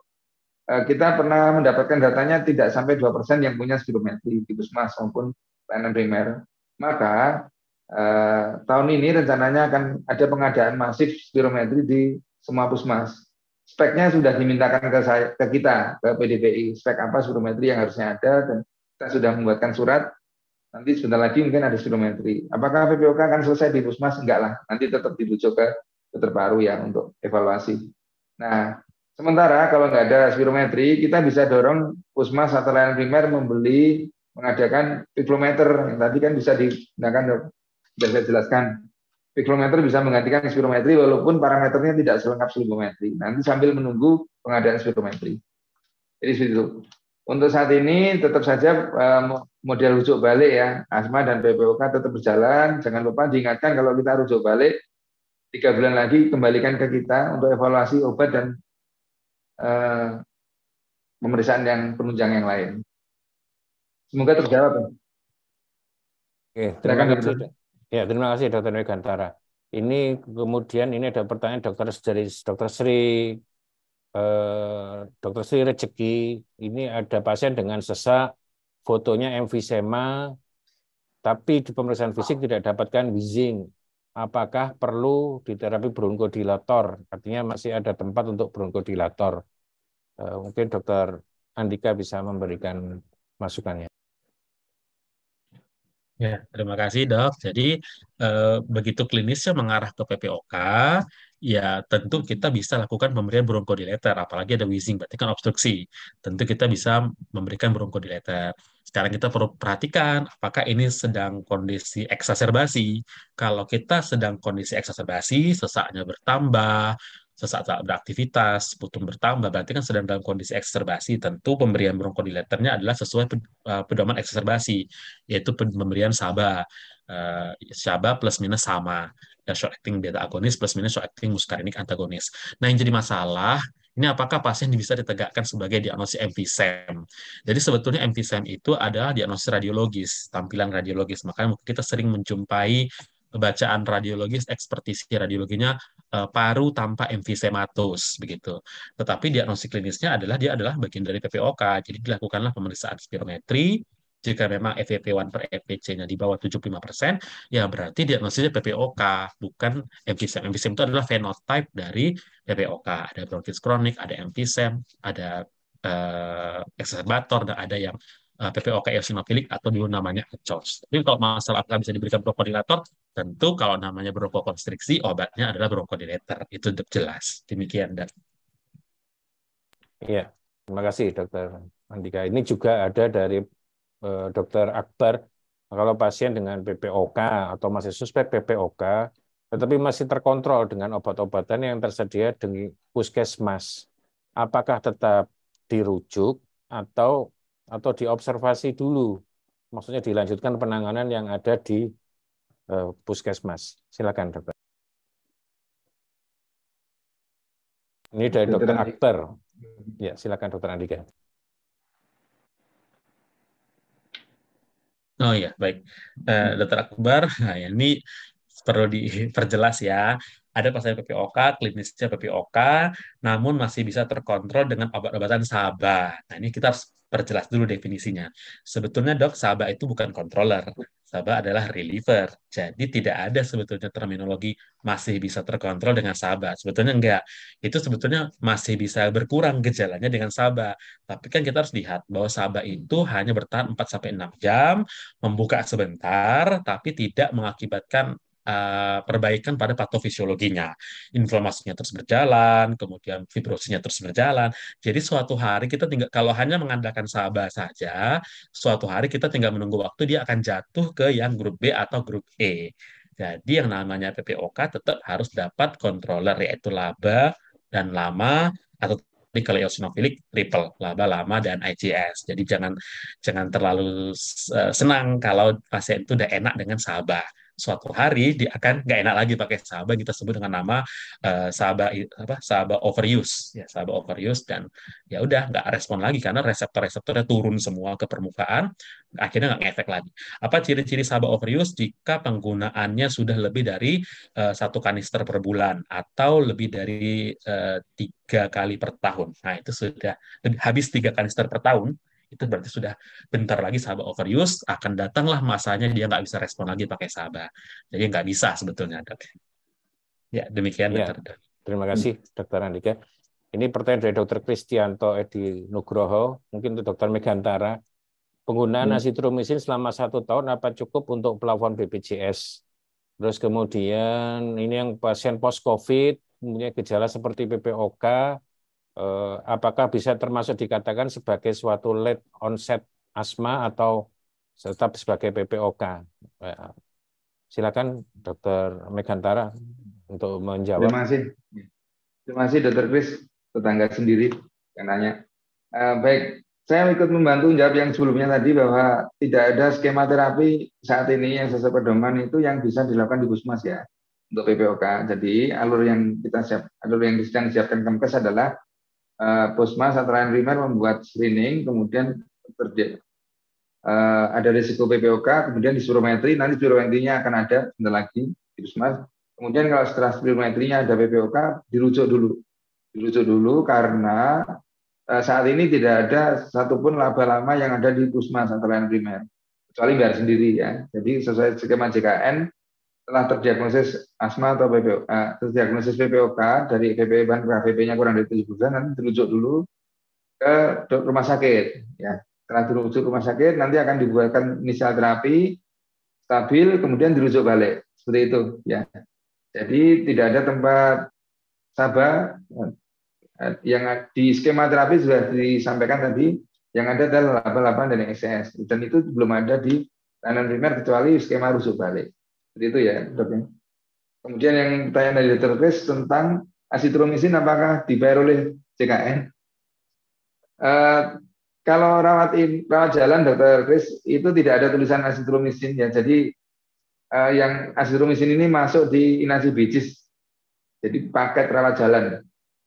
eh, kita pernah mendapatkan datanya tidak sampai 2% yang punya spirometri di Puskesmas maupun layanan primer. Maka eh, tahun ini rencananya akan ada pengadaan masif spirometri di semua pusmas Speknya sudah dimintakan ke kita ke PDPI spek apa spirometri yang harusnya ada dan kita sudah membuatkan surat, nanti sebentar lagi mungkin ada spirometri. Apakah PPOK akan selesai di Pusmas? Enggak lah, nanti tetap dirujuk ke dokter ya untuk evaluasi. Nah, sementara kalau nggak ada spirometri, kita bisa dorong Pusmas atau layanan primer membeli mengadakan piklometer yang tadi kan bisa digunakan sudah saya jelaskan. Piklometer bisa menggantikan spirometri walaupun parameternya tidak selengkap spirometri. Nanti sambil menunggu pengadaan spirometri. Jadi situ. Untuk saat ini tetap saja eh, model rujuk balik ya, Asma dan PPOK tetap berjalan. Jangan lupa diingatkan kalau kita rujuk balik, tiga bulan lagi kembalikan ke kita untuk evaluasi obat dan eh, pemeriksaan yang penunjang yang lain. Semoga terjawab. Oke, terima kasih. Ya, terima kasih Dr. Nwi Gantara. Ini kemudian ini ada pertanyaan dokter dari Dr. Sri Eh, dokter Sri Rezeki ini ada pasien dengan sesak, fotonya emfisema, tapi di pemeriksaan fisik tidak dapatkan wheezing. Apakah perlu diterapi bronkodilator? Artinya masih ada tempat untuk bronkodilator. Eh, mungkin dokter Andika bisa memberikan masukannya. Ya, terima kasih dok. Jadi eh, begitu klinisnya mengarah ke PPOK, ya tentu kita bisa lakukan pemberian bronkodilator, apalagi ada wheezing, berarti kan obstruksi. Tentu kita bisa memberikan bronkodilator. Sekarang kita perlu perhatikan apakah ini sedang kondisi eksaserbasi. Kalau kita sedang kondisi eksaserbasi, sesaknya bertambah, sesak saat beraktivitas, sputum bertambah, berarti kan sedang dalam kondisi eksaserbasi. Tentu pemberian bronkodilatornya adalah sesuai eh, pedoman eksaserbasi, yaitu pemberian sabah, Uh, plus minus sama ya short acting beta agonis plus minus short acting muscarinic antagonis. Nah, yang jadi masalah ini apakah pasien bisa ditegakkan sebagai diagnosis emfisem? Jadi sebetulnya emfisem itu adalah diagnosis radiologis, tampilan radiologis. Makanya kita sering menjumpai bacaan radiologis, ekspertisi radiologinya eh, paru tanpa emfisematos begitu. Tetapi diagnosis klinisnya adalah dia adalah bagian dari PPOK. Jadi dilakukanlah pemeriksaan spirometri, jika memang fvp e 1 per FPC-nya di bawah 75%, ya berarti diagnosisnya PPOK, bukan emfisem. Emfisem itu adalah phenotype dari PPOK. Ada bronkitis kronik, ada emfisem, ada uh, dan ada yang uh, eh, PPOK eosinofilik atau dulu namanya ACOS. Tapi kalau masalah apakah bisa diberikan brokodilator, tentu kalau namanya bronkokonstriksi, obatnya adalah bronkodilator. Itu jelas. Demikian, dan Iya, terima kasih Dokter Andika. Ini juga ada dari Eh, dokter Akbar, kalau pasien dengan PPOK atau masih suspek PPOK, tetapi masih terkontrol dengan obat-obatan yang tersedia di puskesmas, apakah tetap dirujuk atau atau diobservasi dulu? Maksudnya dilanjutkan penanganan yang ada di eh, puskesmas. Silakan dokter. Ini dari dokter Akbar. Ya, silakan dokter Andika. Oh iya, baik. Uh, Dokter Akbar, nah, ini perlu diperjelas ya. Ada pasien PPOK, klinisnya PPOK, namun masih bisa terkontrol dengan obat-obatan sahabat. Nah ini kita harus perjelas dulu definisinya. Sebetulnya dok, sahabat itu bukan controller. Sabah adalah reliever. Jadi tidak ada sebetulnya terminologi masih bisa terkontrol dengan Sabah. Sebetulnya enggak. Itu sebetulnya masih bisa berkurang gejalanya dengan Sabah. Tapi kan kita harus lihat bahwa Sabah itu hanya bertahan 4 sampai 6 jam, membuka sebentar tapi tidak mengakibatkan Eh, perbaikan pada patofisiologinya. Inflamasinya terus berjalan, kemudian fibrosisnya terus berjalan. Jadi suatu hari kita tinggal kalau hanya mengandalkan sabah saja, suatu hari kita tinggal menunggu waktu dia akan jatuh ke yang grup B atau grup E. Jadi yang namanya PPOK tetap harus dapat controller yaitu laba dan lama atau ini kalau eosinofilik triple laba lama dan IGS. Jadi jangan jangan terlalu eh, senang kalau pasien itu udah enak dengan sabah suatu hari dia akan nggak enak lagi pakai sahabat kita sebut dengan nama uh, eh, sahabat apa sahabat overuse ya sahabat overuse dan ya udah nggak respon lagi karena reseptor-reseptornya turun semua ke permukaan akhirnya nggak ngefek lagi. Apa ciri-ciri sahabat overuse jika penggunaannya sudah lebih dari uh, satu kanister per bulan atau lebih dari uh, tiga kali per tahun. Nah itu sudah habis tiga kanister per tahun itu berarti sudah bentar lagi sahabat overuse akan datanglah masanya dia nggak bisa respon lagi pakai sahabat Jadi nggak bisa sebetulnya dok. Ya demikian ya, dokter. Terima hmm. kasih dokter Andika. Ini pertanyaan dari dokter Kristianto Edi Nugroho, mungkin untuk dokter Megantara. Penggunaan hmm. asitromisin selama satu tahun apa cukup untuk pelafon BPJS? Terus kemudian ini yang pasien post COVID punya gejala seperti PPOK, Eh, apakah bisa termasuk dikatakan sebagai suatu late onset asma atau tetap sebagai PPOK? Ya. Silakan Dokter Megantara untuk menjawab. Terima kasih. Terima kasih Dokter Kris, tetangga sendiri yang nanya. Eh, baik, saya ikut membantu menjawab yang sebelumnya tadi bahwa tidak ada skema terapi saat ini yang sesuai pedoman itu yang bisa dilakukan di Pusmas ya untuk PPOK. Jadi alur yang kita siap, alur yang sedang disiapkan Kemkes adalah uh, eh, Posma Satrayan Primer membuat screening, kemudian terjadi uh, eh, ada risiko PPOK, kemudian di spirometri, nanti spirometrinya akan ada sebentar lagi di Pusmas. Kemudian kalau setelah spirometrinya ada PPOK, dirujuk dulu. Dirujuk dulu karena uh, saat ini tidak ada satupun laba lama yang ada di Pusmas Satrayan Primer. Kecuali biar sendiri ya. Jadi sesuai skema JKN, telah terdiagnosis asma atau PPO, uh, terdiagnosis PPOK dari PPI Bandra, PP-nya kurang dari tujuh bulan, nanti dirujuk dulu ke rumah sakit. Ya, setelah dirujuk rumah sakit, nanti akan dibuatkan inisial terapi stabil, kemudian dirujuk balik seperti itu. Ya, jadi tidak ada tempat sabar. Ya. yang di skema terapi sudah disampaikan tadi, yang ada adalah 88 dan XS dan itu belum ada di layanan primer kecuali skema rusuk balik. Jadi itu ya hmm. doknya. Kemudian yang pertanyaan dari Dr. Chris tentang asitromisin apakah dibayar oleh JKN? Uh, eh, kalau rawat in, rawat jalan Dr. Chris itu tidak ada tulisan asitromisin ya. Jadi uh, yang asitromisin ini masuk di inasi bijis. Jadi paket rawat jalan.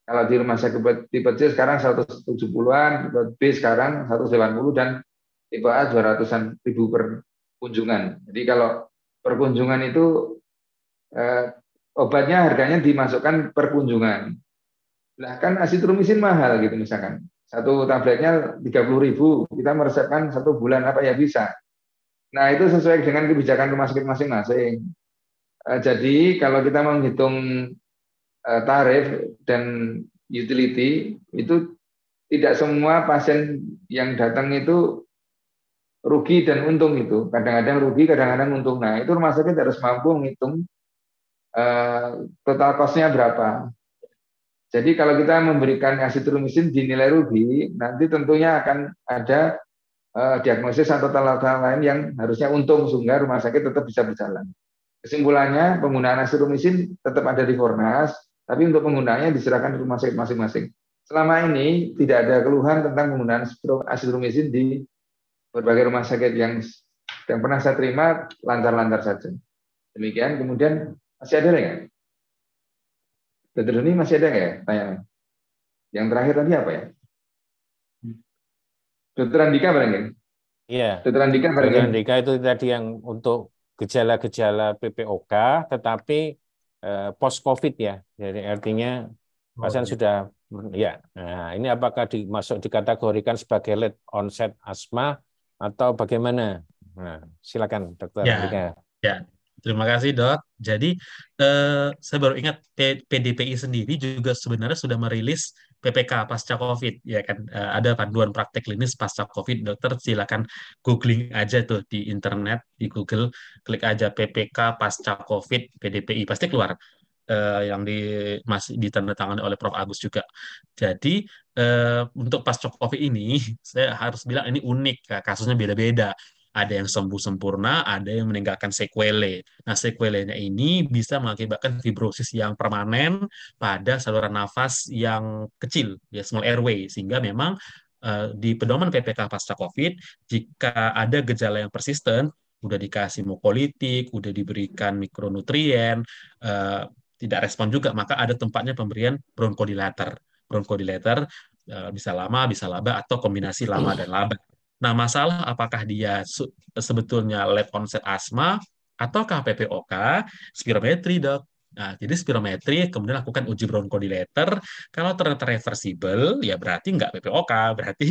Kalau di rumah sakit tipe C sekarang 170-an, tipe B sekarang 180 dan tipe A 200-an ribu per kunjungan. Jadi kalau perkunjungan itu eh, obatnya harganya dimasukkan perkunjungan. Lah kan asitromisin mahal gitu misalkan. Satu tabletnya 30 ribu, kita meresepkan satu bulan apa ya bisa. Nah itu sesuai dengan kebijakan rumah sakit masing-masing. Eh, jadi kalau kita menghitung eh, tarif dan utility itu tidak semua pasien yang datang itu rugi dan untung itu. Kadang-kadang rugi, kadang-kadang untung. Nah, itu rumah sakit harus mampu menghitung uh, eh, total kosnya berapa. Jadi kalau kita memberikan asitromisin dinilai rugi, nanti tentunya akan ada uh, diagnosis atau tanda-tanda lain yang harusnya untung sehingga rumah sakit tetap bisa berjalan. Kesimpulannya penggunaan asitromisin tetap ada di Fornas, tapi untuk penggunaannya diserahkan di rumah sakit masing-masing. Selama ini tidak ada keluhan tentang penggunaan asitromisin di berbagai rumah sakit yang yang pernah saya terima lancar-lancar saja. Demikian, kemudian masih ada nggak? Dokter ini masih ada nggak ya Tanya. Yang terakhir tadi apa ya? Dokter Andika barangkali. Ya? Iya. Dokter Andika barangkali. Dokter ya? Andika itu tadi yang untuk gejala-gejala PPOK, tetapi eh, post COVID ya. Jadi artinya pasien oh. Iya. sudah ya. Nah, ini apakah dimasuk dikategorikan sebagai late onset asma atau bagaimana? Nah, silakan dokter. Ya, ya. Terima kasih dok. Jadi eh, saya baru ingat PDPI sendiri juga sebenarnya sudah merilis PPK pasca COVID ya kan eh, ada panduan praktek klinis pasca COVID dokter silakan googling aja tuh di internet di Google klik aja PPK pasca COVID PDPI pasti keluar eh, yang di, masih ditandatangani oleh Prof Agus juga. Jadi eh, untuk pasca COVID ini saya harus bilang ini unik kasusnya beda-beda. Ada yang sembuh sempurna, ada yang meninggalkan sequelae. Nah, sekuelenya ini bisa mengakibatkan fibrosis yang permanen pada saluran nafas yang kecil, ya small airway, sehingga memang uh, di pedoman PPK pasca COVID, jika ada gejala yang persisten, udah dikasih mukolitik, udah diberikan mikronutrien, uh, tidak respon juga, maka ada tempatnya pemberian bronkodilator. Bronkodilator e, bisa lama, bisa laba, atau kombinasi lama dan laba. Nah, masalah apakah dia sebetulnya lab onset asma ataukah PPOK, spirometri dok, Nah, jadi spirometri, kemudian lakukan uji bronchodilator. Kalau ternyata reversible, ya berarti nggak PPOK, berarti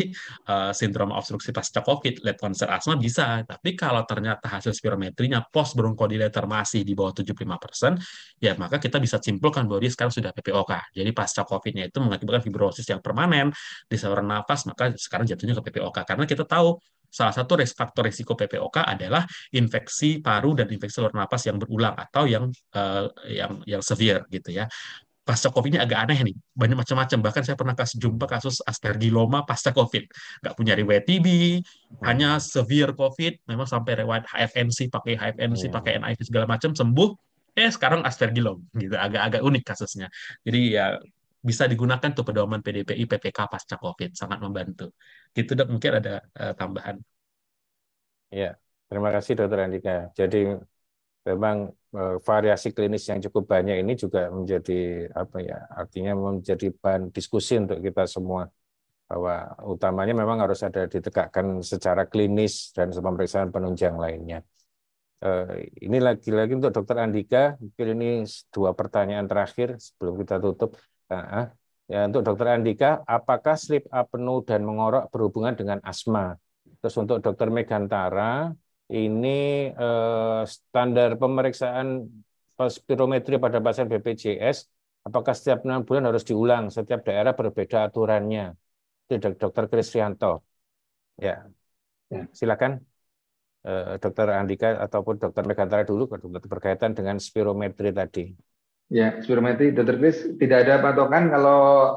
uh, sindrom obstruksi pasca COVID, lead konser asma bisa. Tapi kalau ternyata hasil spirometrinya post bronchodilator masih di bawah 75%, ya maka kita bisa simpulkan bahwa dia sekarang sudah PPOK. Jadi pasca COVID-nya itu mengakibatkan fibrosis yang permanen di saluran nafas, maka sekarang jatuhnya ke PPOK. Karena kita tahu salah satu faktor risiko PPOK adalah infeksi paru dan infeksi luar nafas yang berulang atau yang uh, yang yang severe gitu ya pasca COVID ini agak aneh nih, banyak macam-macam. Bahkan saya pernah kasih jumpa kasus aspergilloma pasca COVID. Nggak punya riwayat TB, hmm. hanya severe COVID, memang sampai riwayat HFNC, pakai HFNC, yeah. Hmm. pakai NIV segala macam, sembuh. Eh, sekarang aspergillom, gitu. Agak-agak unik kasusnya. Jadi ya bisa digunakan tuh pedoman PDPI PPK pasca COVID sangat membantu. Gitu dok mungkin ada uh, tambahan. Ya, terima kasih dokter Andika. Jadi memang uh, variasi klinis yang cukup banyak ini juga menjadi apa ya artinya menjadi bahan diskusi untuk kita semua bahwa utamanya memang harus ada ditegakkan secara klinis dan pemeriksaan penunjang lainnya. Eh, ini lagi-lagi untuk dokter Andika, mungkin ini dua pertanyaan terakhir sebelum kita tutup ya, untuk dokter Andika, apakah sleep apnea dan mengorok berhubungan dengan asma? Terus untuk dokter Megantara, ini eh, standar pemeriksaan spirometri pada pasien BPJS, apakah setiap enam bulan harus diulang? Setiap daerah berbeda aturannya. Itu dokter Krisrianto. Ya. ya, silakan eh, dokter Andika ataupun dokter Megantara dulu berkaitan dengan spirometri tadi. Ya, sebelum nanti Dr. Chris, tidak ada patokan kalau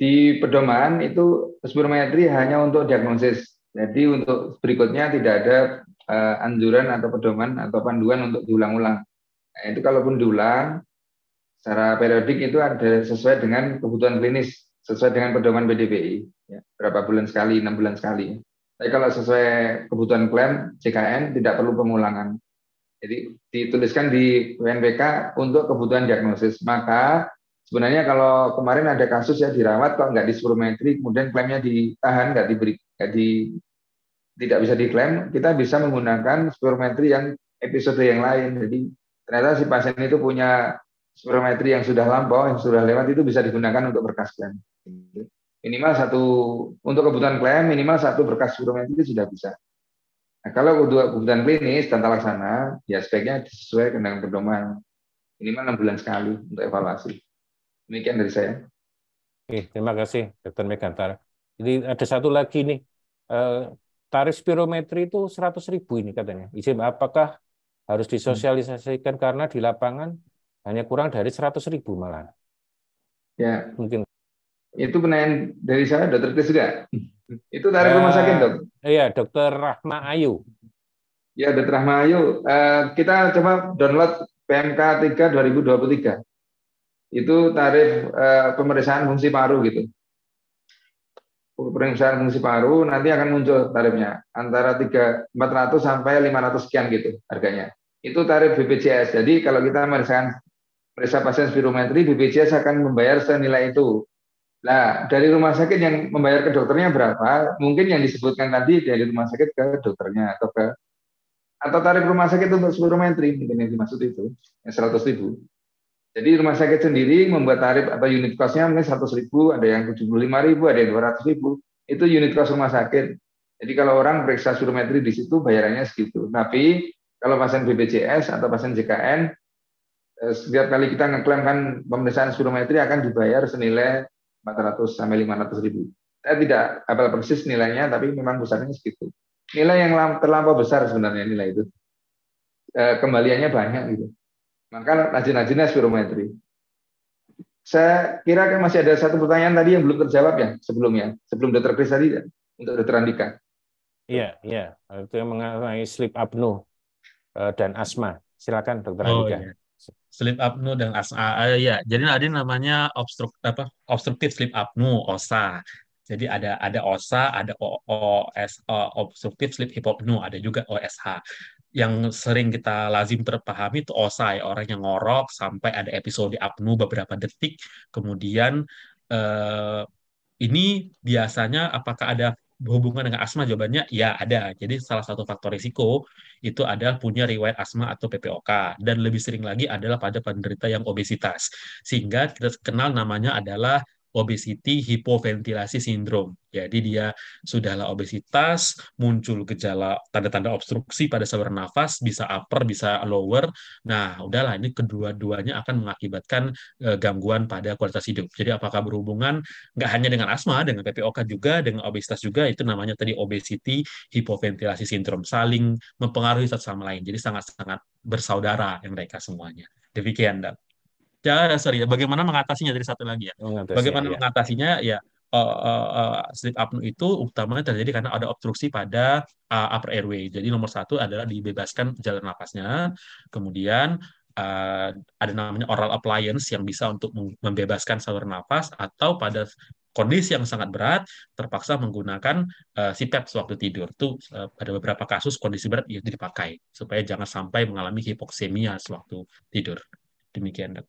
di pedoman itu spirometri hanya untuk diagnosis. Jadi untuk berikutnya tidak ada uh, anjuran atau pedoman atau panduan untuk diulang-ulang. Nah, itu kalaupun diulang secara periodik itu ada sesuai dengan kebutuhan klinis, sesuai dengan pedoman PDBI. Ya, berapa bulan sekali, enam bulan sekali. Tapi kalau sesuai kebutuhan klaim, CKN tidak perlu pengulangan. Jadi dituliskan di UNPK untuk kebutuhan diagnosis. Maka sebenarnya kalau kemarin ada kasus ya dirawat kok nggak di spirometri, kemudian klaimnya ditahan nggak diberi nggak di tidak bisa diklaim, kita bisa menggunakan spirometri yang episode yang lain. Jadi ternyata si pasien itu punya spirometri yang sudah lampau, yang sudah lewat itu bisa digunakan untuk berkas klaim. Minimal satu untuk kebutuhan klaim minimal satu berkas spirometri itu sudah bisa. Nah, kalau untuk kebutuhan klinis dan laksana, ya sebaiknya sesuai dengan pedoman minimal enam bulan sekali untuk evaluasi. Demikian dari saya. Oke, terima kasih Dr. Megantara. Jadi ada satu lagi nih, eh, tarif spirometri itu seratus ribu ini katanya. Izin apakah harus hmm. disosialisasikan hmm. karena di lapangan hanya kurang dari seratus ribu malah. Ya. Mungkin. Itu penanyaan dari saya, Dokter Tis juga. Itu dari rumah sakit, eh, Dok. Iya, Dokter Rahma Ayu. Ya, Dokter Rahma Ayu. Eh, kita coba download PMK 3 2023. Itu tarif eh, pemeriksaan fungsi paru gitu. Pemeriksaan fungsi paru nanti akan muncul tarifnya antara 3 400 sampai 500 sekian gitu harganya. Itu tarif BPJS. Jadi kalau kita memeriksakan periksa pasien spirometri, BPJS akan membayar senilai itu Nah, dari rumah sakit yang membayar ke dokternya berapa? Mungkin yang disebutkan tadi dari rumah sakit ke dokternya atau ke atau tarif rumah sakit untuk seluruh menteri mungkin yang dimaksud itu yang 100 ribu. Jadi rumah sakit sendiri membuat tarif atau unit costnya mungkin 100 ribu, ada yang 75 ribu, ada yang 200 ribu. Itu unit cost rumah sakit. Jadi kalau orang periksa seluruh menteri di situ bayarannya segitu. Tapi kalau pasien BPJS atau pasien JKN eh, setiap kali kita ngeklaim kan pemeriksaan spirometri akan dibayar senilai 400 sampai 500 ribu. Saya tidak apel persis nilainya, tapi memang besarnya segitu. Nilai yang terlampau besar sebenarnya nilai itu. E, kembaliannya banyak gitu. Maka rajin-rajinnya spirometri. Saya kira kan masih ada satu pertanyaan tadi yang belum terjawab ya sebelumnya, sebelum dokter Chris tadi ya, untuk dokter Andika. Iya, iya. Itu yang mengenai sleep apno e, dan asma. Silakan dokter oh, Andika. iya sleep apnea dan asma. Uh, ah, ya, jadi ada namanya obstruk apa obstruktif sleep apnea OSA. Jadi ada ada OSA, ada o o OOS obstruktif sleep hypopnea, ada juga OSH. Yang sering kita lazim terpahami itu OSA, ya, orang yang ngorok sampai ada episode apnea beberapa detik, kemudian uh, ini biasanya apakah ada berhubungan dengan asma? Jawabannya ya ada. Jadi salah satu faktor risiko itu adalah punya riwayat asma atau PPOK dan lebih sering lagi adalah pada penderita yang obesitas. Sehingga kita kenal namanya adalah obesity hipoventilasi sindrom. Jadi dia sudahlah obesitas, muncul gejala tanda-tanda obstruksi pada saluran nafas, bisa upper, bisa lower. Nah, udahlah ini kedua-duanya akan mengakibatkan e, gangguan pada kualitas hidup. Jadi apakah berhubungan nggak hanya dengan asma, dengan PPOK juga, dengan obesitas juga, itu namanya tadi obesity hipoventilasi sindrom, saling mempengaruhi satu sama lain. Jadi sangat-sangat bersaudara yang mereka semuanya. Demikian, Dan ya sorry ya bagaimana mengatasinya dari satu lagi ya oh, Mengatasi, bagaimana ya. mengatasinya ya uh, eh, uh, eh, uh, eh, sleep apnea itu utamanya terjadi karena ada obstruksi pada uh, upper airway jadi nomor satu adalah dibebaskan jalan nafasnya kemudian uh, ada namanya oral appliance yang bisa untuk membebaskan saluran nafas atau pada kondisi yang sangat berat terpaksa menggunakan uh, CPAP sewaktu tidur. Itu uh, ada beberapa kasus kondisi berat itu dipakai supaya jangan sampai mengalami hipoksemia sewaktu tidur. Demikian, Dok.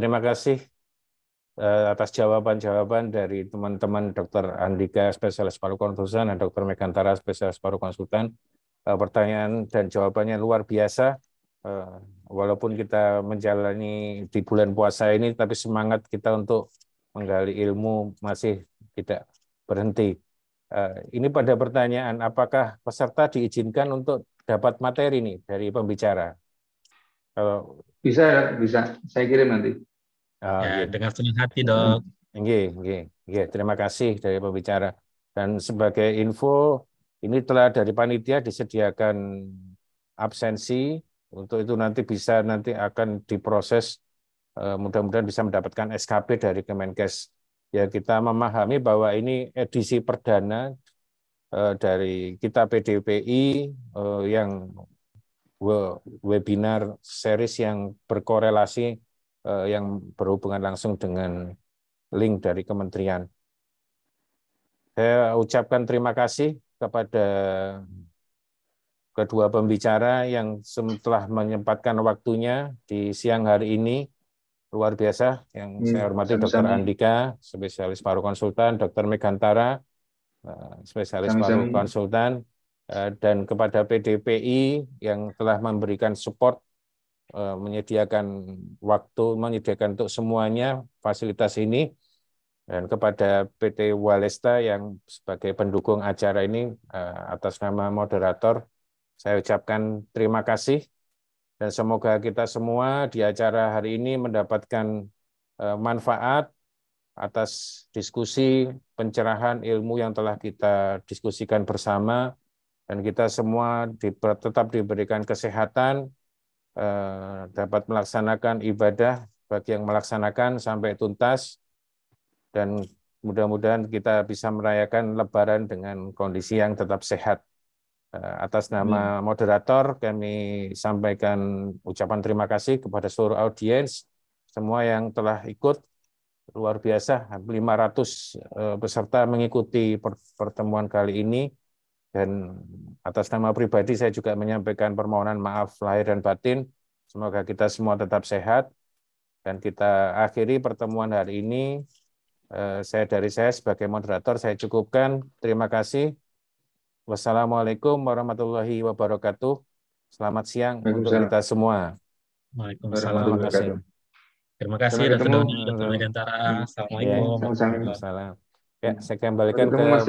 Terima kasih eh, atas jawaban-jawaban dari teman-teman Dr. Andika spesialis paru konsultan dan Dr. Megantara spesialis paru konsultan. Eh, pertanyaan dan jawabannya luar biasa. Eh, walaupun kita menjalani di bulan puasa ini, tapi semangat kita untuk menggali ilmu masih tidak berhenti. Ini pada pertanyaan, apakah peserta diizinkan untuk dapat materi nih dari pembicara? Kalau bisa, bisa. Saya kirim nanti. Oh, ya, iya. dengan senang hati dok. Hmm. Oke, oke, oke. Terima kasih dari pembicara. Dan sebagai info, ini telah dari panitia disediakan absensi untuk itu nanti bisa nanti akan diproses eh, mudah-mudahan bisa mendapatkan SKP dari Kemenkes. Ya kita memahami bahwa ini edisi perdana eh, dari kita PDPI eh, yang webinar series yang berkorelasi Eh, yang berhubungan langsung dengan link dari kementerian. Saya ucapkan terima kasih kepada kedua pembicara yang telah menyempatkan waktunya di siang hari ini luar biasa yang hmm, saya hormati Dokter Dr. Andika, spesialis paru konsultan, Dr. Megantara, eh, spesialis sama paru konsultan, eh, dan kepada PDPI yang telah memberikan support Eh, menyediakan waktu, menyediakan untuk semuanya fasilitas ini. Dan kepada PT Walesta yang sebagai pendukung acara ini eh, atas nama moderator, saya ucapkan terima kasih dan semoga kita semua di acara hari ini mendapatkan eh, manfaat atas diskusi pencerahan ilmu yang telah kita diskusikan bersama dan kita semua tetap diberikan kesehatan Eh, dapat melaksanakan ibadah bagi yang melaksanakan sampai tuntas dan mudah-mudahan kita bisa merayakan Lebaran dengan kondisi yang tetap sehat. Eh, atas nama moderator kami sampaikan ucapan terima kasih kepada seluruh audiens semua yang telah ikut luar biasa 500 eh, peserta mengikuti pertemuan kali ini dan atas nama pribadi saya juga menyampaikan permohonan maaf lahir dan batin. Semoga kita semua tetap sehat. Dan kita akhiri pertemuan hari ini. Eh, saya dari saya sebagai moderator, saya cukupkan. Terima kasih. Wassalamualaikum warahmatullahi wabarakatuh. Selamat siang untuk kita semua. Waalaikumsalam. Terima kasih. Terima kasih dan doanya Dr. Megantara. Ya, Assalamualaikum. Ya, saya kembalikan ke Pak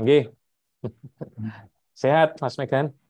Niki. Sehat, Mas Megan.